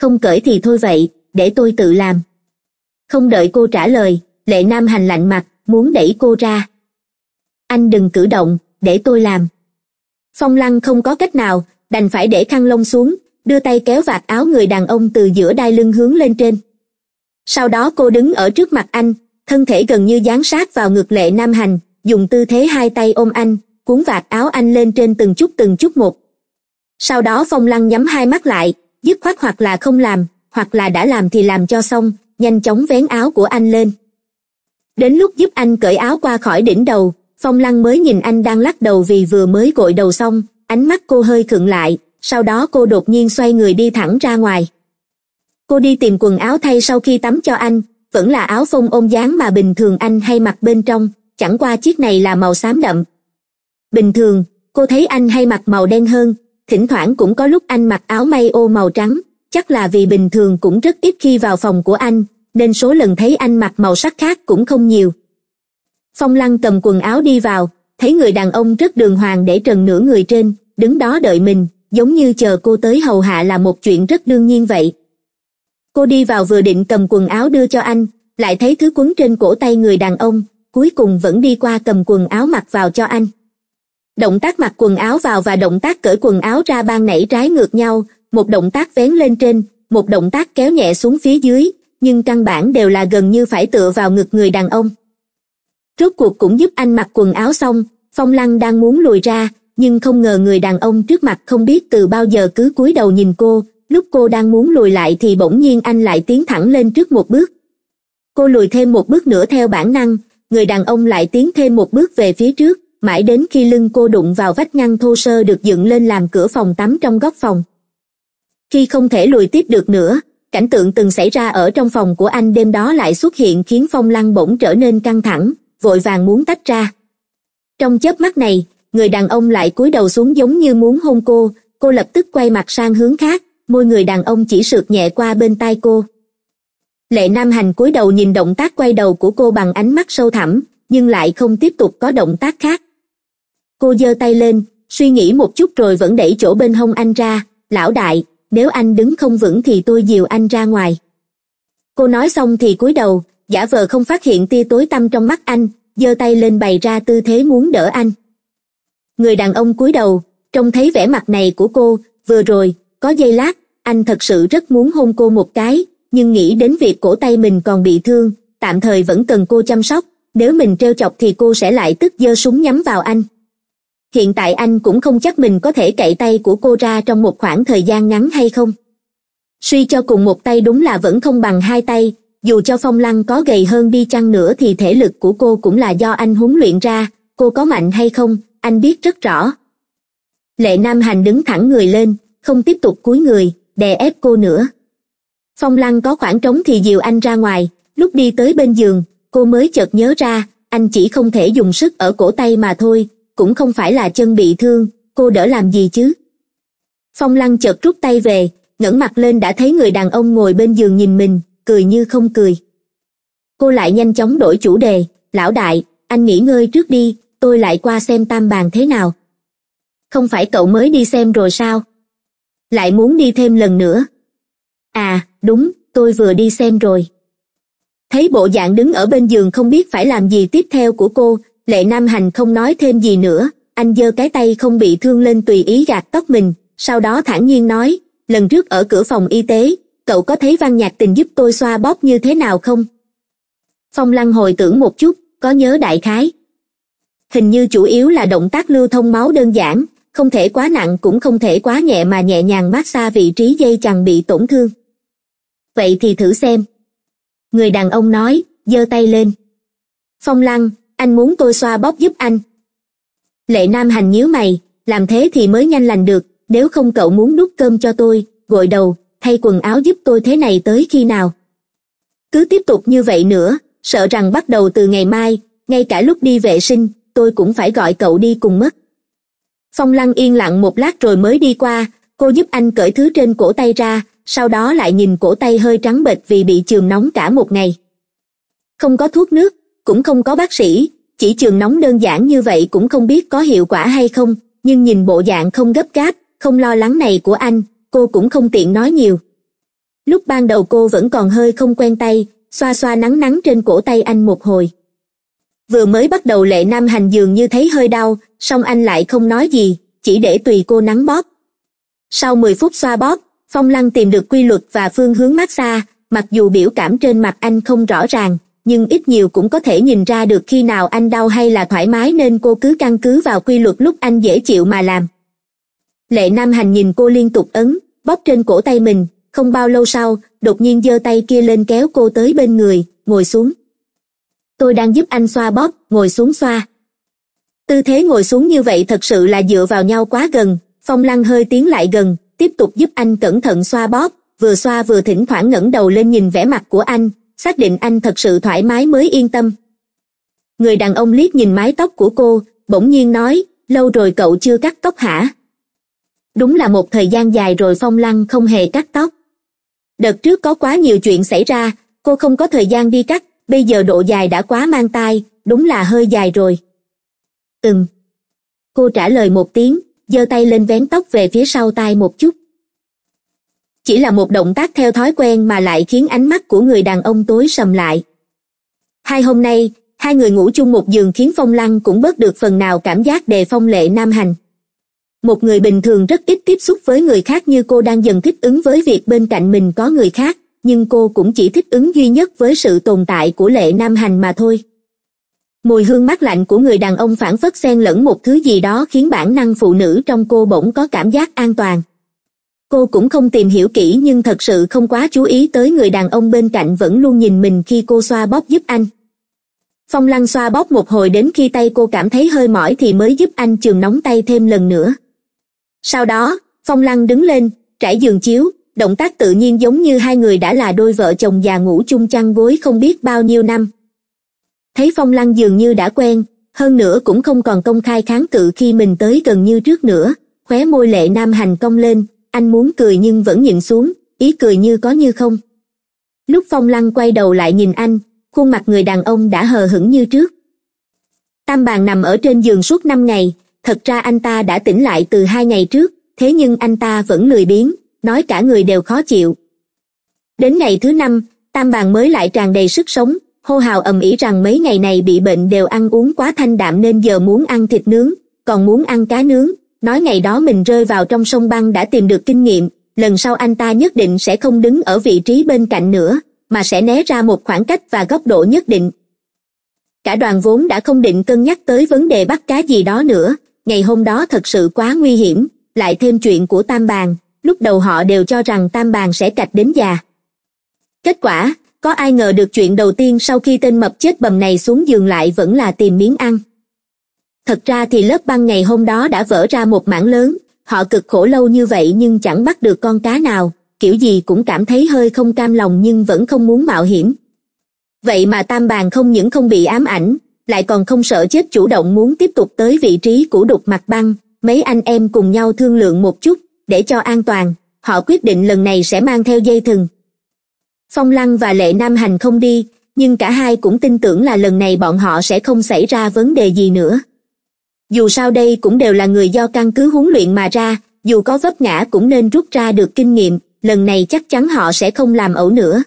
Speaker 1: không cởi thì thôi vậy để tôi tự làm không đợi cô trả lời lệ nam hành lạnh mặt muốn đẩy cô ra anh đừng cử động để tôi làm phong lăng không có cách nào đành phải để khăn lông xuống đưa tay kéo vạt áo người đàn ông từ giữa đai lưng hướng lên trên sau đó cô đứng ở trước mặt anh thân thể gần như dán sát vào ngực lệ nam hành dùng tư thế hai tay ôm anh cuốn vạt áo anh lên trên từng chút từng chút một sau đó phong lăng nhắm hai mắt lại dứt khoát hoặc là không làm hoặc là đã làm thì làm cho xong nhanh chóng vén áo của anh lên đến lúc giúp anh cởi áo qua khỏi đỉnh đầu phong lăng mới nhìn anh đang lắc đầu vì vừa mới gội đầu xong ánh mắt cô hơi khựng lại sau đó cô đột nhiên xoay người đi thẳng ra ngoài cô đi tìm quần áo thay sau khi tắm cho anh vẫn là áo phông ôm dáng mà bình thường anh hay mặc bên trong chẳng qua chiếc này là màu xám đậm bình thường cô thấy anh hay mặc màu đen hơn thỉnh thoảng cũng có lúc anh mặc áo may ô màu trắng chắc là vì bình thường cũng rất ít khi vào phòng của anh nên số lần thấy anh mặc màu sắc khác cũng không nhiều phong lăng cầm quần áo đi vào thấy người đàn ông rất đường hoàng để trần nửa người trên đứng đó đợi mình giống như chờ cô tới hầu hạ là một chuyện rất đương nhiên vậy cô đi vào vừa định cầm quần áo đưa cho anh lại thấy thứ quấn trên cổ tay người đàn ông cuối cùng vẫn đi qua cầm quần áo mặc vào cho anh động tác mặc quần áo vào và động tác cởi quần áo ra ban nảy trái ngược nhau một động tác vén lên trên một động tác kéo nhẹ xuống phía dưới nhưng căn bản đều là gần như phải tựa vào ngực người đàn ông rốt cuộc cũng giúp anh mặc quần áo xong phong lăng đang muốn lùi ra nhưng không ngờ người đàn ông trước mặt không biết từ bao giờ cứ cúi đầu nhìn cô lúc cô đang muốn lùi lại thì bỗng nhiên anh lại tiến thẳng lên trước một bước cô lùi thêm một bước nữa theo bản năng người đàn ông lại tiến thêm một bước về phía trước mãi đến khi lưng cô đụng vào vách ngăn thô sơ được dựng lên làm cửa phòng tắm trong góc phòng khi không thể lùi tiếp được nữa cảnh tượng từng xảy ra ở trong phòng của anh đêm đó lại xuất hiện khiến phong lăng bỗng trở nên căng thẳng vội vàng muốn tách ra trong chớp mắt này người đàn ông lại cúi đầu xuống giống như muốn hôn cô cô lập tức quay mặt sang hướng khác môi người đàn ông chỉ sượt nhẹ qua bên tai cô lệ nam hành cúi đầu nhìn động tác quay đầu của cô bằng ánh mắt sâu thẳm nhưng lại không tiếp tục có động tác khác cô giơ tay lên suy nghĩ một chút rồi vẫn đẩy chỗ bên hông anh ra lão đại nếu anh đứng không vững thì tôi dìu anh ra ngoài cô nói xong thì cúi đầu giả vờ không phát hiện tia tối tăm trong mắt anh giơ tay lên bày ra tư thế muốn đỡ anh người đàn ông cúi đầu trông thấy vẻ mặt này của cô vừa rồi có giây lát anh thật sự rất muốn hôn cô một cái nhưng nghĩ đến việc cổ tay mình còn bị thương tạm thời vẫn cần cô chăm sóc nếu mình trêu chọc thì cô sẽ lại tức giơ súng nhắm vào anh hiện tại anh cũng không chắc mình có thể cậy tay của cô ra trong một khoảng thời gian ngắn hay không suy cho cùng một tay đúng là vẫn không bằng hai tay dù cho phong lăng có gầy hơn đi chăng nữa thì thể lực của cô cũng là do anh huấn luyện ra cô có mạnh hay không anh biết rất rõ lệ nam hành đứng thẳng người lên không tiếp tục cúi người đè ép cô nữa phong lăng có khoảng trống thì dìu anh ra ngoài lúc đi tới bên giường cô mới chợt nhớ ra anh chỉ không thể dùng sức ở cổ tay mà thôi cũng không phải là chân bị thương cô đỡ làm gì chứ phong lăng chợt rút tay về ngẩng mặt lên đã thấy người đàn ông ngồi bên giường nhìn mình cười như không cười cô lại nhanh chóng đổi chủ đề lão đại anh nghỉ ngơi trước đi tôi lại qua xem tam bàn thế nào không phải cậu mới đi xem rồi sao lại muốn đi thêm lần nữa à đúng tôi vừa đi xem rồi thấy bộ dạng đứng ở bên giường không biết phải làm gì tiếp theo của cô lệ nam hành không nói thêm gì nữa anh giơ cái tay không bị thương lên tùy ý gạt tóc mình sau đó thản nhiên nói lần trước ở cửa phòng y tế cậu có thấy văn nhạc tình giúp tôi xoa bóp như thế nào không phong lăng hồi tưởng một chút có nhớ đại khái hình như chủ yếu là động tác lưu thông máu đơn giản không thể quá nặng cũng không thể quá nhẹ mà nhẹ nhàng mát xa vị trí dây chằng bị tổn thương vậy thì thử xem người đàn ông nói giơ tay lên phong lăng anh muốn tôi xoa bóp giúp anh lệ nam hành nhíu mày làm thế thì mới nhanh lành được nếu không cậu muốn đút cơm cho tôi gội đầu thay quần áo giúp tôi thế này tới khi nào cứ tiếp tục như vậy nữa sợ rằng bắt đầu từ ngày mai ngay cả lúc đi vệ sinh tôi cũng phải gọi cậu đi cùng mất phong lăng yên lặng một lát rồi mới đi qua cô giúp anh cởi thứ trên cổ tay ra sau đó lại nhìn cổ tay hơi trắng bệch vì bị chườm nóng cả một ngày không có thuốc nước cũng không có bác sĩ chỉ chườm nóng đơn giản như vậy cũng không biết có hiệu quả hay không nhưng nhìn bộ dạng không gấp gáp không lo lắng này của anh cô cũng không tiện nói nhiều lúc ban đầu cô vẫn còn hơi không quen tay xoa xoa nắng nắng trên cổ tay anh một hồi vừa mới bắt đầu lệ nam hành dường như thấy hơi đau song anh lại không nói gì chỉ để tùy cô nắng bóp sau mười phút xoa bóp phong lăng tìm được quy luật và phương hướng mát xa mặc dù biểu cảm trên mặt anh không rõ ràng nhưng ít nhiều cũng có thể nhìn ra được khi nào anh đau hay là thoải mái nên cô cứ căn cứ vào quy luật lúc anh dễ chịu mà làm lệ nam hành nhìn cô liên tục ấn bóp trên cổ tay mình không bao lâu sau đột nhiên giơ tay kia lên kéo cô tới bên người ngồi xuống tôi đang giúp anh xoa bóp ngồi xuống xoa tư thế ngồi xuống như vậy thật sự là dựa vào nhau quá gần phong lăng hơi tiến lại gần tiếp tục giúp anh cẩn thận xoa bóp vừa xoa vừa thỉnh thoảng ngẩng đầu lên nhìn vẻ mặt của anh xác định anh thật sự thoải mái mới yên tâm người đàn ông liếc nhìn mái tóc của cô bỗng nhiên nói lâu rồi cậu chưa cắt tóc hả đúng là một thời gian dài rồi phong lăng không hề cắt tóc đợt trước có quá nhiều chuyện xảy ra cô không có thời gian đi cắt bây giờ độ dài đã quá mang tai đúng là hơi dài rồi ừm cô trả lời một tiếng giơ tay lên vén tóc về phía sau tai một chút chỉ là một động tác theo thói quen mà lại khiến ánh mắt của người đàn ông tối sầm lại hai hôm nay hai người ngủ chung một giường khiến phong lăng cũng bớt được phần nào cảm giác đề phong lệ nam hành một người bình thường rất ít tiếp xúc với người khác như cô đang dần thích ứng với việc bên cạnh mình có người khác nhưng cô cũng chỉ thích ứng duy nhất với sự tồn tại của lệ nam hành mà thôi mùi hương mát lạnh của người đàn ông phản phất xen lẫn một thứ gì đó khiến bản năng phụ nữ trong cô bỗng có cảm giác an toàn cô cũng không tìm hiểu kỹ nhưng thật sự không quá chú ý tới người đàn ông bên cạnh vẫn luôn nhìn mình khi cô xoa bóp giúp anh phong lăng xoa bóp một hồi đến khi tay cô cảm thấy hơi mỏi thì mới giúp anh trường nóng tay thêm lần nữa sau đó phong lăng đứng lên trải giường chiếu động tác tự nhiên giống như hai người đã là đôi vợ chồng già ngủ chung chăn gối không biết bao nhiêu năm thấy phong lăng dường như đã quen hơn nữa cũng không còn công khai kháng cự khi mình tới gần như trước nữa khóe môi lệ nam hành công lên anh muốn cười nhưng vẫn nhìn xuống ý cười như có như không lúc phong lăng quay đầu lại nhìn anh khuôn mặt người đàn ông đã hờ hững như trước tam bàn nằm ở trên giường suốt năm ngày thật ra anh ta đã tỉnh lại từ hai ngày trước thế nhưng anh ta vẫn lười biếng nói cả người đều khó chịu đến ngày thứ năm tam bàn mới lại tràn đầy sức sống hô hào ầm ĩ rằng mấy ngày này bị bệnh đều ăn uống quá thanh đạm nên giờ muốn ăn thịt nướng còn muốn ăn cá nướng nói ngày đó mình rơi vào trong sông băng đã tìm được kinh nghiệm lần sau anh ta nhất định sẽ không đứng ở vị trí bên cạnh nữa mà sẽ né ra một khoảng cách và góc độ nhất định cả đoàn vốn đã không định cân nhắc tới vấn đề bắt cá gì đó nữa ngày hôm đó thật sự quá nguy hiểm lại thêm chuyện của tam bàn lúc đầu họ đều cho rằng tam bàn sẽ cạch đến già kết quả có ai ngờ được chuyện đầu tiên sau khi tên mập chết bầm này xuống giường lại vẫn là tìm miếng ăn thật ra thì lớp băng ngày hôm đó đã vỡ ra một mảng lớn họ cực khổ lâu như vậy nhưng chẳng bắt được con cá nào kiểu gì cũng cảm thấy hơi không cam lòng nhưng vẫn không muốn mạo hiểm vậy mà tam bàn không những không bị ám ảnh lại còn không sợ chết chủ động muốn tiếp tục tới vị trí của đục mặt băng mấy anh em cùng nhau thương lượng một chút để cho an toàn họ quyết định lần này sẽ mang theo dây thừng phong lăng và lệ nam hành không đi nhưng cả hai cũng tin tưởng là lần này bọn họ sẽ không xảy ra vấn đề gì nữa dù sao đây cũng đều là người do căn cứ huấn luyện mà ra dù có vấp ngã cũng nên rút ra được kinh nghiệm lần này chắc chắn họ sẽ không làm ẩu nữa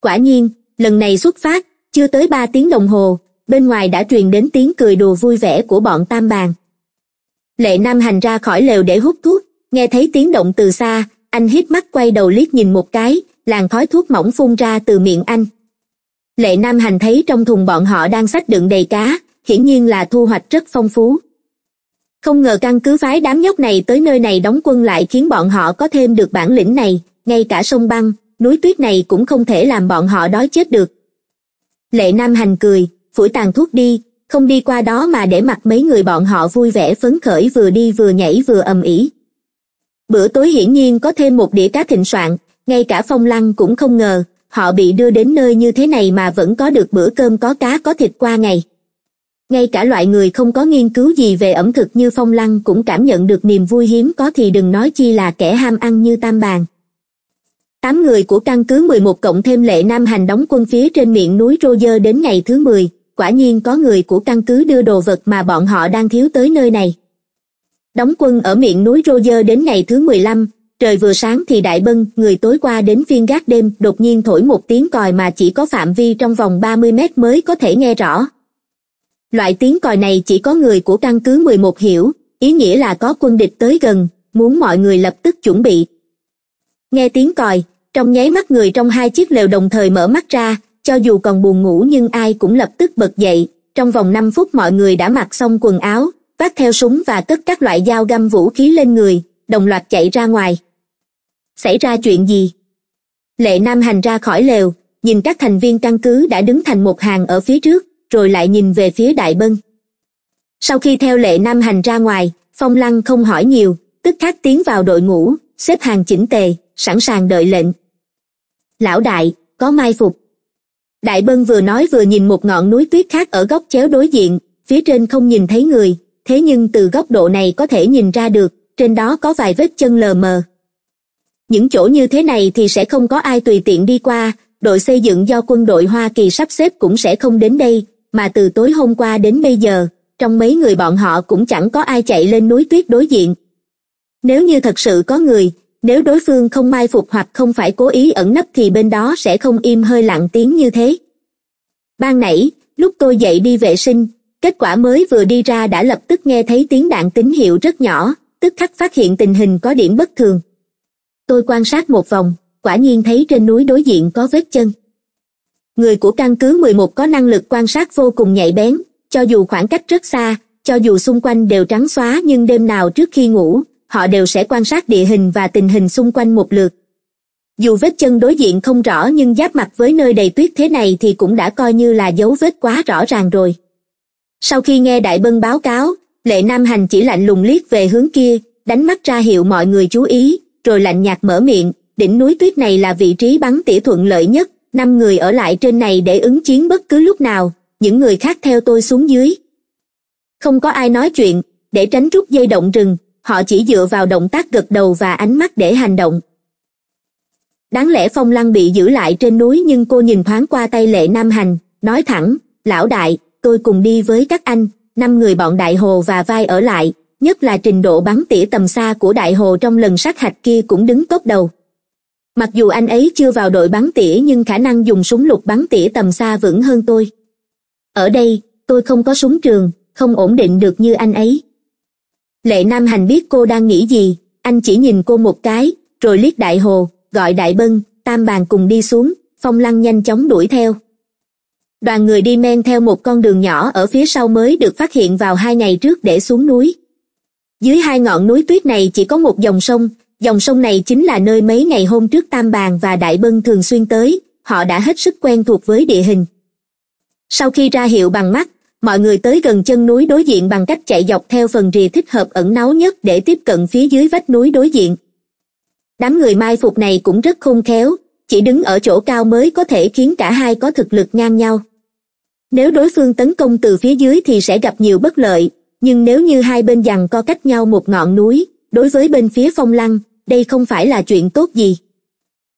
Speaker 1: quả nhiên lần này xuất phát chưa tới ba tiếng đồng hồ bên ngoài đã truyền đến tiếng cười đùa vui vẻ của bọn tam bàn lệ nam hành ra khỏi lều để hút thuốc nghe thấy tiếng động từ xa anh hít mắt quay đầu liếc nhìn một cái làn khói thuốc mỏng phun ra từ miệng anh lệ nam hành thấy trong thùng bọn họ đang xách đựng đầy cá hiển nhiên là thu hoạch rất phong phú không ngờ căn cứ phái đám nhóc này tới nơi này đóng quân lại khiến bọn họ có thêm được bản lĩnh này ngay cả sông băng núi tuyết này cũng không thể làm bọn họ đói chết được lệ nam hành cười phủi tàn thuốc đi không đi qua đó mà để mặc mấy người bọn họ vui vẻ phấn khởi vừa đi vừa nhảy vừa ầm ĩ bữa tối hiển nhiên có thêm một đĩa cá thịnh soạn ngay cả phong lăng cũng không ngờ họ bị đưa đến nơi như thế này mà vẫn có được bữa cơm có cá có thịt qua ngày ngay cả loại người không có nghiên cứu gì về ẩm thực như phong lăng cũng cảm nhận được niềm vui hiếm có thì đừng nói chi là kẻ ham ăn như tam bàn tám người của căn cứ mười một cộng thêm lệ nam hành đóng quân phía trên miệng núi rô dơ đến ngày thứ mười quả nhiên có người của căn cứ đưa đồ vật mà bọn họ đang thiếu tới nơi này đóng quân ở miệng núi roger đến ngày thứ mười lăm trời vừa sáng thì đại bân người tối qua đến phiên gác đêm đột nhiên thổi một tiếng còi mà chỉ có phạm vi trong vòng ba mươi mét mới có thể nghe rõ loại tiếng còi này chỉ có người của căn cứ mười một hiểu ý nghĩa là có quân địch tới gần muốn mọi người lập tức chuẩn bị nghe tiếng còi trong nháy mắt người trong hai chiếc lều đồng thời mở mắt ra cho dù còn buồn ngủ nhưng ai cũng lập tức bật dậy trong vòng năm phút mọi người đã mặc xong quần áo vác theo súng và cất các loại dao găm vũ khí lên người đồng loạt chạy ra ngoài xảy ra chuyện gì lệ nam hành ra khỏi lều nhìn các thành viên căn cứ đã đứng thành một hàng ở phía trước rồi lại nhìn về phía đại bân sau khi theo lệ nam hành ra ngoài phong lăng không hỏi nhiều tức khắc tiến vào đội ngũ xếp hàng chỉnh tề sẵn sàng đợi lệnh lão đại có mai phục đại bân vừa nói vừa nhìn một ngọn núi tuyết khác ở góc chéo đối diện phía trên không nhìn thấy người thế nhưng từ góc độ này có thể nhìn ra được trên đó có vài vết chân lờ mờ những chỗ như thế này thì sẽ không có ai tùy tiện đi qua đội xây dựng do quân đội hoa kỳ sắp xếp cũng sẽ không đến đây mà từ tối hôm qua đến bây giờ trong mấy người bọn họ cũng chẳng có ai chạy lên núi tuyết đối diện nếu như thật sự có người nếu đối phương không mai phục hoặc không phải cố ý ẩn nấp thì bên đó sẽ không im hơi lặng tiếng như thế ban nãy lúc tôi dậy đi vệ sinh kết quả mới vừa đi ra đã lập tức nghe thấy tiếng đạn tín hiệu rất nhỏ tức khắc phát hiện tình hình có điểm bất thường tôi quan sát một vòng quả nhiên thấy trên núi đối diện có vết chân người của căn cứ mười một có năng lực quan sát vô cùng nhạy bén cho dù khoảng cách rất xa cho dù xung quanh đều trắng xóa nhưng đêm nào trước khi ngủ họ đều sẽ quan sát địa hình và tình hình xung quanh một lượt dù vết chân đối diện không rõ nhưng giáp mặt với nơi đầy tuyết thế này thì cũng đã coi như là dấu vết quá rõ ràng rồi sau khi nghe đại bân báo cáo lệ nam hành chỉ lạnh lùng liếc về hướng kia đánh mắt ra hiệu mọi người chú ý rồi lạnh nhạt mở miệng đỉnh núi tuyết này là vị trí bắn tỉa thuận lợi nhất năm người ở lại trên này để ứng chiến bất cứ lúc nào những người khác theo tôi xuống dưới không có ai nói chuyện để tránh rút dây động rừng họ chỉ dựa vào động tác gật đầu và ánh mắt để hành động đáng lẽ phong lăng bị giữ lại trên núi nhưng cô nhìn thoáng qua tay lệ nam hành nói thẳng lão đại tôi cùng đi với các anh năm người bọn đại hồ và vai ở lại nhất là trình độ bắn tỉa tầm xa của đại hồ trong lần sát hạch kia cũng đứng tốt đầu mặc dù anh ấy chưa vào đội bắn tỉa nhưng khả năng dùng súng lục bắn tỉa tầm xa vững hơn tôi ở đây tôi không có súng trường không ổn định được như anh ấy lệ nam hành biết cô đang nghĩ gì anh chỉ nhìn cô một cái rồi liếc đại hồ gọi đại bân tam bàn cùng đi xuống phong lăng nhanh chóng đuổi theo đoàn người đi men theo một con đường nhỏ ở phía sau mới được phát hiện vào hai ngày trước để xuống núi dưới hai ngọn núi tuyết này chỉ có một dòng sông dòng sông này chính là nơi mấy ngày hôm trước tam bàn và đại bân thường xuyên tới họ đã hết sức quen thuộc với địa hình sau khi ra hiệu bằng mắt mọi người tới gần chân núi đối diện bằng cách chạy dọc theo phần rìa thích hợp ẩn náu nhất để tiếp cận phía dưới vách núi đối diện đám người mai phục này cũng rất khôn khéo chỉ đứng ở chỗ cao mới có thể khiến cả hai có thực lực ngang nhau nếu đối phương tấn công từ phía dưới thì sẽ gặp nhiều bất lợi nhưng nếu như hai bên giằng co cách nhau một ngọn núi đối với bên phía phong lăng đây không phải là chuyện tốt gì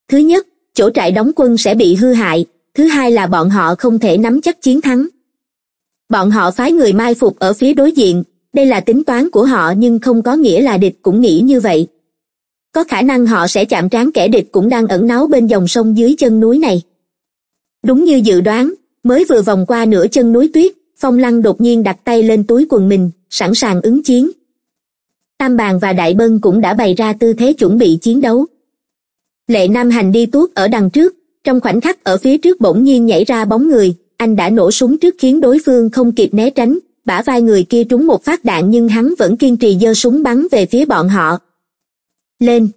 Speaker 1: thứ nhất chỗ trại đóng quân sẽ bị hư hại thứ hai là bọn họ không thể nắm chắc chiến thắng bọn họ phái người mai phục ở phía đối diện đây là tính toán của họ nhưng không có nghĩa là địch cũng nghĩ như vậy có khả năng họ sẽ chạm trán kẻ địch cũng đang ẩn náu bên dòng sông dưới chân núi này đúng như dự đoán mới vừa vòng qua nửa chân núi tuyết phong lăng đột nhiên đặt tay lên túi quần mình sẵn sàng ứng chiến tam bàn và đại bân cũng đã bày ra tư thế chuẩn bị chiến đấu lệ nam hành đi tuốt ở đằng trước trong khoảnh khắc ở phía trước bỗng nhiên nhảy ra bóng người anh đã nổ súng trước khiến đối phương không kịp né tránh bả vai người kia trúng một phát đạn nhưng hắn vẫn kiên trì giơ súng bắn về phía bọn họ lên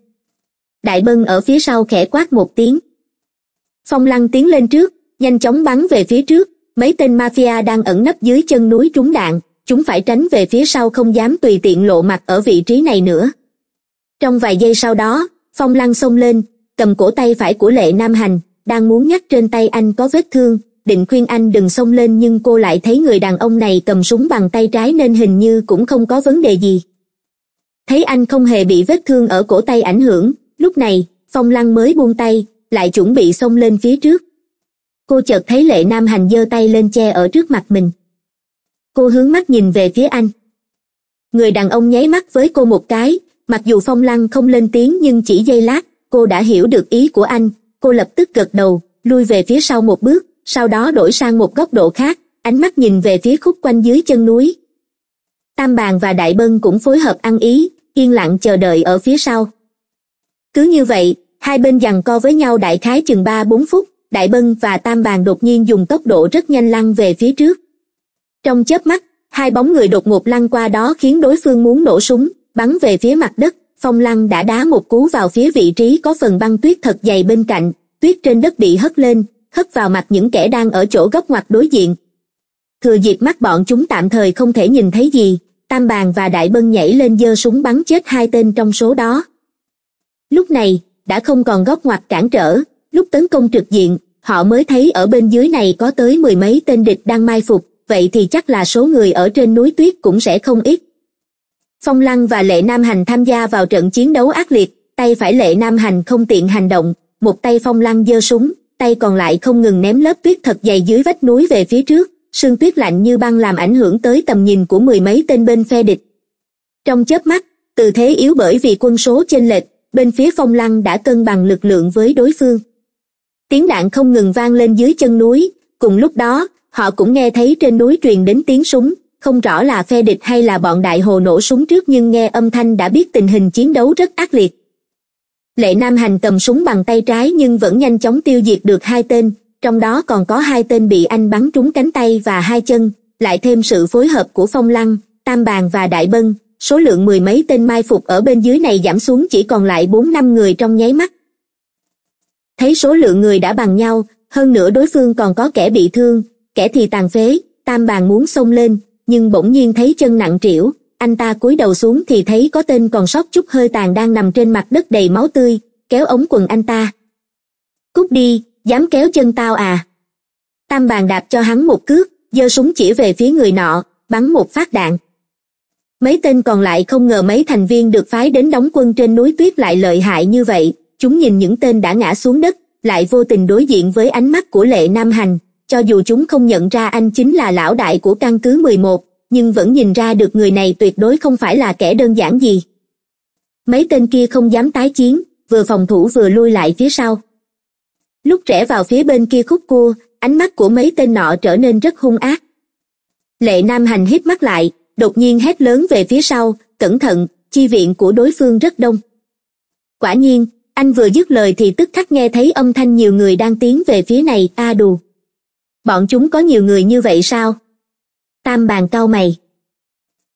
Speaker 1: đại bân ở phía sau khẽ quát một tiếng phong lăng tiến lên trước nhanh chóng bắn về phía trước mấy tên mafia đang ẩn nấp dưới chân núi trúng đạn chúng phải tránh về phía sau không dám tùy tiện lộ mặt ở vị trí này nữa trong vài giây sau đó phong lăng xông lên cầm cổ tay phải của lệ nam hành đang muốn nhắc trên tay anh có vết thương định khuyên anh đừng xông lên nhưng cô lại thấy người đàn ông này cầm súng bằng tay trái nên hình như cũng không có vấn đề gì thấy anh không hề bị vết thương ở cổ tay ảnh hưởng lúc này phong lăng mới buông tay lại chuẩn bị xông lên phía trước cô chợt thấy lệ nam hành giơ tay lên che ở trước mặt mình cô hướng mắt nhìn về phía anh người đàn ông nháy mắt với cô một cái mặc dù phong lăng không lên tiếng nhưng chỉ giây lát cô đã hiểu được ý của anh cô lập tức gật đầu lui về phía sau một bước sau đó đổi sang một góc độ khác ánh mắt nhìn về phía khúc quanh dưới chân núi tam bàn và đại bân cũng phối hợp ăn ý yên lặng chờ đợi ở phía sau cứ như vậy hai bên giằng co với nhau đại khái chừng ba bốn phút đại bân và tam bàn đột nhiên dùng tốc độ rất nhanh lăn về phía trước trong chớp mắt hai bóng người đột ngột lăn qua đó khiến đối phương muốn nổ súng bắn về phía mặt đất phong lăng đã đá một cú vào phía vị trí có phần băng tuyết thật dày bên cạnh tuyết trên đất bị hất lên hất vào mặt những kẻ đang ở chỗ góc ngoặt đối diện thừa dịp mắt bọn chúng tạm thời không thể nhìn thấy gì tam bàn và đại bân nhảy lên giơ súng bắn chết hai tên trong số đó lúc này đã không còn góc ngoặt cản trở lúc tấn công trực diện họ mới thấy ở bên dưới này có tới mười mấy tên địch đang mai phục vậy thì chắc là số người ở trên núi tuyết cũng sẽ không ít phong lăng và lệ nam hành tham gia vào trận chiến đấu ác liệt tay phải lệ nam hành không tiện hành động một tay phong lăng giơ súng tay còn lại không ngừng ném lớp tuyết thật dày dưới vách núi về phía trước sương tuyết lạnh như băng làm ảnh hưởng tới tầm nhìn của mười mấy tên bên phe địch trong chớp mắt từ thế yếu bởi vì quân số chênh lệch bên phía phong lăng đã cân bằng lực lượng với đối phương tiếng đạn không ngừng vang lên dưới chân núi cùng lúc đó họ cũng nghe thấy trên núi truyền đến tiếng súng không rõ là phe địch hay là bọn đại hồ nổ súng trước nhưng nghe âm thanh đã biết tình hình chiến đấu rất ác liệt lệ nam hành cầm súng bằng tay trái nhưng vẫn nhanh chóng tiêu diệt được hai tên trong đó còn có hai tên bị anh bắn trúng cánh tay và hai chân lại thêm sự phối hợp của phong lăng tam bàn và đại bân số lượng mười mấy tên mai phục ở bên dưới này giảm xuống chỉ còn lại bốn năm người trong nháy mắt thấy số lượng người đã bằng nhau hơn nữa đối phương còn có kẻ bị thương kẻ thì tàn phế tam bàn muốn xông lên nhưng bỗng nhiên thấy chân nặng trĩu anh ta cúi đầu xuống thì thấy có tên còn sót chút hơi tàn đang nằm trên mặt đất đầy máu tươi kéo ống quần anh ta cút đi dám kéo chân tao à tam bàn đạp cho hắn một cước giơ súng chỉ về phía người nọ bắn một phát đạn mấy tên còn lại không ngờ mấy thành viên được phái đến đóng quân trên núi tuyết lại lợi hại như vậy chúng nhìn những tên đã ngã xuống đất lại vô tình đối diện với ánh mắt của lệ nam hành cho dù chúng không nhận ra anh chính là lão đại của căn cứ 11, nhưng vẫn nhìn ra được người này tuyệt đối không phải là kẻ đơn giản gì mấy tên kia không dám tái chiến vừa phòng thủ vừa lui lại phía sau lúc rẽ vào phía bên kia khúc cua ánh mắt của mấy tên nọ trở nên rất hung ác lệ nam hành hít mắt lại đột nhiên hét lớn về phía sau cẩn thận chi viện của đối phương rất đông quả nhiên anh vừa dứt lời thì tức khắc nghe thấy âm thanh nhiều người đang tiến về phía này a đù bọn chúng có nhiều người như vậy sao tam bàn cau mày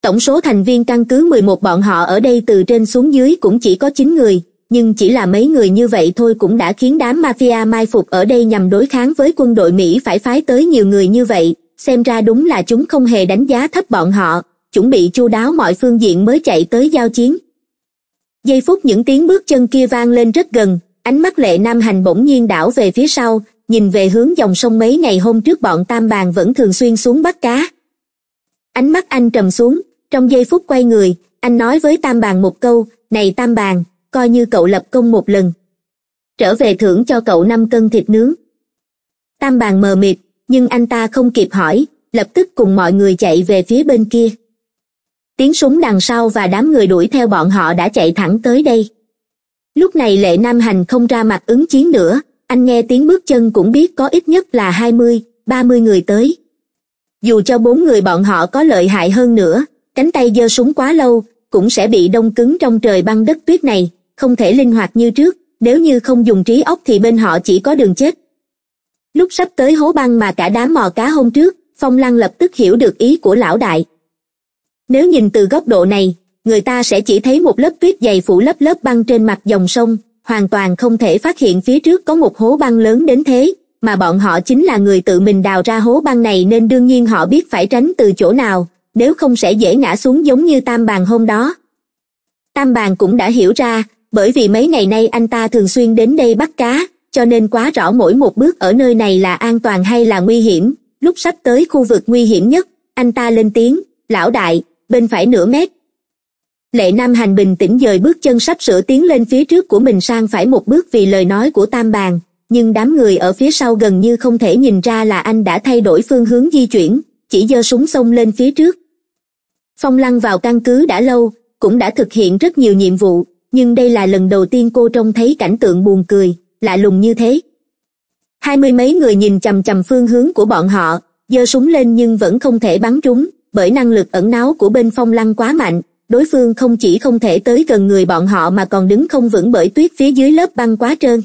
Speaker 1: tổng số thành viên căn cứ mười một bọn họ ở đây từ trên xuống dưới cũng chỉ có chín người nhưng chỉ là mấy người như vậy thôi cũng đã khiến đám mafia mai phục ở đây nhằm đối kháng với quân đội mỹ phải phái tới nhiều người như vậy xem ra đúng là chúng không hề đánh giá thấp bọn họ chuẩn bị chu đáo mọi phương diện mới chạy tới giao chiến giây phút những tiếng bước chân kia vang lên rất gần ánh mắt lệ nam hành bỗng nhiên đảo về phía sau nhìn về hướng dòng sông mấy ngày hôm trước bọn tam bàn vẫn thường xuyên xuống bắt cá ánh mắt anh trầm xuống trong giây phút quay người anh nói với tam bàn một câu này tam bàn coi như cậu lập công một lần trở về thưởng cho cậu năm cân thịt nướng tam bàn mờ mịt nhưng anh ta không kịp hỏi lập tức cùng mọi người chạy về phía bên kia tiếng súng đằng sau và đám người đuổi theo bọn họ đã chạy thẳng tới đây lúc này lệ nam hành không ra mặt ứng chiến nữa anh nghe tiếng bước chân cũng biết có ít nhất là hai mươi ba mươi người tới dù cho bốn người bọn họ có lợi hại hơn nữa cánh tay giơ súng quá lâu cũng sẽ bị đông cứng trong trời băng đất tuyết này không thể linh hoạt như trước nếu như không dùng trí óc thì bên họ chỉ có đường chết lúc sắp tới hố băng mà cả đám mò cá hôm trước phong lăng lập tức hiểu được ý của lão đại nếu nhìn từ góc độ này người ta sẽ chỉ thấy một lớp tuyết dày phủ lớp lớp băng trên mặt dòng sông hoàn toàn không thể phát hiện phía trước có một hố băng lớn đến thế mà bọn họ chính là người tự mình đào ra hố băng này nên đương nhiên họ biết phải tránh từ chỗ nào nếu không sẽ dễ ngã xuống giống như tam bàn hôm đó tam bàn cũng đã hiểu ra bởi vì mấy ngày nay anh ta thường xuyên đến đây bắt cá cho nên quá rõ mỗi một bước ở nơi này là an toàn hay là nguy hiểm lúc sắp tới khu vực nguy hiểm nhất anh ta lên tiếng lão đại bên phải nửa mét lệ nam hành bình tĩnh dời bước chân sắp sửa tiến lên phía trước của mình sang phải một bước vì lời nói của tam bàn nhưng đám người ở phía sau gần như không thể nhìn ra là anh đã thay đổi phương hướng di chuyển chỉ giơ súng xông lên phía trước phong lăng vào căn cứ đã lâu cũng đã thực hiện rất nhiều nhiệm vụ nhưng đây là lần đầu tiên cô trông thấy cảnh tượng buồn cười lạ lùng như thế hai mươi mấy người nhìn chầm chầm phương hướng của bọn họ giơ súng lên nhưng vẫn không thể bắn trúng bởi năng lực ẩn náu của bên phong lăng quá mạnh đối phương không chỉ không thể tới gần người bọn họ mà còn đứng không vững bởi tuyết phía dưới lớp băng quá trơn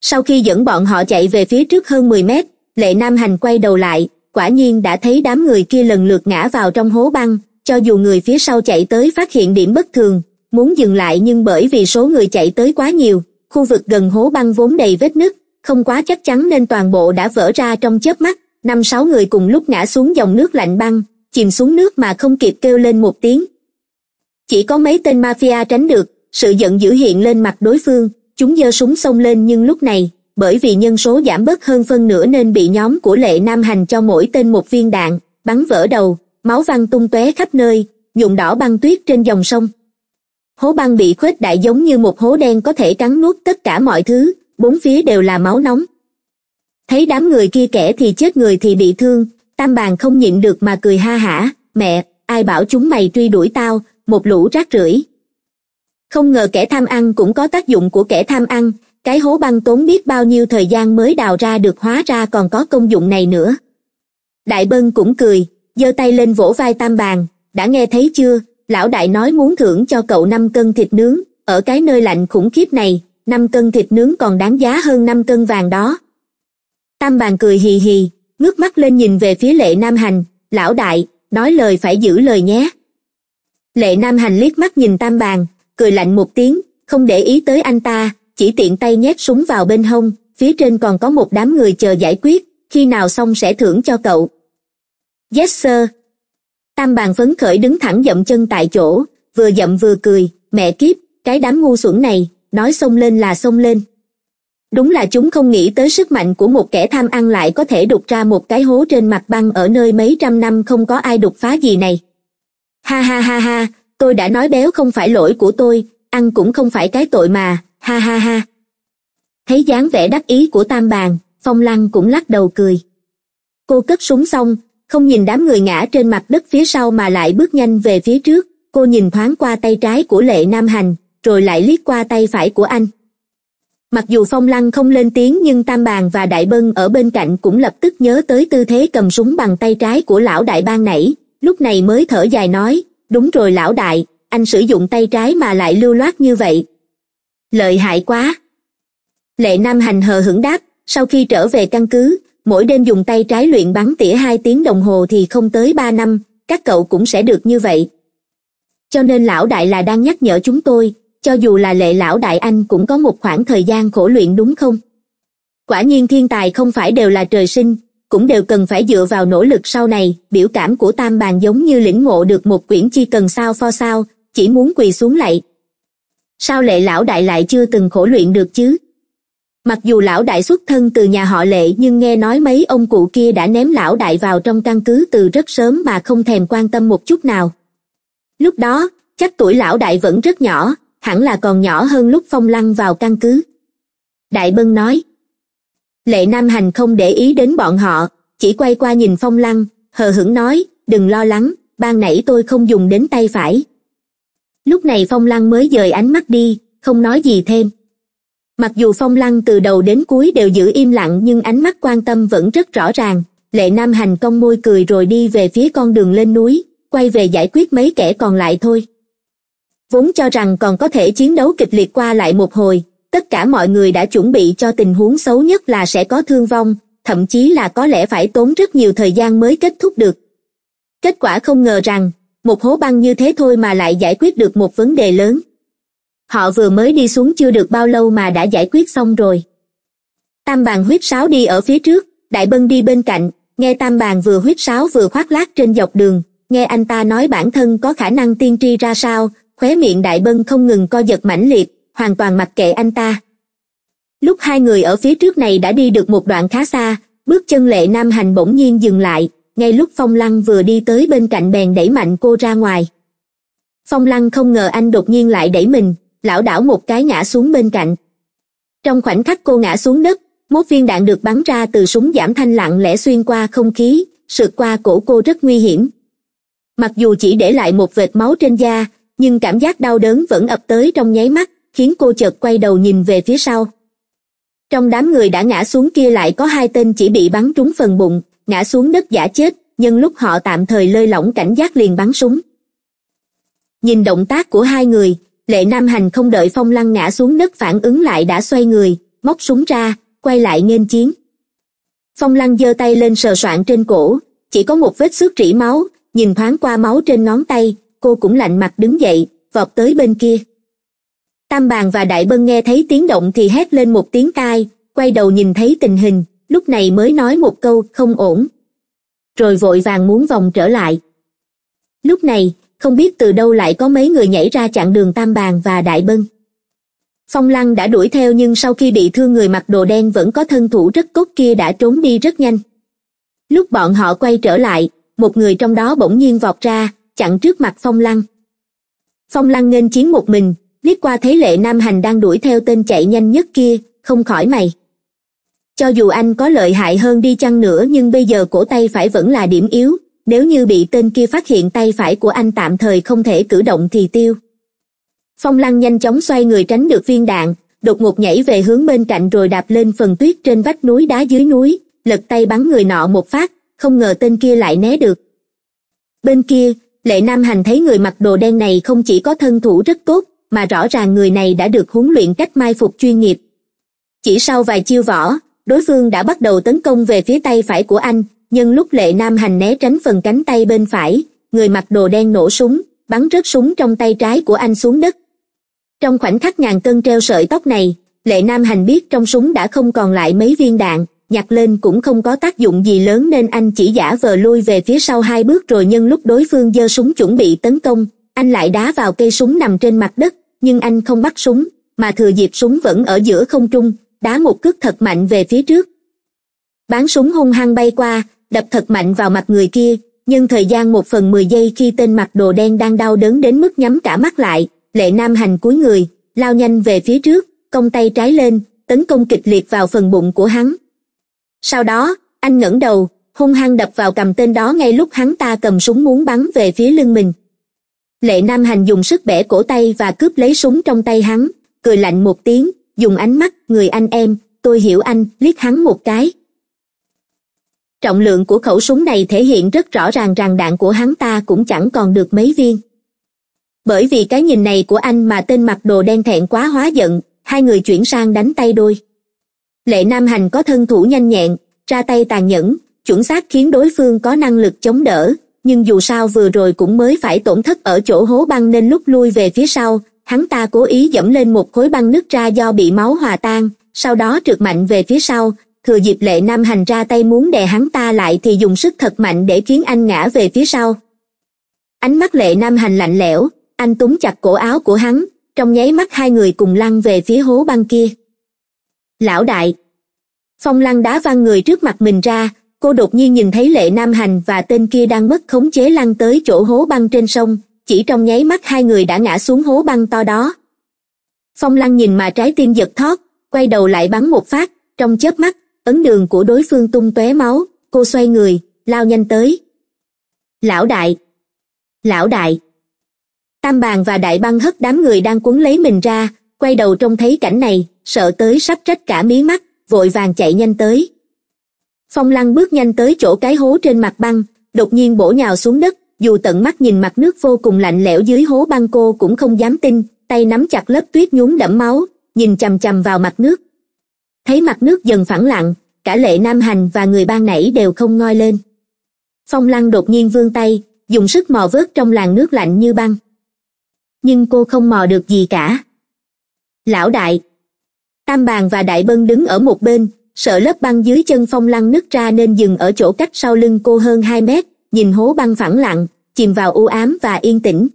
Speaker 1: sau khi dẫn bọn họ chạy về phía trước hơn mười mét lệ nam hành quay đầu lại quả nhiên đã thấy đám người kia lần lượt ngã vào trong hố băng cho dù người phía sau chạy tới phát hiện điểm bất thường muốn dừng lại nhưng bởi vì số người chạy tới quá nhiều khu vực gần hố băng vốn đầy vết nứt không quá chắc chắn nên toàn bộ đã vỡ ra trong chớp mắt năm sáu người cùng lúc ngã xuống dòng nước lạnh băng chìm xuống nước mà không kịp kêu lên một tiếng chỉ có mấy tên mafia tránh được sự giận dữ hiện lên mặt đối phương chúng giơ súng xông lên nhưng lúc này bởi vì nhân số giảm bớt hơn phân nửa nên bị nhóm của lệ nam hành cho mỗi tên một viên đạn bắn vỡ đầu máu văng tung tóe khắp nơi nhuộm đỏ băng tuyết trên dòng sông hố băng bị khuếch đại giống như một hố đen có thể cắn nuốt tất cả mọi thứ bốn phía đều là máu nóng thấy đám người kia kẻ thì chết người thì bị thương tam bàn không nhịn được mà cười ha hả mẹ ai bảo chúng mày truy đuổi tao một lũ rác rưởi không ngờ kẻ tham ăn cũng có tác dụng của kẻ tham ăn cái hố băng tốn biết bao nhiêu thời gian mới đào ra được hóa ra còn có công dụng này nữa đại bân cũng cười giơ tay lên vỗ vai tam bàn đã nghe thấy chưa lão đại nói muốn thưởng cho cậu năm cân thịt nướng ở cái nơi lạnh khủng khiếp này năm cân thịt nướng còn đáng giá hơn năm cân vàng đó tam bàn cười hì hì ngước mắt lên nhìn về phía lệ nam hành lão đại nói lời phải giữ lời nhé lệ nam hành liếc mắt nhìn tam bàn cười lạnh một tiếng không để ý tới anh ta chỉ tiện tay nhét súng vào bên hông phía trên còn có một đám người chờ giải quyết khi nào xong sẽ thưởng cho cậu yes sir tam bàn phấn khởi đứng thẳng dậm chân tại chỗ vừa dậm vừa cười mẹ kiếp cái đám ngu xuẩn này nói xông lên là xông lên đúng là chúng không nghĩ tới sức mạnh của một kẻ tham ăn lại có thể đục ra một cái hố trên mặt băng ở nơi mấy trăm năm không có ai đục phá gì này ha ha ha ha tôi đã nói béo không phải lỗi của tôi ăn cũng không phải cái tội mà ha ha ha thấy dáng vẻ đắc ý của tam bàn phong lăng cũng lắc đầu cười cô cất súng xong không nhìn đám người ngã trên mặt đất phía sau mà lại bước nhanh về phía trước cô nhìn thoáng qua tay trái của lệ nam hành rồi lại liếc qua tay phải của anh mặc dù phong lăng không lên tiếng nhưng tam bàn và đại bân ở bên cạnh cũng lập tức nhớ tới tư thế cầm súng bằng tay trái của lão đại ban nãy lúc này mới thở dài nói đúng rồi lão đại anh sử dụng tay trái mà lại lưu loát như vậy lợi hại quá lệ nam hành hờ hững đáp sau khi trở về căn cứ mỗi đêm dùng tay trái luyện bắn tỉa hai tiếng đồng hồ thì không tới ba năm các cậu cũng sẽ được như vậy cho nên lão đại là đang nhắc nhở chúng tôi cho dù là lệ lão đại anh cũng có một khoảng thời gian khổ luyện đúng không quả nhiên thiên tài không phải đều là trời sinh cũng đều cần phải dựa vào nỗ lực sau này biểu cảm của tam bàn giống như lĩnh ngộ được một quyển chi cần sao pho sao chỉ muốn quỳ xuống lạy sao lệ lão đại lại chưa từng khổ luyện được chứ mặc dù lão đại xuất thân từ nhà họ lệ nhưng nghe nói mấy ông cụ kia đã ném lão đại vào trong căn cứ từ rất sớm mà không thèm quan tâm một chút nào lúc đó chắc tuổi lão đại vẫn rất nhỏ hẳn là còn nhỏ hơn lúc phong lăng vào căn cứ đại bân nói lệ nam hành không để ý đến bọn họ chỉ quay qua nhìn phong lăng hờ hững nói đừng lo lắng ban nãy tôi không dùng đến tay phải lúc này phong lăng mới dời ánh mắt đi không nói gì thêm mặc dù phong lăng từ đầu đến cuối đều giữ im lặng nhưng ánh mắt quan tâm vẫn rất rõ ràng lệ nam hành cong môi cười rồi đi về phía con đường lên núi quay về giải quyết mấy kẻ còn lại thôi vốn cho rằng còn có thể chiến đấu kịch liệt qua lại một hồi tất cả mọi người đã chuẩn bị cho tình huống xấu nhất là sẽ có thương vong thậm chí là có lẽ phải tốn rất nhiều thời gian mới kết thúc được kết quả không ngờ rằng một hố băng như thế thôi mà lại giải quyết được một vấn đề lớn họ vừa mới đi xuống chưa được bao lâu mà đã giải quyết xong rồi tam bàn huyết sáo đi ở phía trước đại bân đi bên cạnh nghe tam bàn vừa huyết sáo vừa khoác lác trên dọc đường nghe anh ta nói bản thân có khả năng tiên tri ra sao khóe miệng đại bân không ngừng co giật mãnh liệt hoàn toàn mặc kệ anh ta lúc hai người ở phía trước này đã đi được một đoạn khá xa bước chân lệ nam hành bỗng nhiên dừng lại ngay lúc phong lăng vừa đi tới bên cạnh bèn đẩy mạnh cô ra ngoài phong lăng không ngờ anh đột nhiên lại đẩy mình lảo đảo một cái ngã xuống bên cạnh trong khoảnh khắc cô ngã xuống đất một viên đạn được bắn ra từ súng giảm thanh lặng lẽ xuyên qua không khí sượt qua cổ cô rất nguy hiểm mặc dù chỉ để lại một vệt máu trên da nhưng cảm giác đau đớn vẫn ập tới trong nháy mắt khiến cô chợt quay đầu nhìn về phía sau trong đám người đã ngã xuống kia lại có hai tên chỉ bị bắn trúng phần bụng ngã xuống đất giả chết nhân lúc họ tạm thời lơi lỏng cảnh giác liền bắn súng nhìn động tác của hai người lệ nam hành không đợi phong lăng ngã xuống đất phản ứng lại đã xoay người móc súng ra quay lại nghênh chiến phong lăng giơ tay lên sờ soạn trên cổ chỉ có một vết xước rỉ máu nhìn thoáng qua máu trên ngón tay cô cũng lạnh mặt đứng dậy vọt tới bên kia tam bàn và đại bân nghe thấy tiếng động thì hét lên một tiếng tai quay đầu nhìn thấy tình hình lúc này mới nói một câu không ổn rồi vội vàng muốn vòng trở lại lúc này không biết từ đâu lại có mấy người nhảy ra chặn đường tam bàn và đại bân phong lăng đã đuổi theo nhưng sau khi bị thương người mặc đồ đen vẫn có thân thủ rất cốt kia đã trốn đi rất nhanh lúc bọn họ quay trở lại một người trong đó bỗng nhiên vọt ra chặn trước mặt phong lăng phong lăng nghênh chiến một mình liếc qua thấy lệ nam hành đang đuổi theo tên chạy nhanh nhất kia không khỏi mày cho dù anh có lợi hại hơn đi chăng nữa nhưng bây giờ cổ tay phải vẫn là điểm yếu nếu như bị tên kia phát hiện tay phải của anh tạm thời không thể cử động thì tiêu phong lăng nhanh chóng xoay người tránh được viên đạn đột ngột nhảy về hướng bên cạnh rồi đạp lên phần tuyết trên vách núi đá dưới núi lật tay bắn người nọ một phát không ngờ tên kia lại né được bên kia lệ nam hành thấy người mặc đồ đen này không chỉ có thân thủ rất tốt mà rõ ràng người này đã được huấn luyện cách mai phục chuyên nghiệp chỉ sau vài chiêu võ đối phương đã bắt đầu tấn công về phía tay phải của anh nhưng lúc lệ nam hành né tránh phần cánh tay bên phải người mặc đồ đen nổ súng bắn rớt súng trong tay trái của anh xuống đất trong khoảnh khắc ngàn cân treo sợi tóc này lệ nam hành biết trong súng đã không còn lại mấy viên đạn nhặt lên cũng không có tác dụng gì lớn nên anh chỉ giả vờ lui về phía sau hai bước rồi nhân lúc đối phương giơ súng chuẩn bị tấn công anh lại đá vào cây súng nằm trên mặt đất nhưng anh không bắt súng mà thừa dịp súng vẫn ở giữa không trung đá một cước thật mạnh về phía trước bán súng hung hăng bay qua đập thật mạnh vào mặt người kia nhưng thời gian một phần mười giây khi tên mặc đồ đen đang đau đớn đến mức nhắm cả mắt lại lệ nam hành cúi người lao nhanh về phía trước cong tay trái lên tấn công kịch liệt vào phần bụng của hắn sau đó anh ngẩng đầu hung hăng đập vào cầm tên đó ngay lúc hắn ta cầm súng muốn bắn về phía lưng mình lệ nam hành dùng sức bẻ cổ tay và cướp lấy súng trong tay hắn cười lạnh một tiếng dùng ánh mắt người anh em tôi hiểu anh liếc hắn một cái trọng lượng của khẩu súng này thể hiện rất rõ ràng rằng đạn của hắn ta cũng chẳng còn được mấy viên bởi vì cái nhìn này của anh mà tên mặc đồ đen thẹn quá hóa giận hai người chuyển sang đánh tay đôi lệ nam hành có thân thủ nhanh nhẹn ra tay tàn nhẫn chuẩn xác khiến đối phương có năng lực chống đỡ nhưng dù sao vừa rồi cũng mới phải tổn thất ở chỗ hố băng nên lúc lui về phía sau hắn ta cố ý dẫm lên một khối băng nứt ra do bị máu hòa tan sau đó trượt mạnh về phía sau thừa dịp lệ nam hành ra tay muốn đè hắn ta lại thì dùng sức thật mạnh để khiến anh ngã về phía sau ánh mắt lệ nam hành lạnh lẽo anh túm chặt cổ áo của hắn trong nháy mắt hai người cùng lăn về phía hố băng kia lão đại phong lăng đá văng người trước mặt mình ra cô đột nhiên nhìn thấy lệ nam hành và tên kia đang mất khống chế lăn tới chỗ hố băng trên sông chỉ trong nháy mắt hai người đã ngã xuống hố băng to đó phong lăng nhìn mà trái tim giật thót quay đầu lại bắn một phát trong chớp mắt ấn đường của đối phương tung tóe máu cô xoay người lao nhanh tới lão đại lão đại tam bàn và đại băng hất đám người đang cuốn lấy mình ra quay đầu trông thấy cảnh này sợ tới sắp trách cả mí mắt vội vàng chạy nhanh tới phong lăng bước nhanh tới chỗ cái hố trên mặt băng đột nhiên bổ nhào xuống đất dù tận mắt nhìn mặt nước vô cùng lạnh lẽo dưới hố băng cô cũng không dám tin tay nắm chặt lớp tuyết nhún đẫm máu nhìn chằm chằm vào mặt nước thấy mặt nước dần phẳng lặng cả lệ nam hành và người ban nãy đều không ngoi lên phong lăng đột nhiên vươn tay dùng sức mò vớt trong làn nước lạnh như băng nhưng cô không mò được gì cả lão đại tam bàn và đại bân đứng ở một bên sợ lớp băng dưới chân phong lăng nứt ra nên dừng ở chỗ cách sau lưng cô hơn hai mét nhìn hố băng phẳng lặng chìm vào u ám và yên tĩnh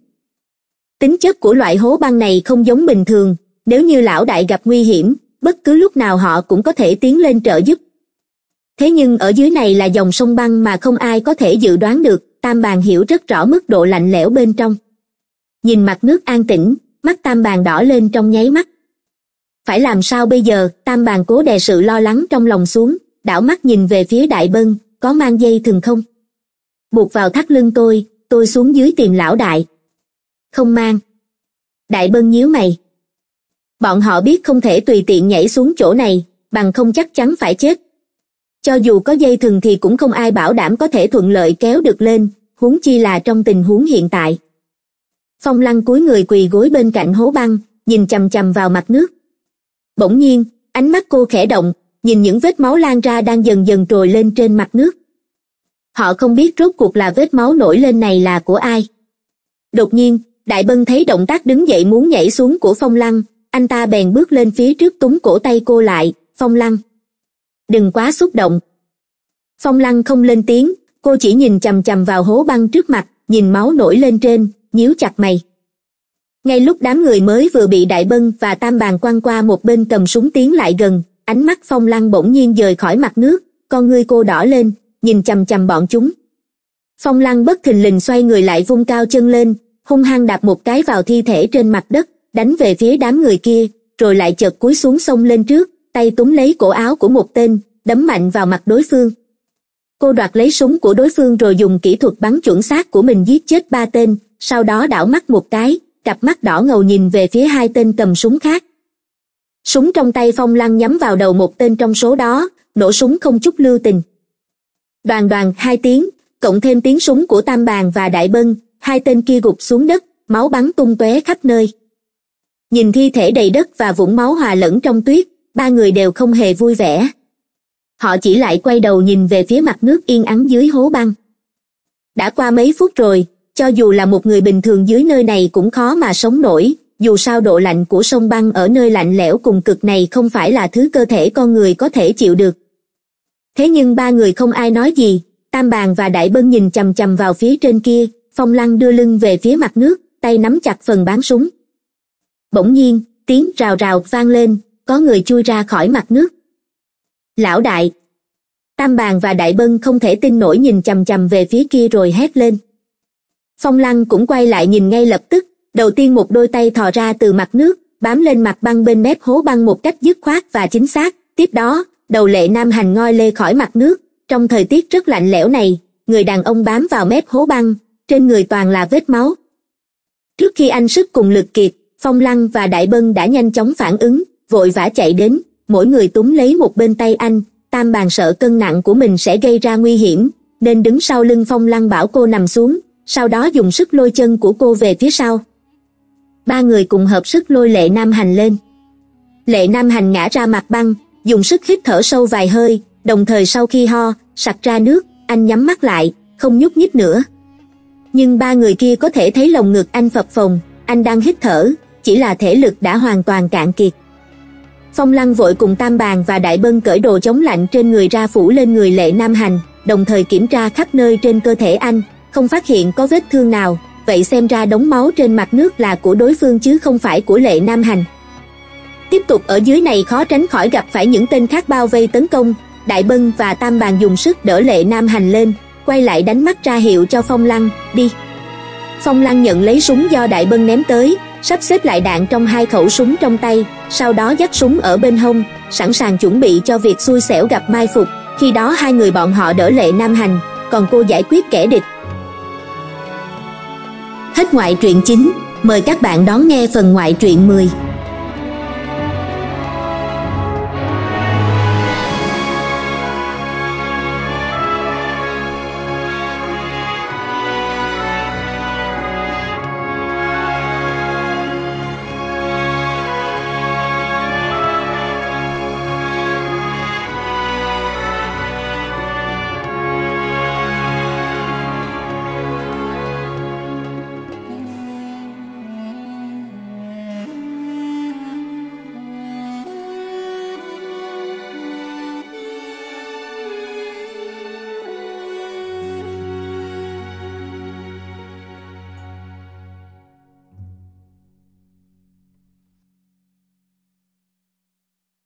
Speaker 1: tính chất của loại hố băng này không giống bình thường nếu như lão đại gặp nguy hiểm bất cứ lúc nào họ cũng có thể tiến lên trợ giúp thế nhưng ở dưới này là dòng sông băng mà không ai có thể dự đoán được tam bàn hiểu rất rõ mức độ lạnh lẽo bên trong nhìn mặt nước an tĩnh mắt tam bàn đỏ lên trong nháy mắt phải làm sao bây giờ tam bàn cố đè sự lo lắng trong lòng xuống đảo mắt nhìn về phía đại bân có mang dây thừng không buộc vào thắt lưng tôi tôi xuống dưới tìm lão đại không mang đại bân nhíu mày bọn họ biết không thể tùy tiện nhảy xuống chỗ này bằng không chắc chắn phải chết cho dù có dây thừng thì cũng không ai bảo đảm có thể thuận lợi kéo được lên huống chi là trong tình huống hiện tại phong lăng cúi người quỳ gối bên cạnh hố băng nhìn chằm chằm vào mặt nước bỗng nhiên ánh mắt cô khẽ động nhìn những vết máu lan ra đang dần dần trồi lên trên mặt nước họ không biết rốt cuộc là vết máu nổi lên này là của ai đột nhiên đại bân thấy động tác đứng dậy muốn nhảy xuống của phong lăng anh ta bèn bước lên phía trước túng cổ tay cô lại phong lăng đừng quá xúc động phong lăng không lên tiếng cô chỉ nhìn chằm chằm vào hố băng trước mặt nhìn máu nổi lên trên nhíu chặt mày ngay lúc đám người mới vừa bị đại bân và tam bàn quăng qua một bên cầm súng tiến lại gần ánh mắt phong lăng bỗng nhiên rời khỏi mặt nước con ngươi cô đỏ lên nhìn chằm chằm bọn chúng phong lăng bất thình lình xoay người lại vung cao chân lên hung hăng đạp một cái vào thi thể trên mặt đất đánh về phía đám người kia rồi lại chợt cúi xuống sông lên trước tay túm lấy cổ áo của một tên đấm mạnh vào mặt đối phương cô đoạt lấy súng của đối phương rồi dùng kỹ thuật bắn chuẩn xác của mình giết chết ba tên sau đó đảo mắt một cái cặp mắt đỏ ngầu nhìn về phía hai tên cầm súng khác súng trong tay phong lăng nhắm vào đầu một tên trong số đó nổ súng không chút lưu tình đoàn đoàn hai tiếng cộng thêm tiếng súng của tam bàn và đại bân hai tên kia gục xuống đất máu bắn tung tóe khắp nơi nhìn thi thể đầy đất và vũng máu hòa lẫn trong tuyết ba người đều không hề vui vẻ họ chỉ lại quay đầu nhìn về phía mặt nước yên ắng dưới hố băng đã qua mấy phút rồi cho dù là một người bình thường dưới nơi này cũng khó mà sống nổi dù sao độ lạnh của sông băng ở nơi lạnh lẽo cùng cực này không phải là thứ cơ thể con người có thể chịu được thế nhưng ba người không ai nói gì tam bàn và đại bân nhìn chằm chằm vào phía trên kia phong lăng đưa lưng về phía mặt nước tay nắm chặt phần bán súng bỗng nhiên tiếng rào rào vang lên có người chui ra khỏi mặt nước lão đại tam bàn và đại bân không thể tin nổi nhìn chằm chằm về phía kia rồi hét lên phong lăng cũng quay lại nhìn ngay lập tức đầu tiên một đôi tay thò ra từ mặt nước bám lên mặt băng bên mép hố băng một cách dứt khoát và chính xác tiếp đó đầu lệ nam hành ngoi lê khỏi mặt nước trong thời tiết rất lạnh lẽo này người đàn ông bám vào mép hố băng trên người toàn là vết máu trước khi anh sức cùng lực kiệt phong lăng và đại bân đã nhanh chóng phản ứng vội vã chạy đến mỗi người túm lấy một bên tay anh tam bàn sợ cân nặng của mình sẽ gây ra nguy hiểm nên đứng sau lưng phong lăng bảo cô nằm xuống sau đó dùng sức lôi chân của cô về phía sau ba người cùng hợp sức lôi lệ nam hành lên lệ nam hành ngã ra mặt băng dùng sức hít thở sâu vài hơi đồng thời sau khi ho sặc ra nước anh nhắm mắt lại không nhúc nhích nữa nhưng ba người kia có thể thấy lồng ngực anh phập phồng anh đang hít thở chỉ là thể lực đã hoàn toàn cạn kiệt phong lăng vội cùng tam bàn và đại bân cởi đồ chống lạnh trên người ra phủ lên người lệ nam hành đồng thời kiểm tra khắp nơi trên cơ thể anh không phát hiện có vết thương nào vậy xem ra đống máu trên mặt nước là của đối phương chứ không phải của lệ nam hành tiếp tục ở dưới này khó tránh khỏi gặp phải những tên khác bao vây tấn công đại bân và tam bàn dùng sức đỡ lệ nam hành lên quay lại đánh mắt ra hiệu cho phong lăng đi phong lăng nhận lấy súng do đại bân ném tới sắp xếp lại đạn trong hai khẩu súng trong tay sau đó dắt súng ở bên hông sẵn sàng chuẩn bị cho việc xui xẻo gặp mai phục khi đó hai người bọn họ đỡ lệ nam hành còn cô giải quyết kẻ địch hết ngoại truyện chính mời các bạn đón nghe phần ngoại truyện 10